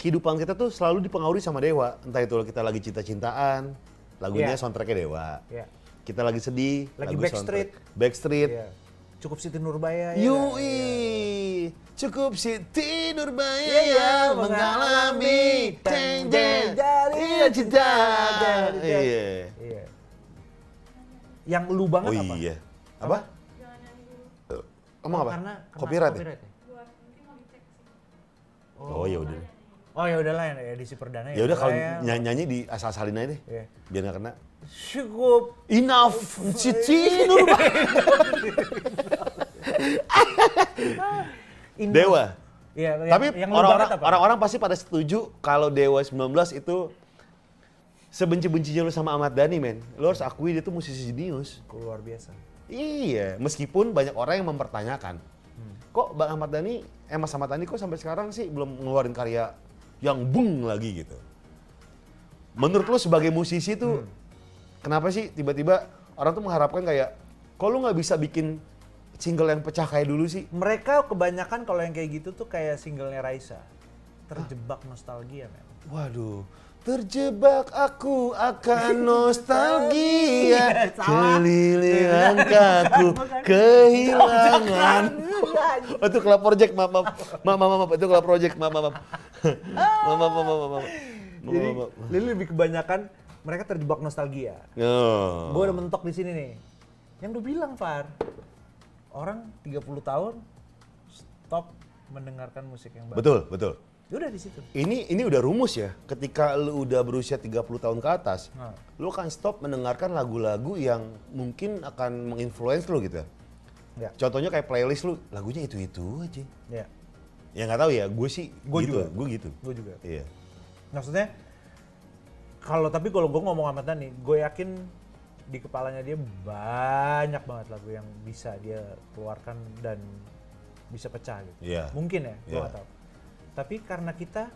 Speaker 1: kehidupan kita tuh selalu dipengaruhi sama Dewa. Entah itu kita lagi cinta-cintaan, lagunya yeah. soundtracknya Dewa. Yeah. Kita lagi sedih, lagi lagu backstreet, backstreet. Yeah. Cukup Siti Nurbaya. Ya Yui. Ya, Cukup si tidur bayang iya, iya, yeah, mengalami ceng iya, dari cinta. Iya. Yang lu banget oh, apa? Iya. Apa? Emang apa? Karena
Speaker 3: copyright. copyright ya? Oh, oh ya udah. Oh ya
Speaker 1: udahlah ya, ya di si perdana ya. Ya udah ya. kalau ya. nyanyi, nyanyi di asal-asalin aja deh. Yeah. Biar gak kena. Cukup. Enough. Cici Nurba. Indah. Dewa. Iya, Tapi orang-orang orang-orang pasti pada setuju kalau Dewa 19 itu sebenci-bencinya lu sama Ahmad Dhani, men. Lu harus akui dia tuh musisi jenius. Luar biasa. Iya, meskipun banyak orang yang mempertanyakan. Hmm. Kok Bang Ahmad Dhani, eh Mas Ahmad Dhani kok sampai sekarang sih belum ngeluarin karya yang bung lagi gitu. Menurut lu sebagai musisi tuh hmm. kenapa sih tiba-tiba orang tuh mengharapkan kayak kok lu gak bisa bikin single yang pecah kayak dulu sih? Mereka kebanyakan kalau yang kayak gitu tuh kayak singlenya Raisa. Terjebak Hah? nostalgia, memang. Waduh. Terjebak aku akan nostalgia iya, Keliling iya, iya. kaku kehilangan Oh itu kelap project maaf maaf maaf maaf maaf itu kelap project maaf maaf
Speaker 2: maaf
Speaker 1: maaf maaf maaf Jadi Lili lebih kebanyakan mereka terjebak nostalgia. Oh. Gue udah mentok di sini nih. Yang udah bilang Far, orang 30 tahun stop mendengarkan musik yang baru. Betul, betul. Ya udah di situ. Ini ini udah rumus ya. Ketika lu udah berusia 30 tahun ke atas, nah. lu akan stop mendengarkan lagu-lagu yang mungkin akan menginfluence lu gitu. Ya. Contohnya kayak playlist lu, lagunya itu-itu aja. Ya. Ya nggak tahu ya, gue sih gue gitu, juga. Gue gitu. Gue juga. Iya. Maksudnya kalau tapi kalau gue ngomong sama Tani, gue yakin di kepalanya dia banyak banget lagu yang bisa dia keluarkan dan bisa pecah gitu. Yeah. Mungkin ya, gue yeah. gak tau. Tapi karena kita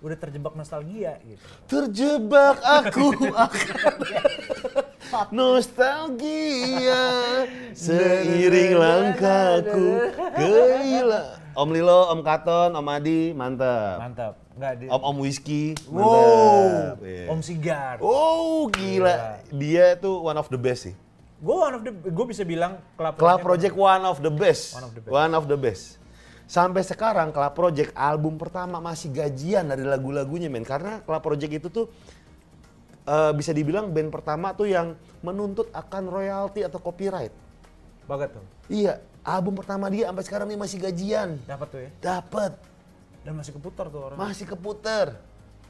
Speaker 1: udah terjebak nostalgia gitu. Terjebak aku akan nostalgia seiring langkahku kehilangan Om Lilo, Om Katon, Om Adi, mantap. Mantep. Enggak di... Om Om Whisky, mantep. Wow. Yeah. Om Sigar. Oh, gila. gila. Dia tuh one of the best sih. Gue one of the gue bisa bilang Club, Club Project, one of the best. One of the best. One of the best. Sampai sekarang Club Project album pertama masih gajian dari lagu-lagunya men karena Club Project itu tuh uh, bisa dibilang band pertama tuh yang menuntut akan royalti atau copyright. Banget tuh. Iya, Album pertama dia sampai sekarang ini masih gajian. Dapat tuh ya? Dapat. Dan masih keputar tuh orang. Masih keputar.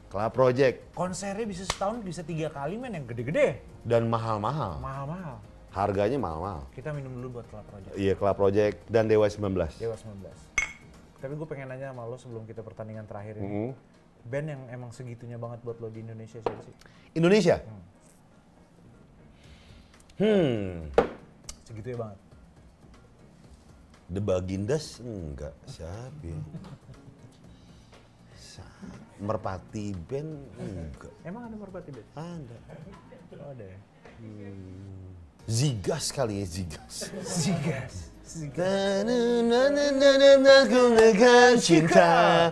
Speaker 1: Club Project. Konsernya bisa setahun bisa tiga kali men yang gede-gede. Dan mahal-mahal. Mahal-mahal. Harganya mahal-mahal. Kita minum dulu buat Club Project. Iya, Club Project dan Dewa 19. Dewa 19. Tapi gue pengen nanya sama lo sebelum kita pertandingan terakhir ini. Mm -hmm. Band yang emang segitunya banget buat lo di Indonesia siapa sih? Indonesia? Hmm. hmm. Segitunya banget. The Bagindas enggak, siapa ya? Merpati ben enggak. Emang ada Merpati Band? Ada. Oh, ada. Ya? Hmm. Zigas kali
Speaker 2: ya, Zigas. Zigas.
Speaker 1: Gunakan cinta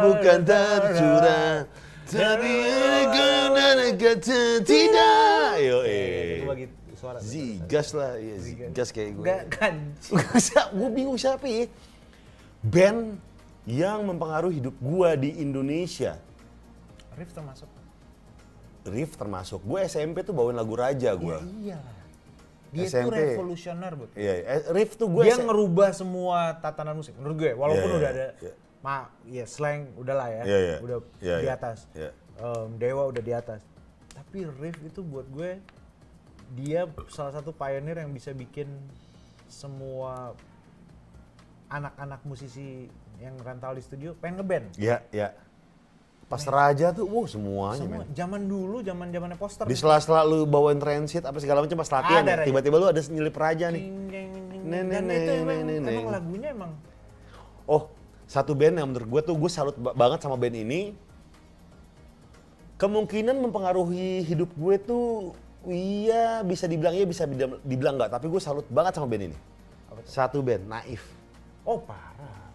Speaker 1: bukan tercurah Tapi tidak Yo, eh. Iya, iya, iya, suara. gas lah, ya, gas kayak gue. Gak kan. gue bingung siapa ya. Band yang mempengaruhi hidup gue di Indonesia. Riff termasuk. Riff termasuk. Gue SMP tuh bawain lagu Raja gue. Ya, iya.
Speaker 2: Dia SMP. tuh revolusioner, buat. Iya, eh, Riff
Speaker 1: tuh gue... Dia S ngerubah semua tatanan musik, menurut gue. Walaupun yeah, iya, udah ada... Yeah. Iya. Ma, ya slang udah lah ya. Yeah, yeah. Udah yeah, di iya. atas. Yeah. Um, Dewa udah di atas. Tapi Riff itu buat gue dia salah satu pioneer yang bisa bikin semua anak-anak musisi yang rantau di studio pengen ngeband. Iya, iya. Pas Raja tuh, wow semuanya Semua, men. Zaman dulu, zaman jamannya poster. Di sela-sela lu bawain transit apa segala macam pas latihan ya, tiba-tiba lu ada nyelip Raja nih. Dan itu emang lagunya emang. Oh, satu band yang menurut gue tuh gue salut banget sama band ini. Kemungkinan mempengaruhi hidup gue tuh Iya bisa dibilang iya bisa dibilang nggak tapi gue salut banget sama band ini. Satu band Naif. Oh parah.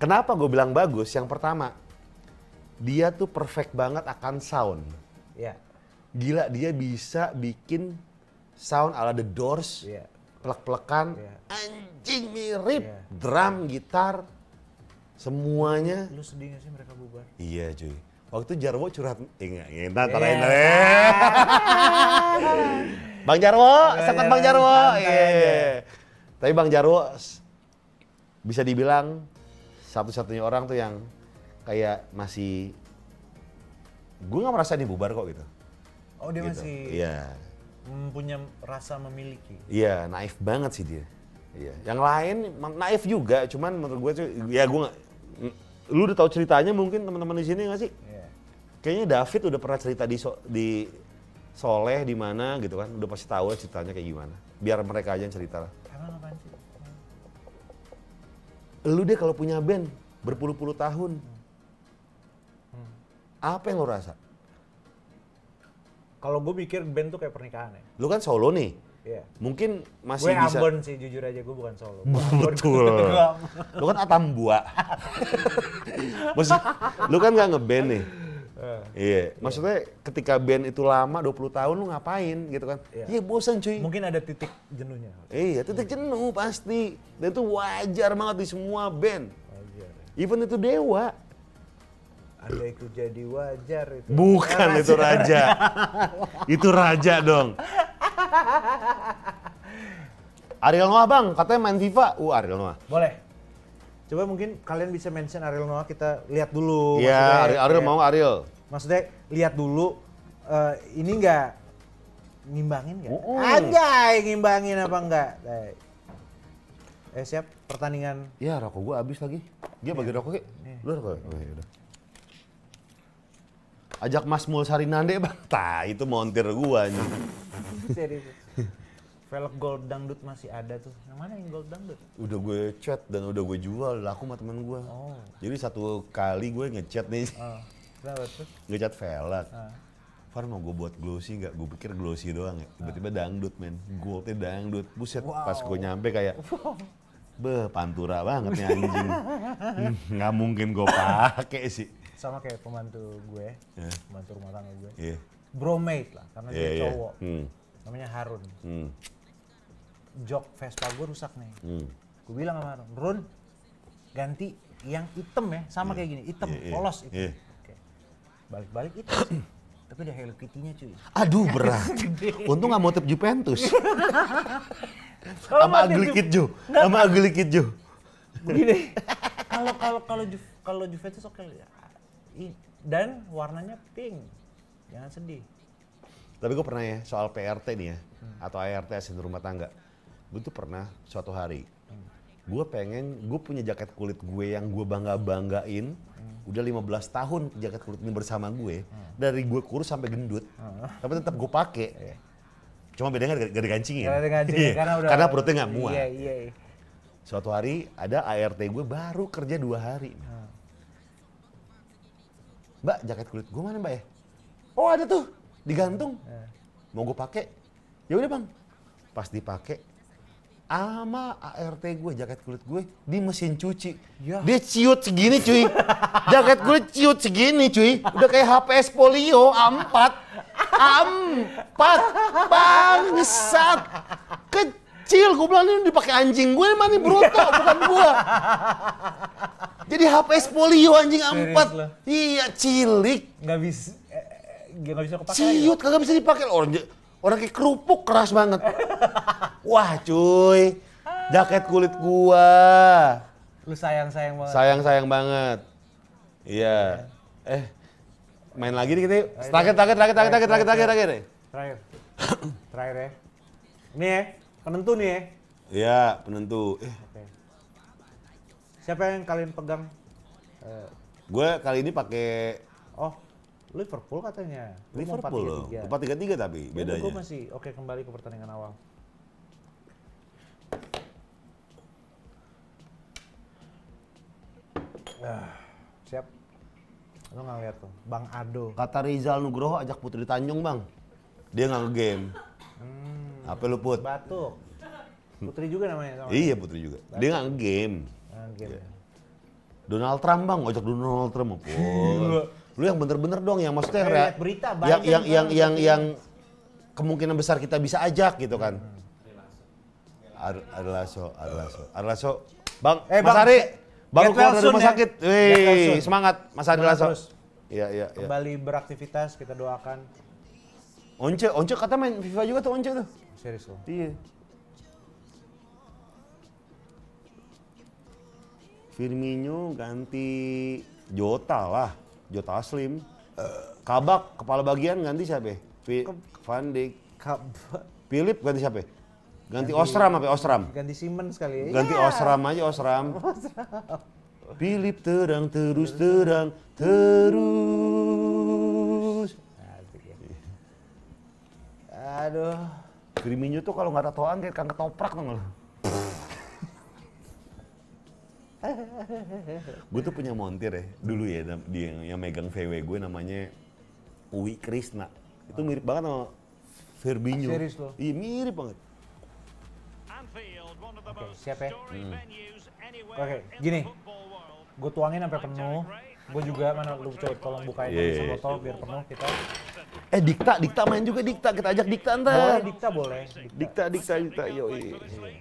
Speaker 1: Kenapa gue bilang bagus? Yang pertama dia tuh perfect banget akan sound. Iya. Gila dia bisa bikin sound ala The Doors. Iya. Plek-plekan, iya. anjing mirip, iya. drum, gitar, semuanya. Lu sedih sih mereka bubar? Iya cuy Waktu Jarwo curhat, ingat, eh, ingat, tarain, yeah. Bang Jarwo, sempat Bang iya, Jarwo. Yeah. Iya, iya. Tapi Bang Jarwo bisa dibilang satu-satunya orang tuh yang kayak masih gue nggak merasa dia bubar kok gitu. Oh dia gitu. masih iya. punya rasa memiliki. Iya naif banget sih dia. Iya. Yang lain naif juga, cuman menurut gue tuh ya gue lu udah tahu ceritanya mungkin teman-teman di sini nggak sih? Kayaknya David udah pernah cerita di so, di Soleh di mana gitu kan, udah pasti tahu ceritanya kayak gimana. Biar mereka aja yang cerita lah. Lu deh kalau punya band berpuluh-puluh tahun, hmm. apa yang lo rasa? Kalau gue mikir band tuh kayak pernikahan ya. Lu kan solo nih. Iya. Mungkin masih gue bisa. Gue Ambon sih jujur aja gue bukan solo. Betul. lu kan Atambua. Maksud, lu kan gak ngeband nih. Uh. Iya. Maksudnya ketika band itu lama 20 tahun lu ngapain gitu kan? Iya, yeah. bosan cuy. Mungkin ada titik jenuhnya. Iya, titik jenuh pasti. Dan itu wajar banget di semua band. Wajar. Ya. Even itu Dewa.
Speaker 2: Ada itu jadi wajar itu. Bukan raja. itu raja.
Speaker 1: itu raja dong. Ariel Noah bang, katanya main FIFA. Uh Ariel Noah. Boleh. Coba mungkin kalian bisa mention Ariel Noah kita lihat dulu. Iya, Ariel, Ariel iya. mau Ariel. Maksudnya lihat dulu uh, ini enggak ngimbangin enggak? Oh. Aja ngimbangin apa enggak? Eh siap pertandingan. Ya rokok gua habis lagi. Dia bagi iya. rokok ya. Iya. Lu rokok. Oh, ya Ajak Mas Mulsari Nande bang. Tah itu montir gua nih.
Speaker 2: Serius.
Speaker 1: Velg Gold Dangdut masih ada tuh. Yang mana yang Gold Dangdut? Udah gue chat dan udah gue jual laku sama temen gue. Oh. Jadi satu kali gue ngechat nih. Oh. Kenapa tuh? velg. Ah. Far mau gue buat glossy nggak? Gue pikir glossy doang ya. Tiba-tiba ah. dangdut men. Goldnya dangdut. Buset wow. pas gue nyampe kayak be pantura banget nih anjing. Hmm, nggak mungkin gue pakai sih. Sama kayak pembantu gue, yeah. pembantu rumah tangga gue. Yeah. Bromate lah, karena yeah, dia iya, iya. cowok. Yeah. Hmm. Namanya Harun. Hmm. Jok Vespa gue rusak nih. Hmm. Gue bilang sama Harun, Run, ganti yang hitam ya, sama yeah. kayak gini, hitam, yeah, yeah. polos. Itu. Yeah balik-balik itu sih. Tapi ada Hello Kitty-nya cuy. Aduh berat. Untung nggak motif Juventus. Sama Kid Ju. Sama Kid Ju. Begini. Kalau kalau kalau kalau Juventus oke okay. Dan warnanya pink. Jangan sedih. Tapi gue pernah ya soal PRT nih ya hmm. atau ART asin rumah tangga. Gue tuh pernah suatu hari gue pengen gue punya jaket kulit gue yang gue bangga banggain hmm. udah 15 tahun jaket kulit ini bersama gue hmm. dari gue kurus sampai gendut hmm. tapi tetap gue pakai iya. cuma bedanya gak, ada digancingin gak iya. karena udah karena perutnya nggak muat iya, iya, iya. suatu hari ada ART gue baru kerja dua hari hmm. mbak jaket kulit gue mana mbak ya oh ada tuh digantung hmm. mau gue pakai ya udah bang pas dipakai ama ART gue, jaket kulit gue di mesin cuci. Ya. Dia ciut segini cuy. jaket kulit ciut segini cuy. Udah kayak HPS polio empat. Empat. bangsat. Kecil gue bilang ini dipakai anjing gue mana bruto bukan gue. Jadi HPS polio anjing empat. Iya cilik. Gak eh, eh, bisa gak bisa kepakai. Ciut kagak bisa dipakai orang Orang kayak kerupuk keras banget. Wah cuy, jaket kulit gua. Lu sayang-sayang banget. Sayang-sayang banget. Iya. iya. Eh, main lagi nih kita. Terakhir, terakhir, terakhir, terakhir, terakhir, terakhir, terakhir, terakhir. Terakhir. Terakhir ya. Ini ya, penentu nih ya. Iya, penentu. Eh. Siapa yang kalian pegang? Eh. Gue kali ini pakai Oh, Liverpool katanya. Liverpool loh. Empat tiga tiga tapi ya bedanya. Gue masih oke okay, kembali ke pertandingan awal. Ah, siap. Lo nggak lihat tuh, Bang Ado. Kata Rizal Nugroho ajak Putri Tanjung bang. Dia nggak game. Hmm, Apa lu put? Batuk. Putri juga namanya. Sama iya Putri juga. Batuk. Dia nggak game. Nah, game. Yeah. Ya. Donald Trump bang, ojek Donald Trump. Wow. lu yang bener-bener dong yang maksudnya ya, yang yang yang yang yang gitu. yang, yang kemungkinan besar kita bisa ajak gitu kan. Arlaso, Arlaso, Arlaso, Bang, eh, Mas Ari, baru keluar dari rumah ya? sakit. Wih, semangat Mas Ari Lasso iya, iya, iya, Kembali beraktivitas, kita doakan. Once, Once kata main FIFA juga tuh Once tuh. Serius lo? Iya. Firmino ganti Jota lah. Jota Aslim. Uh, Kabak kepala bagian ganti siapa? Fandi, Van Dijk. Philip ganti siapa? Ganti, ganti Osram apa Osram? Ganti Simon sekali. Ya. Ganti yeah. Osram aja Osram. Philip terang terus terang terus. Ya. Aduh. Kriminyo tuh kalau nggak ada toang kayak kang ketoprak tuh gue tuh punya montir ya dulu ya dia yang, yang megang VW gue namanya Uwi Krisna itu mirip banget sama Firmino serius loh iya mirip banget Oke, okay, siap ya? Hmm. Oke, okay, gini. Gue tuangin sampai penuh. Gue juga mana lu coba tolong bukain yeah. botol biar penuh kita. Eh Dikta, Dikta main juga Dikta. Kita ajak Dikta ntar. Boleh Dikta boleh. Dikta, Dikta, Dikta. dikta yoi. Yeah.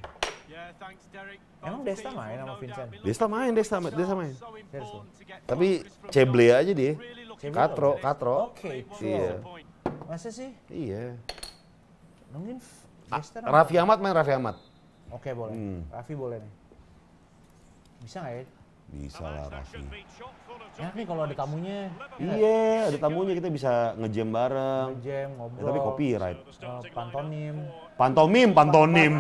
Speaker 1: Emang Desta main sama Vincent? Desta main, Desta, Desta main. Desta. Tapi Ceble aja dia. Ceble Katro, Katro. Oke, okay, Iya. Masa sih? Iya. Mungkin ah, Desta Raffi Ahmad main Raffi Ahmad. Oke, okay, boleh. Hmm. Raffi boleh nih. Bisa nggak ya? Bisa lah Raffi enak ya, nih kalau ada tamunya. Iya, ada tamunya kita bisa ngejam bareng. Ngejam, ngobrol. Ya, tapi copyright. Uh, pantomim Pantomim, pantomim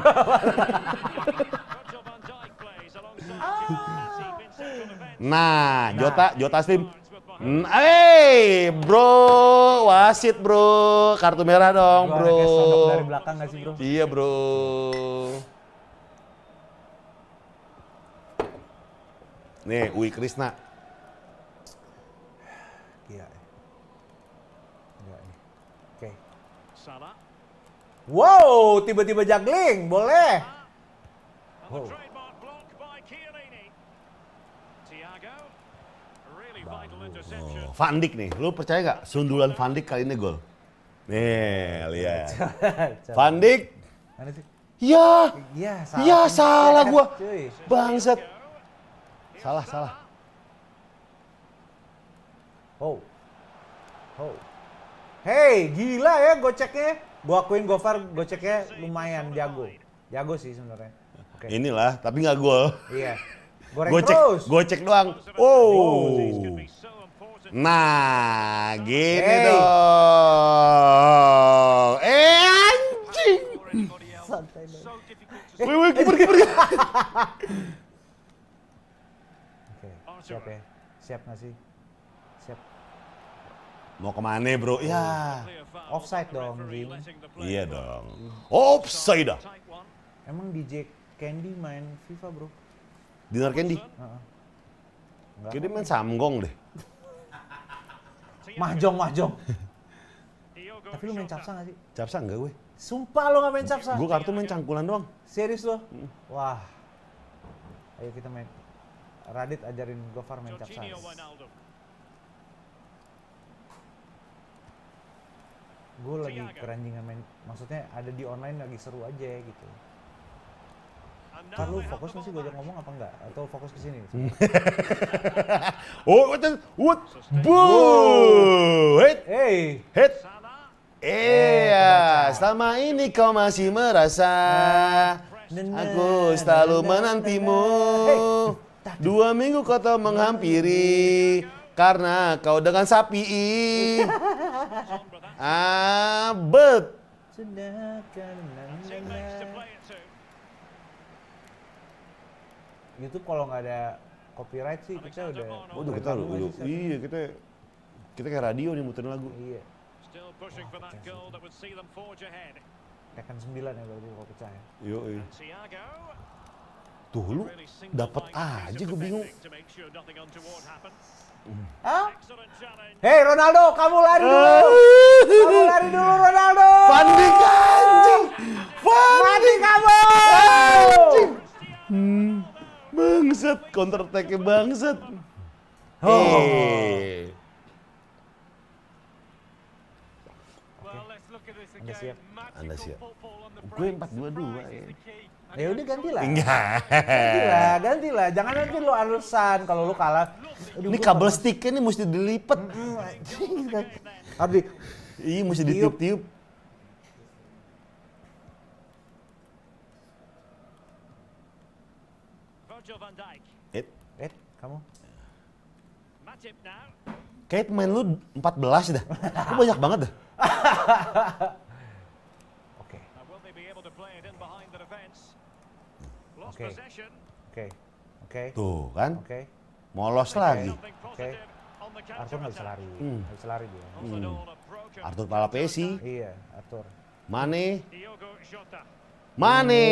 Speaker 1: nah, Jota, Jota Slim. hey, bro, wasit bro, kartu merah dong bro. dari belakang gak sih bro? Iya bro. Nih, Uwi Krisna. Wow, tiba-tiba juggling, boleh.
Speaker 3: Wow. Oh, Van
Speaker 1: nih, lu percaya nggak sundulan Van kali ini gol? Nih, lihat. Van Ya,
Speaker 2: ya salah, ya, salah iya, gua. Bangset.
Speaker 1: Salah, salah. Oh. Oh. Hey, gila ya goceknya gua akuin Gofar goceknya lumayan jago. Jago sih sebenarnya. Okay. Inilah, tapi nggak gol. Iya. Goreng gocek, terus. Gocek doang. Oh. Nah,
Speaker 2: gini hey. dong. Eh, anjing. Santai dong. Wih, wih, kiper, Oke, siap ya. Siap nggak sih? Siap.
Speaker 1: Mau kemana bro? Ya offside dong, Jim. Iya dong. Offside dah. Emang DJ Candy main FIFA, bro? Dinar Candy? Heeh. Uh -uh. main Samgong deh. mahjong, mahjong. Tapi lu main capsa gak sih? Capsa enggak gue. Sumpah lo gak main capsa? Gue kartu main cangkulan doang. Serius lo? Hmm. Wah. Ayo kita main. Radit ajarin Gofar main capsa. gue lagi keranjingan main maksudnya ada di online lagi seru aja gitu perlu fokus nggak sih gue ngomong apa enggak? Atau fokus ke sini? Hmm. oh, what? what? Boo! Hit! Hey! Hit! Iya, selama ini kau masih merasa Aku selalu menantimu Dua minggu kau tak menghampiri Karena kau dengan sapi Abet. YouTube kalau nggak ada
Speaker 3: copyright sih kita udah. Oh,
Speaker 1: kita udah. Iya kita kita kayak radio nih muterin lagu. Iya. Tekan sembilan ya berarti kalau pecah ya. Yo, iya. Tuh lu dapat aja gue bingung.
Speaker 3: Hah? Hei Ronaldo,
Speaker 2: kamu lari dulu. kamu lari dulu Ronaldo. Fandi kancing. Fandi kamu. Anjing. Hmm. Bangsat
Speaker 1: counter attack bangsat.
Speaker 2: Oh. Hey. Eh. Anda siap.
Speaker 1: Anda siap. Gue empat dua dua. ya. Ya udah gantilah. Enggak. Gantilah, gantilah. Jangan nanti lu alasan kalau lu kalah. Aduh, ini kabel stiknya ini mesti dilipet. Ardi. ini mesti ditiup-tiup. Ed, Ed, kamu. Kate main lu 14 dah. Lu banyak banget dah.
Speaker 3: Oke. Oke.
Speaker 1: Oke. Tuh kan? Oke. Okay. Molos okay. lagi. Oke.
Speaker 3: Okay. Arthur nggak bisa lari. Hmm. Gak bisa lari dia.
Speaker 1: Hmm. Arthur Palapesi. Iya, Arthur. Mane. Mane.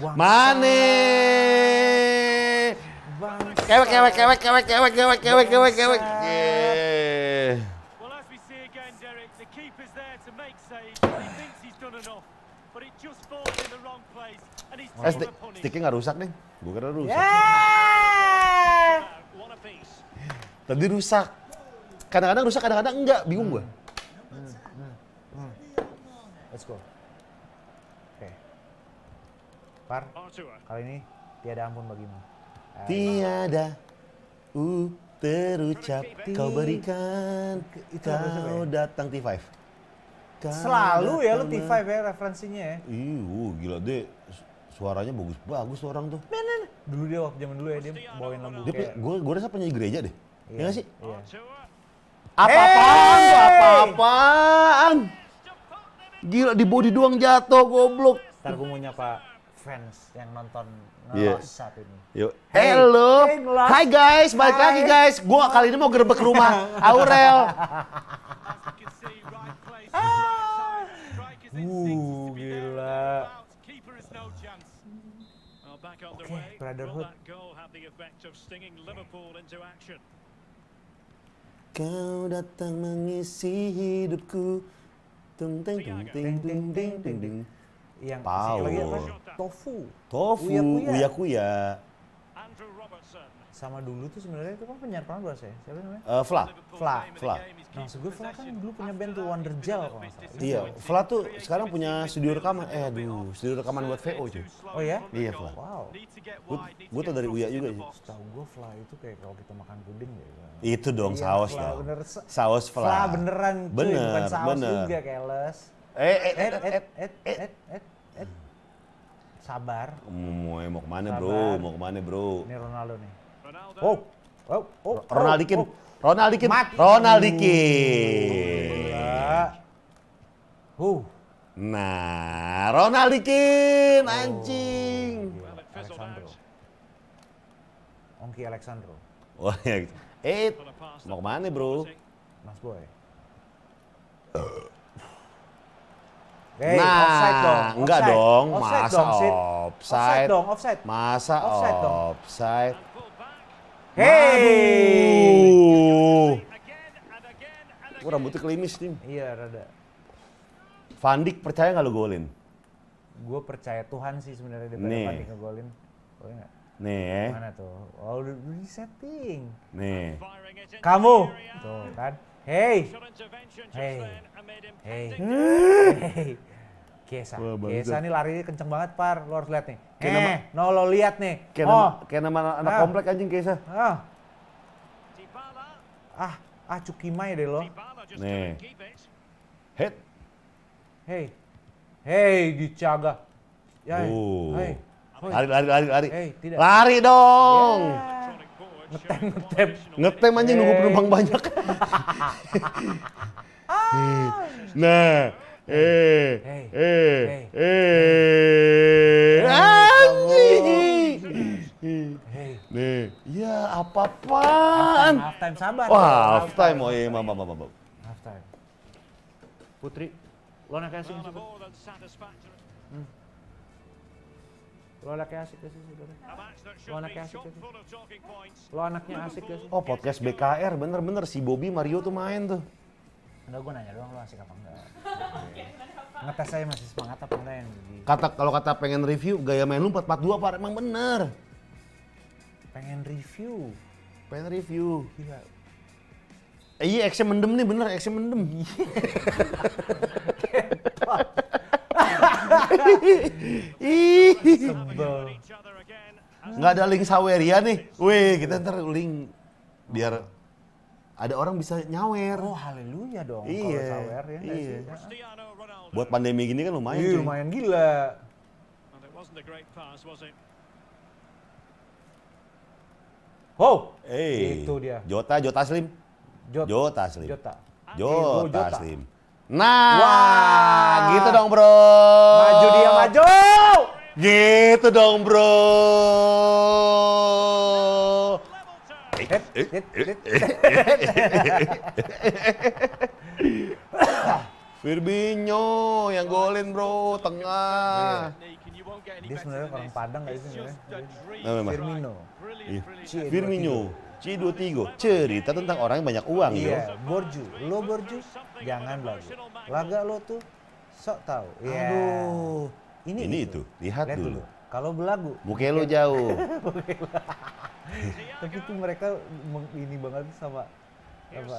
Speaker 1: Oh. Mane.
Speaker 2: Kewek, kewek, kewek, kewek, kewek, kewek, kewek, kewek, kewek.
Speaker 3: Eh, sti
Speaker 1: sticknya nggak rusak nih. Gue kira rusak.
Speaker 3: Yeah!
Speaker 1: Tadi rusak. Kadang-kadang rusak, kadang-kadang enggak. Bingung gue. Let's go. Oke. Okay. Par, kali ini tiada ampun bagimu. Eh, tiada u terucap kau
Speaker 2: berikan
Speaker 1: ya? kau datang T5. Selalu ya lu T5 ya referensinya ya. Iya, gila deh suaranya bagus-bagus orang tuh. Menen. Nah, nah, nah. Dulu dia waktu zaman dulu ya dia bawain lagu dia, kayak... Gue, gue rasa penyanyi gereja deh. Ya iya yeah. sih? Iya.
Speaker 2: Apa-apaan hey!
Speaker 1: apa-apaan. Gila di body doang jatuh goblok. Ntar gue mau nyapa fans yang nonton yeah. saat ini. Yo. Hey. Hello. Hey, Hi guys, balik Hi. lagi guys. Gua kali ini mau gerbek rumah Aurel.
Speaker 3: Ah! Wuh, gila.
Speaker 1: Okay, Brotherhood. Kau datang mengisi hidupku. Tung ting ting ting ting ting ting ting. Yang Power. Tofu. Tofu. Uyakuya. kuya.
Speaker 2: Andrew Robertson
Speaker 1: sama dulu tuh sebenarnya itu kan penyiar gue ya siapa namanya uh, Fla Fla Fla nah maksud Fla kan dulu punya band tuh Wonder Gel kalau nggak salah iya Fla tuh sekarang punya studio rekaman eh aduh studio rekaman buat VO cuy oh ya iya Fla wow gue tau dari Uya juga sih setahu gue Fla itu kayak kalau kita makan puding ya itu dong iya, saus Fla, dong bener, saus Fla Fla beneran cuy bener, bukan saus bener. juga eh eh, eh eh eh eh eh eh, eh, eh sabar. Mau, mau kemana bro? Mau kemana bro?
Speaker 2: Ini Ronaldo nih. Ronaldo. Oh, oh, oh, oh, Ronaldikin. Oh, oh. Ronaldikin. Mati.
Speaker 1: Ronaldikin. Uh. Oh, nah, Ronaldikin oh. anjing. Alexandro. Ongki Alexandro. Oh, ya. Eh, mau kemana bro? Mas Boy. Uh. Hey, nah, offside dong. Offside. enggak dong. Offside masa dong, offside? Offside dong, offside. Masa offside? Offside. Hey, Gue rambutnya kelimis nih. Iya, rada. Fandik percaya nggak lo golin? Gue percaya Tuhan sih sebenarnya daripada Nih. Van ngegolin. Boleh Nih. Mana tuh? Oh, di setting. Nih. Kamu. Tuh kan. Hey. Hey. Hey. Hey. Kesa, Wah, Kesa nih lari kenceng banget, Par. Lo harus lihat nih. Kayak eh, nama, no lo lihat nih. Kayak oh. nama, kayak nama anak ah. komplek anjing Kesa. Ah. Ah, ah cukimai deh lo.
Speaker 3: Nih. Hit. Hey. Hey,
Speaker 1: dicaga. Ya, uh. Oh. hey. Lari, lari, lari, lari. Hey, tidak. Lari dong.
Speaker 2: Yeah. Ngetem, ngetem. Ngetem anjing hey. nunggu penumpang banyak. ah. nah, eh, eh, eh, eh,
Speaker 1: Nih, ya apa apaan? Half time sabar. Wah, half time, oh iya, mama, iya, mama, mama. Half time. Putri, lo nak kasih sebut? Lo anaknya asik gak sih sebenarnya? Lo anaknya asik sih? Lo anaknya asik sih? Oh podcast BKR bener-bener si Bobby Mario tuh main tuh. Enggak gue nanya doang lo asik apa enggak. Ngetes saya masih semangat apa enggak yang di... Kata kalau kata pengen review gaya main lu 442 Pak emang bener. Pengen review. Pengen review. Gila. Eh, iya, action mendem nih bener, action mendem. Iya. Iya. Nggak ada link Saweria nih. Weh, kita ntar link biar ada orang bisa nyawer. Oh, haleluya dong iya, kalau sawer ya. Iya. Buat pandemi gini kan lumayan. Iya, lumayan gila. Oh, hey. itu dia. Jota, Jota Slim. Jota, Jota Slim. Jota. Jota, Jota. Slim. Nah, Wah. gitu dong bro. Maju dia maju. Gitu dong bro. Eh, eh, eh, Firmino yang golin bro, tengah. Dia sebenarnya orang Padang gak sih sebenarnya? Firmino. Iya. Firmino. C23, cerita tentang orang yang banyak uang ya. Borju, lo borju, jangan lagu. Laga lo tuh sok tahu. Iya. Aduh. Ini, ini itu. Lihat, dulu. Kalau belagu. Muka lo jauh. tapi tuh mereka ini banget sama apa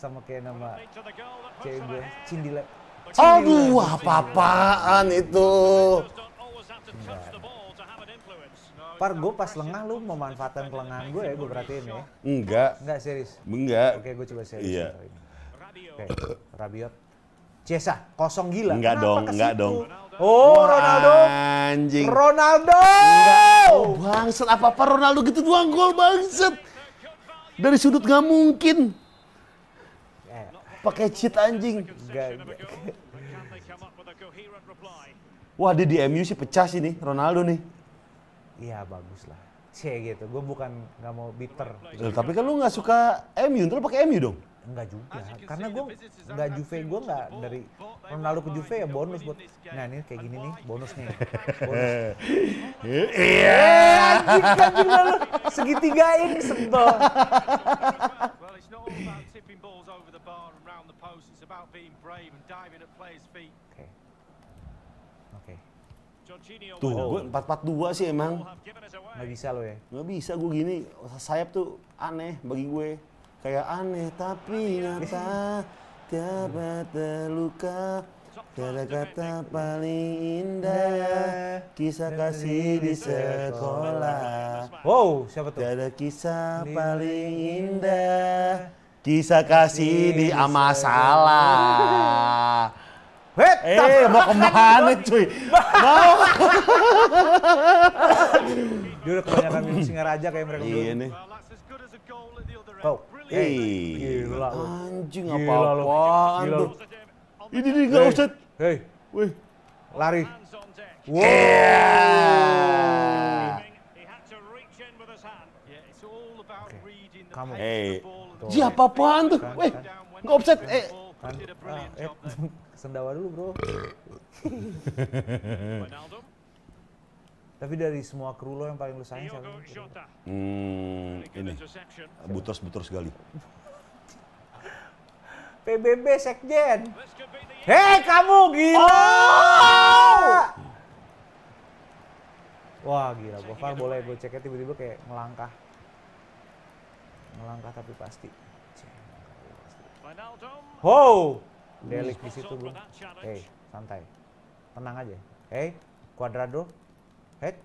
Speaker 1: sama kayak nama cewek gue Cindila
Speaker 3: Aduh, apa-apaan
Speaker 1: itu.
Speaker 2: Enggak.
Speaker 1: Par, gue pas lengah lu memanfaatkan kelengahan gue ya, gue perhatiin ya.
Speaker 2: Enggak. Enggak, serius. Enggak. Oke, gue coba serius. Iya.
Speaker 1: Oke, Rabiot. Cesa, kosong gila. Enggak dong, enggak dong. Oh, Wah, Ronaldo. Anjing. Ronaldo. Enggak. Oh, bangset apa apa Ronaldo gitu doang gol bangset. Dari sudut nggak mungkin. Pakai cheat anjing. Gak, Wah, dia di MU sih pecah sih nih Ronaldo nih. Iya, bagus lah. C gitu. Gue bukan nggak mau bitter. Tapi kan lu nggak suka MU, ntar lu pakai MU dong. Enggak juga, karena gue nggak Juve gue nggak dari Ronaldo ke Juve ya bonus buat. Nah ini kayak gini
Speaker 2: nih bonus nih. Bonus. Iya. Eh, anjing, anjing lalu segitigain sebel.
Speaker 3: Oke. Oke. Tuh, gue
Speaker 1: 442 sih emang. Gak bisa lo ya? Gak bisa, gue gini. Sayap tuh aneh bagi gue kayak aneh tapi nyata tiada terluka Tiada kata paling indah Kisah kasih di sekolah Wow, siapa tuh? Tiada kisah paling indah Kisah kasih di Amasala Wait, eh, mau kemana cuy? Mau? Dia udah kebanyakan minum Singaraja kayak mereka Iya nih. Hey, gila Anjing apa-apaan lu. Ini dia gak usah. Hei. Wih. Lari. Wow. Okay.
Speaker 2: Kamu. Hey. Ji apa-apaan tuh? Kan, Weh, kan. Gak offset. Kan. Eh, kan. Ah, eh,
Speaker 1: sendawa dulu bro. Tapi dari semua kru lo yang paling lu sayang siapa? Hmm, ini. Butos-butos sekali. PBB Sekjen. Hei kamu gila! Oh! Wah gila, Gofar boleh gue ceknya tiba-tiba kayak melangkah. Melangkah tapi pasti. Wow! Delik di situ bro. Hei, santai. Tenang aja. Hei, Cuadrado, Head.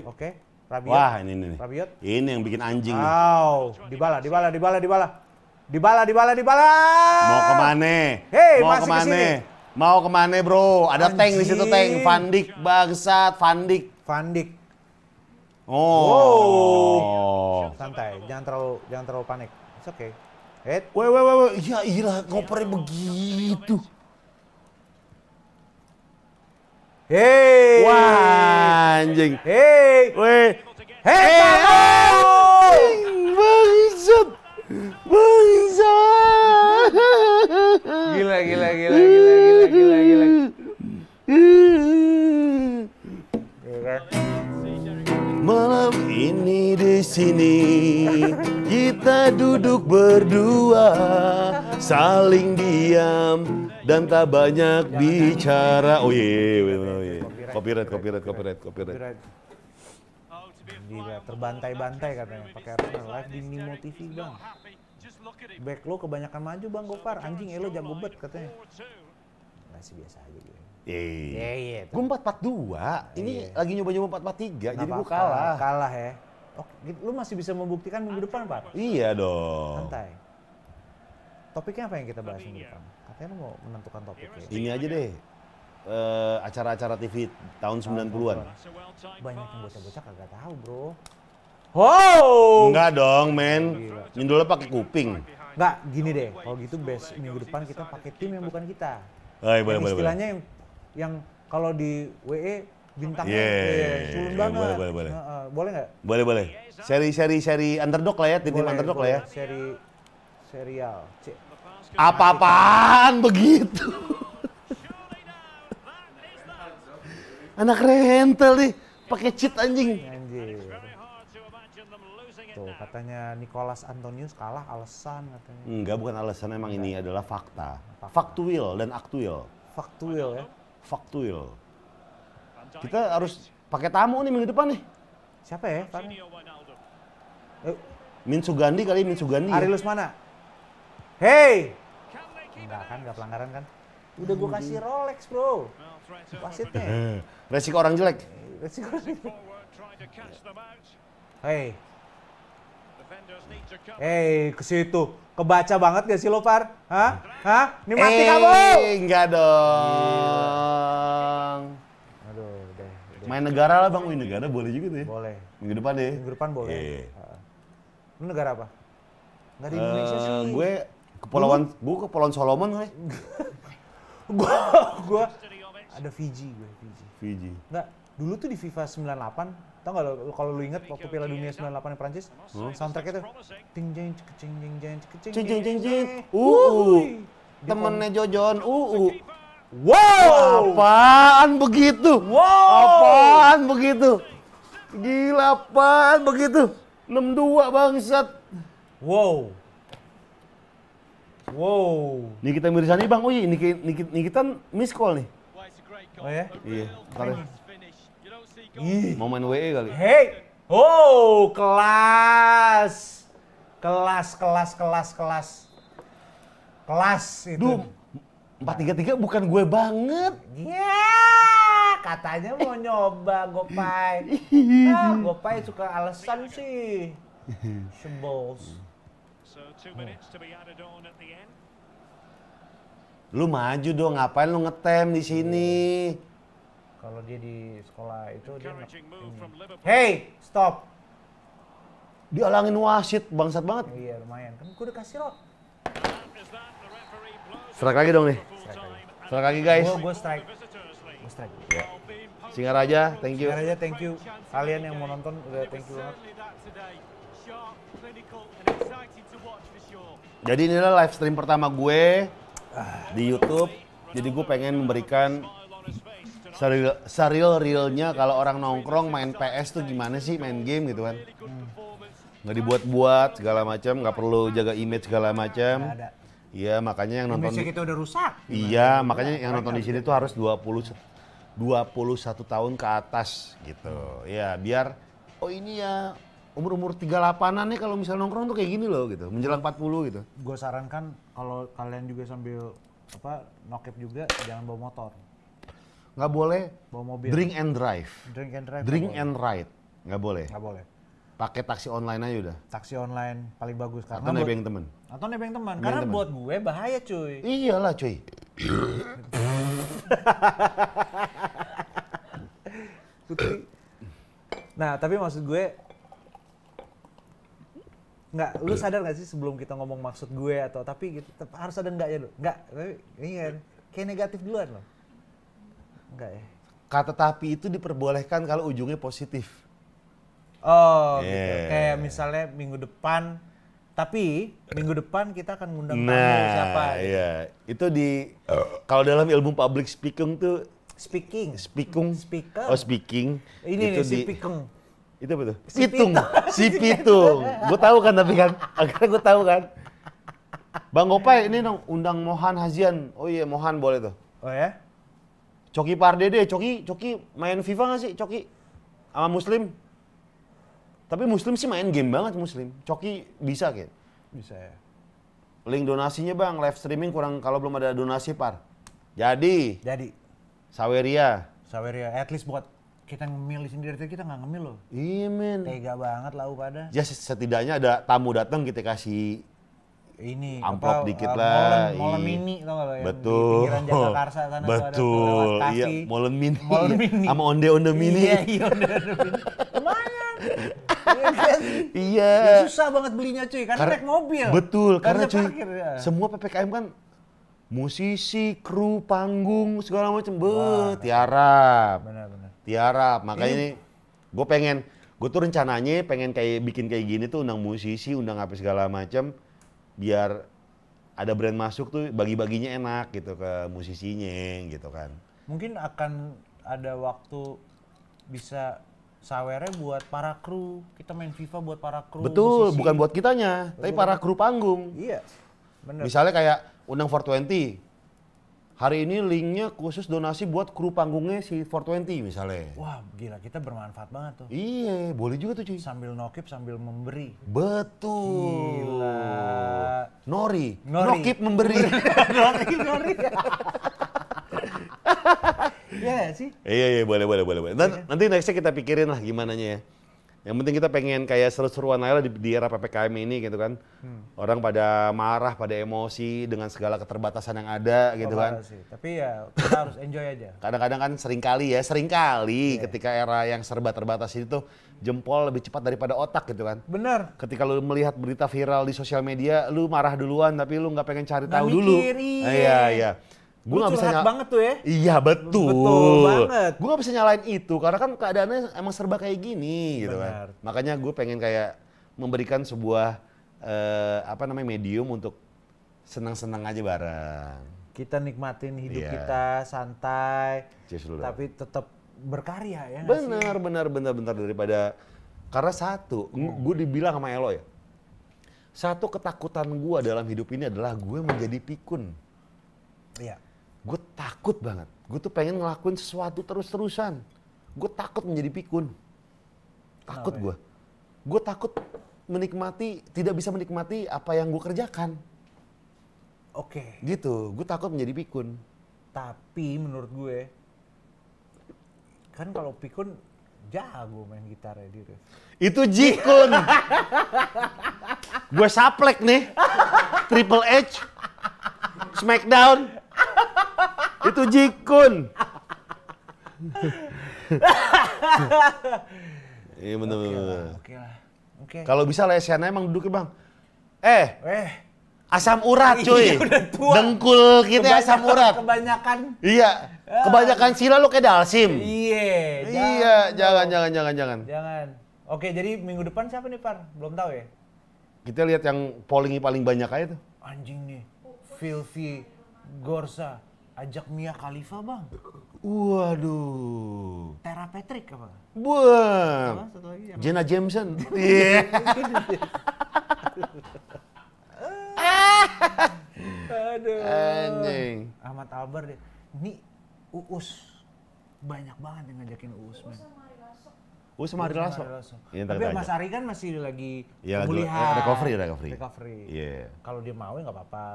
Speaker 1: Oke. Okay. Rabiot. Wah, ini ini. Rabiot. Ini yang bikin anjing. Wow, dibala, dibala, dibala, dibala. Dibala, dibala, dibala. Mau mana? Hei, mau masih kemana? Kesini. Mau kemana, bro? Ada tank di situ tank. Vandik, bangsat, Vandik. Vandik. Oh. oh. Santai, jangan terlalu jangan terlalu panik. It's okay. Head. wait, wait, wait. ya iya, ngopernya begitu. Hei. Wah, anjing. Hei. Weh.
Speaker 2: Hei. Anjing, bangsat. Bangsat. Gila, gila, gila, gila, gila, gila, gila.
Speaker 1: Iya kan? malam ini di sini kita duduk berdua saling diam dan tak banyak bicara. Oh iya, yeah, yeah. copyright, copyright, copyright, copyright. Gila, terbantai-bantai katanya pakai Arsenal live di Nimo TV bang. Back lo kebanyakan maju bang Gopar, anjing elo eh, jago bet katanya. Masih biasa aja gitu.
Speaker 2: Iya, iya. iya,
Speaker 1: iya gue empat empat dua. Ini iya. lagi nyoba nyoba empat empat tiga, jadi gue kalah. Kalah ya. Oh, gitu. lu masih bisa membuktikan minggu depan, Pak? Iya dong. Santai. Topiknya apa yang kita bahas minggu depan? Katanya lu mau menentukan topiknya. Ya. Ini aja ya. deh. Eh, acara-acara TV tahun 90-an. Banyak yang bocah-bocah kagak tahu, Bro. Wow. Enggak dong, men. Nyundulnya pakai kuping. Enggak, gini deh. Kalau gitu best minggu depan kita pakai tim yang bukan kita. Oh, iya, boleh, boleh, istilahnya yang yang kalau di WE bintangnya yeah. yeah, yeah. banget. Boleh, boleh, boleh. Uh, boleh nggak? Boleh, boleh. Seri, seri, seri underdog lah ya, tim tim underdog boleh. lah ya. Seri, serial. C. Apa-apaan begitu? Anak rental nih, pakai cheat anjing. Anjing. Tuh, katanya Nicolas Antonius kalah alasan katanya. Enggak, bukan alasan, emang Enggak. ini adalah fakta. fakta. Faktuil dan aktuil. Faktuil ya faktual. Kita harus pakai tamu nih minggu depan nih. Siapa ya? Eh. Min Sugandi kali Min Sugandi. Ya? Ari Lusmana. mana? Hey. Enggak kan, enggak pelanggaran kan? Hmm. Udah gue kasih Rolex, Bro. Wasitnya. Eh, resiko orang jelek. Resiko orang jelek. Hey. Eh, ke situ. Kebaca banget gak sih lo, Far? Hah? Hah? Ini mati hey, eh, kamu. enggak dong. Aduh, deh. Main negara lah Bang, ini negara boleh juga tuh ya. Boleh. Minggu depan deh. Ya. Minggu depan boleh. Yeah. Ini negara apa? Enggak di uh, Indonesia sih. Gue kepulauan, hmm? gue kepulauan Solomon gue. gue, gue ada Fiji gue, Fiji. Fiji. Enggak, dulu tuh di FIFA 98 Tau gak lo kalau lo inget waktu Piala Dunia 98 di Prancis, hmm? soundtracknya tuh ting jeng cing jeng jeng cing jeng jeng jeng uh. uh. temennya Jojon uu uh, uh. wow apaan begitu wow apaan begitu gila apaan begitu dua bangsat wow wow ini Nikita Mirzani bang Uyi ini kita miss call nih
Speaker 2: oh ya iya
Speaker 3: ya.
Speaker 1: Ih. Momen WE kali. Hey. Oh, kelas. Kelas, kelas, kelas, kelas. Kelas itu. Duh, 433 bukan gue banget.
Speaker 2: Ya, yeah,
Speaker 1: katanya mau nyoba Gopay. Ah, Gopay suka alasan sih.
Speaker 3: Sebols.
Speaker 1: Lu maju dong, ngapain lu ngetem di sini? kalau dia di sekolah itu dia enak, Hey, stop. Dialangin wasit, bangsat banget. Iya, lumayan. Kan gue udah kasih lo. Strike lagi dong nih. Strike lagi, strike lagi guys. Gue gua strike. Gua strike. Ya. Singaraja, thank you. Singaraja, thank you. Kalian yang mau nonton udah thank you banget. Jadi inilah live stream pertama gue di YouTube. Jadi gue pengen memberikan serial serial realnya kalau orang nongkrong main PS tuh gimana sih main game gitu kan hmm. nggak dibuat-buat segala macam nggak perlu jaga image segala macam iya makanya yang nonton image kita udah rusak iya makanya yang nonton di sini tuh harus 20 21 tahun ke atas gitu ya biar oh ini ya umur-umur 38-an nih kalau misalnya nongkrong tuh kayak gini loh gitu, menjelang 40 gitu. Gue sarankan kalau kalian juga sambil apa nokep juga jangan bawa motor nggak boleh bawa mobil. Drink and drive. Drink and drive. Drink and boleh. ride. Nggak boleh. Nggak boleh. Pakai taksi online aja udah. Taksi online paling bagus karena atau nebeng temen. Atau nebeng teman. Karena temen. buat gue bahaya cuy. Iyalah cuy. Nah, tapi maksud gue nggak lu sadar gak sih sebelum kita ngomong maksud gue atau tapi gitu harus ada enggak ya lu? Enggak, tapi ini iya. kan kayak negatif duluan loh. Enggak ya. Kata tapi itu diperbolehkan kalau ujungnya positif. Oh, gitu. yeah. gitu. Kayak misalnya minggu depan tapi minggu depan kita akan ngundang nah, siapa. Nah, iya. Itu di kalau dalam ilmu public speaking tuh speaking. Speaking. Speaker. Oh, speaking. Ini itu nih, si di, Itu betul. Si pitung. Si pitung. gue tahu kan tapi kan akhirnya gue tahu kan. Bang Gopay, ini dong undang Mohan Hazian. Oh iya Mohan boleh tuh. Oh ya? Coki Pardede, Coki, Coki main FIFA gak sih Coki? Sama Muslim? Tapi Muslim sih main game banget Muslim. Coki bisa kayak. Bisa ya. Link donasinya bang, live streaming kurang kalau belum ada donasi par. Jadi. Jadi. Saweria. Saweria, at least buat kita ngemil di sini kita nggak ngemil loh. Iya men. Tega banget lah pada. Ya setidaknya ada tamu datang kita kasih ini amplop apa, dikit uh, lah. Molen, molen mini
Speaker 2: tau gak lo Betul. di pinggiran Jakarta sana Betul. ada iya,
Speaker 1: molen mini. Molen mini. Sama onde-onde mini. Iya, iya
Speaker 2: onde-onde mini.
Speaker 1: iya. Ya, susah banget belinya cuy, karena Kar naik mobil. Betul, karena, karena cuy, parkir, ya. semua PPKM kan musisi, kru, panggung, segala macam. Bet, tiara, Benar-benar. tiara, makanya iya. ini, gue pengen, gue tuh rencananya pengen kayak bikin kayak gini tuh undang musisi, undang apa segala macam biar ada brand masuk tuh bagi-baginya enak gitu ke musisinya gitu kan. Mungkin akan ada waktu bisa sawernya buat para kru. Kita main FIFA buat para kru. Betul, musisi. bukan buat kitanya, Betul. tapi para kru panggung. Iya. Bener. Misalnya kayak undang 420, Hari ini linknya khusus donasi buat kru panggungnya si 420 misalnya. Wah gila kita bermanfaat banget tuh. Iya boleh juga tuh cuy. Sambil nokip sambil memberi. Betul. Gila. Nori. Nori. Nokip memberi.
Speaker 2: nori nori. Iya sih?
Speaker 1: Iya iya boleh boleh boleh. boleh. Nanti, iya. nanti nextnya kita pikirin lah gimana ya. Yang penting kita pengen kayak seru-seruan aja di, di era PPKM ini gitu kan. Hmm. Orang pada marah, pada emosi dengan segala keterbatasan yang ada gitu kan. Sih. Tapi ya kita harus enjoy aja. Kadang-kadang kan seringkali ya, seringkali yeah. ketika era yang serba terbatas itu jempol lebih cepat daripada otak gitu kan. Benar. Ketika lu melihat berita viral di sosial media, lu marah duluan tapi lu nggak pengen cari gak tahu mikir, dulu. Iya, iya. iya Gue gak bisa nyalain banget tuh ya. Iya betul. Betul banget. Gue gak bisa nyalain itu karena kan keadaannya emang serba kayak gini gitu kan. Makanya gue pengen kayak memberikan sebuah uh, apa namanya medium untuk senang-senang aja bareng. Kita nikmatin hidup yeah. kita santai, tapi tetap berkarya ya. sih? Benar, benar, benar, benar daripada karena satu, gue dibilang sama Elo ya. Satu ketakutan gue dalam hidup ini adalah gue menjadi pikun. Iya gue takut banget. Gue tuh pengen ngelakuin sesuatu terus-terusan. Gue takut menjadi pikun. Takut gue. Gue ya? takut menikmati, tidak bisa menikmati apa yang gue kerjakan. Oke. Okay. Gitu, gue takut menjadi pikun. Tapi menurut gue, kan kalau pikun jago main gitar ya diri. Itu jikun. gue saplek nih. Triple H. Smackdown itu jikun. Iya benar. Oke lah. Oke lah. Kalau bisa lesehan emang ya, bang. Eh. Eh. Asam urat cuy. Dengkul kita kebanyakan, asam urat. Kebanyakan. Iya. Eh. Kebanyakan sila lu kayak dalsim. Iya. Iya. Jangan, jangan, jangan, jangan. Jangan. Oke, jadi minggu depan siapa nih Par? Belum tahu ya? Kita lihat yang polling paling banyak aja tuh. Anjing nih. filthy Gorsa ajak Mia Khalifa bang. Waduh. Tera Patrick apa?
Speaker 3: Buah. Jenna Jameson. Iya.
Speaker 1: Aduh. Anjing. Ahmad Albar deh. Ini Uus. Banyak banget yang ngajakin Uus, man. Uus sama Ari Ya, Tapi Mas Ari kan masih lagi ya, pemulihan. Recovery, recovery. Recovery. Iya. Yeah. Kalau dia mau ya nggak apa-apa.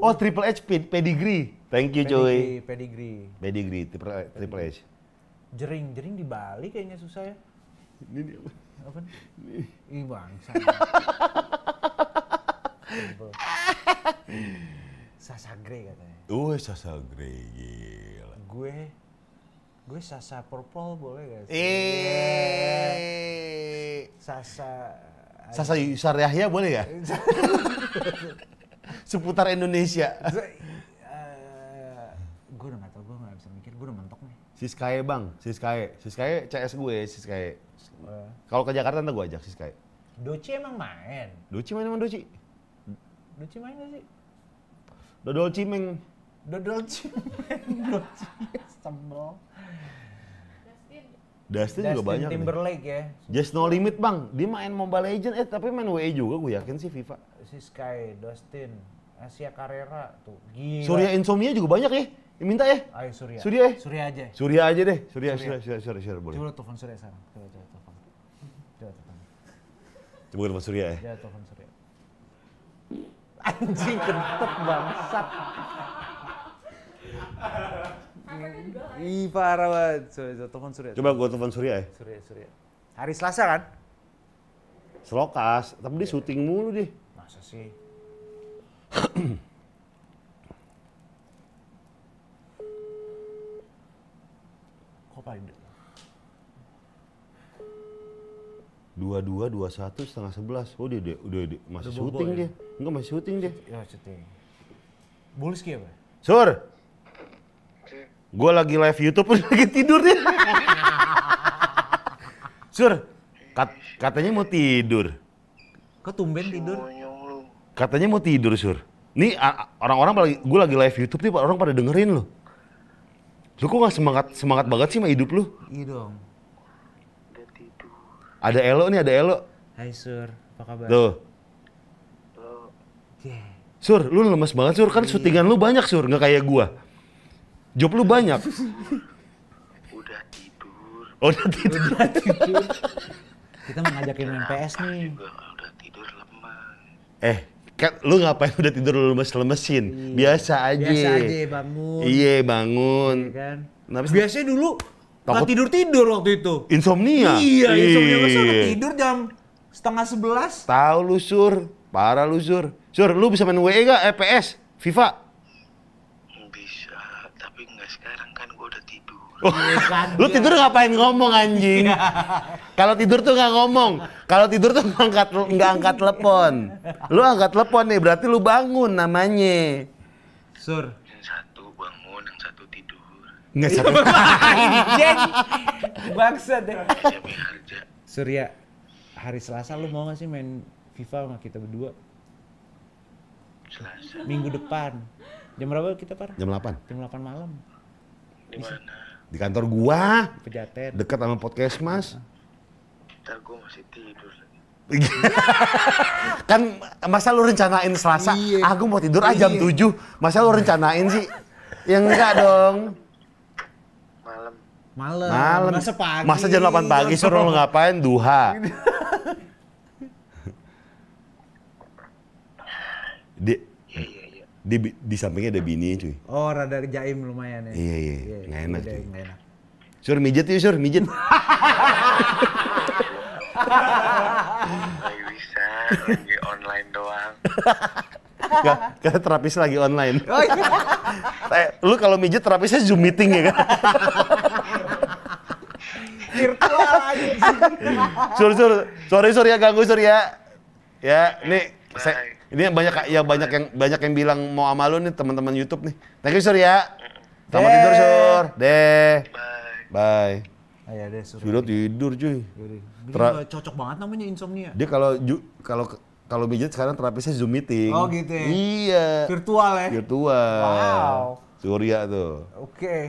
Speaker 1: Oh, Triple H pedigree. Thank you, Joey. Pedigree, pedigree. Pedigree, Triple, H. Triple H. Jering, jering di Bali kayaknya susah ya. Ini dia apa? ini? Ih, bangsa. Sasa Grey katanya. Wih, Sasa Grey gila. Gue gue Sasa Purple boleh gak sih? Eh iya. Sasa Sasa Yusar boleh ya? seputar Indonesia? uh, eh, gue udah gak tau, gue gak bisa mikir, gue udah mentok nih. Siskae bang, Siskae. Siskae CS gue, Siskae. Uh. Kalau ke Jakarta ntar gue ajak Siskae. Doci emang main? Doci main emang Doci? Doci main gak sih? Dodol Cimeng. Dodol Cimeng. Doci. Sembel. Dustin,
Speaker 2: Dustin juga banyak Timberlake
Speaker 1: nih. ya. Just No Limit bang, dia main Mobile Legend eh tapi main WE juga gue yakin sih FIFA. Si Sky, Dustin, Asia eh, Carrera tuh. Gila. Surya Insomnia juga banyak ya. ya Minta ya? Ayo Surya. Surya ya? Surya aja. Surya aja deh. Surya, Surya, Surya, Surya, Surya, Surya, Surya boleh. Coba telepon Surya sekarang. Coba, coba telepon. Coba telepon. Coba telepon Surya ya? Coba telepon Surya.
Speaker 2: Anjing kentut bangsat.
Speaker 1: Ih parah banget. Coba, coba telepon Surya. Coba gua telepon Surya ya? Surya, Surya. Hari Selasa kan? Selokas, tapi dia syuting mulu deh. Masa sih? dua dua dua satu setengah sebelas oh dia, dia udah, masih syuting ya? dia ya? enggak masih syuting dia ya syuting bulus apa ya, sur gue lagi live YouTube lagi tidur dia sur iya, iya, kat, iya. katanya mau tidur kok tumben tidur Katanya mau tidur, Sur. Nih orang-orang lagi gue lagi live YouTube nih orang pada dengerin lo. Lu kok gak semangat semangat banget sih mah hidup lu? Iya dong. Ada Elo nih, ada Elo. Hai Sur, apa kabar? Tuh. Halo. Yeah. Sur, lu lemes banget Sur, kan yeah. syutingan lu banyak Sur, nggak kayak gua. Job lu banyak. Udah tidur. Oh, udah tidur. Udah tidur.
Speaker 2: Kita mau ngajakin M.P.S nih. Juga, udah tidur
Speaker 1: lemas. Eh, kan lu ngapain udah tidur lemes-lemesin? Iya. Biasa aja. Biasa aja bangun. Iya, bangun. Iya kan? Nah, Biasanya dulu takut tidur-tidur waktu itu. Insomnia. Iya, iya. insomnia. Masa tidur jam setengah sebelas? Tahu lusur, Sur. Parah lu, Sur. Sur, lu bisa main WE gak? EPS? Eh, FIFA?
Speaker 2: Lu iya.
Speaker 1: tidur ngapain ngomong anjing? Iya. Kalau tidur tuh nggak ngomong. Kalau tidur tuh nggak angkat nggak angkat telepon. Lu angkat telepon nih berarti lu bangun namanya. Sur. Yang satu bangun,
Speaker 2: yang satu tidur. Nggak satu. anjing. Bangsa deh.
Speaker 1: Surya, hari Selasa lu mau nggak sih main FIFA sama kita berdua? Selasa. Minggu depan. Jam berapa kita, Par? Jam 8. Jam 8 malam. Di mana? Di kantor gua. Pejaten. Dekat sama podcast mas.
Speaker 2: Ntar gua masih tidur
Speaker 1: kan masa lu rencanain Selasa? Iya. aku ah, mau tidur aja ah, jam iya. tujuh. Masa lu rencanain sih? yang enggak dong. Malam. Malam. Malam. Masa pagi. Masa jam 8 pagi suruh lu ngapain? Duha. Di, di, di sampingnya ada bini cuy. Oh rada jaim lumayan ya. Iya iya, iya, iya. nggak enak iya, cuy. Nggak enak. Sur mijet yuk sur mijet.
Speaker 2: bisa, lagi online doang.
Speaker 1: Gak, karena terapis lagi online. Oh, iya. eh, lu kalau mijet terapisnya Zoom meeting ya kan?
Speaker 2: Virtual aja.
Speaker 1: sur, sur, sorry, sorry ya ganggu, sur ya. Ya, ini saya, ini yang banyak ya banyak yang banyak yang bilang mau sama nih teman-teman YouTube nih. Thank you Sur ya. Selamat tidur Sur. Deh. Bye. Bye. Ayah deh Sur. Sudah tidur cuy. cocok banget namanya insomnia. Dia kalau kalau kalau pijat sekarang terapisnya Zoom meeting. Oh gitu ya? Iya. Virtual ya? Virtual. Wow. Surya tuh. Oke. Okay.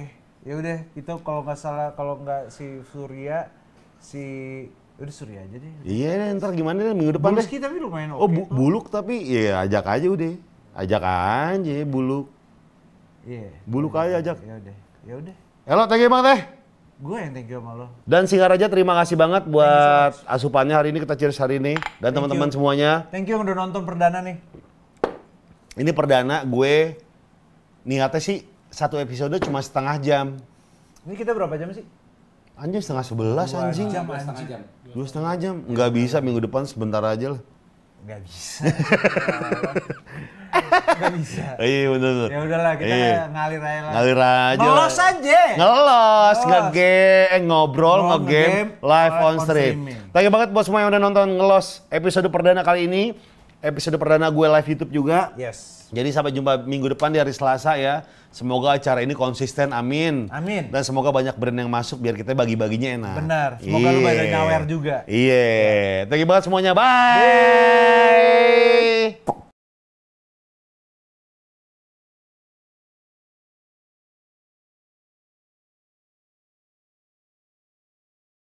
Speaker 1: Ya udah, kita kalau nggak salah kalau nggak si Surya si Udah suri aja deh. Iya, ntar gimana deh minggu depan Buluski deh. tapi lumayan oh, oke. Okay, oh, bu buluk tapi ya ajak aja udah. Ajak aja buluk. Iya. Yeah, buluk yaudah, aja ajak. Ya udah. Ya udah. Halo, thank you Bang Teh. Gue yang thank you sama lo. Dan Singaraja terima kasih banget buat so asupannya hari ini kita cheers hari ini dan teman-teman semuanya. Thank you yang udah nonton perdana nih. Ini perdana gue niatnya sih satu episode cuma setengah jam. Ini kita berapa jam sih? Anjing setengah sebelas anjing. Jam, dua setengah jam. Dua setengah jam. Nggak bisa minggu depan sebentar aja lah. Nggak bisa. Gak bisa. Iya benar. Ya udahlah kita Iyi. ngalir aja lah. Ngalir aja. Ngelos aja. Ngelos, Ngegame. ngobrol, ngegame, live, live on stream. streaming. Thank banget buat semua yang udah nonton Ngelos episode perdana kali ini. Episode perdana gue live YouTube juga. Yes jadi sampai jumpa minggu depan di hari Selasa ya. Semoga acara ini konsisten, amin. Amin. Dan semoga banyak brand yang masuk biar kita bagi-baginya enak. Benar. Semoga yeah. lu banyak iya. nyawer juga. Iya. Terima kasih you banget semuanya. Bye.
Speaker 2: Bye.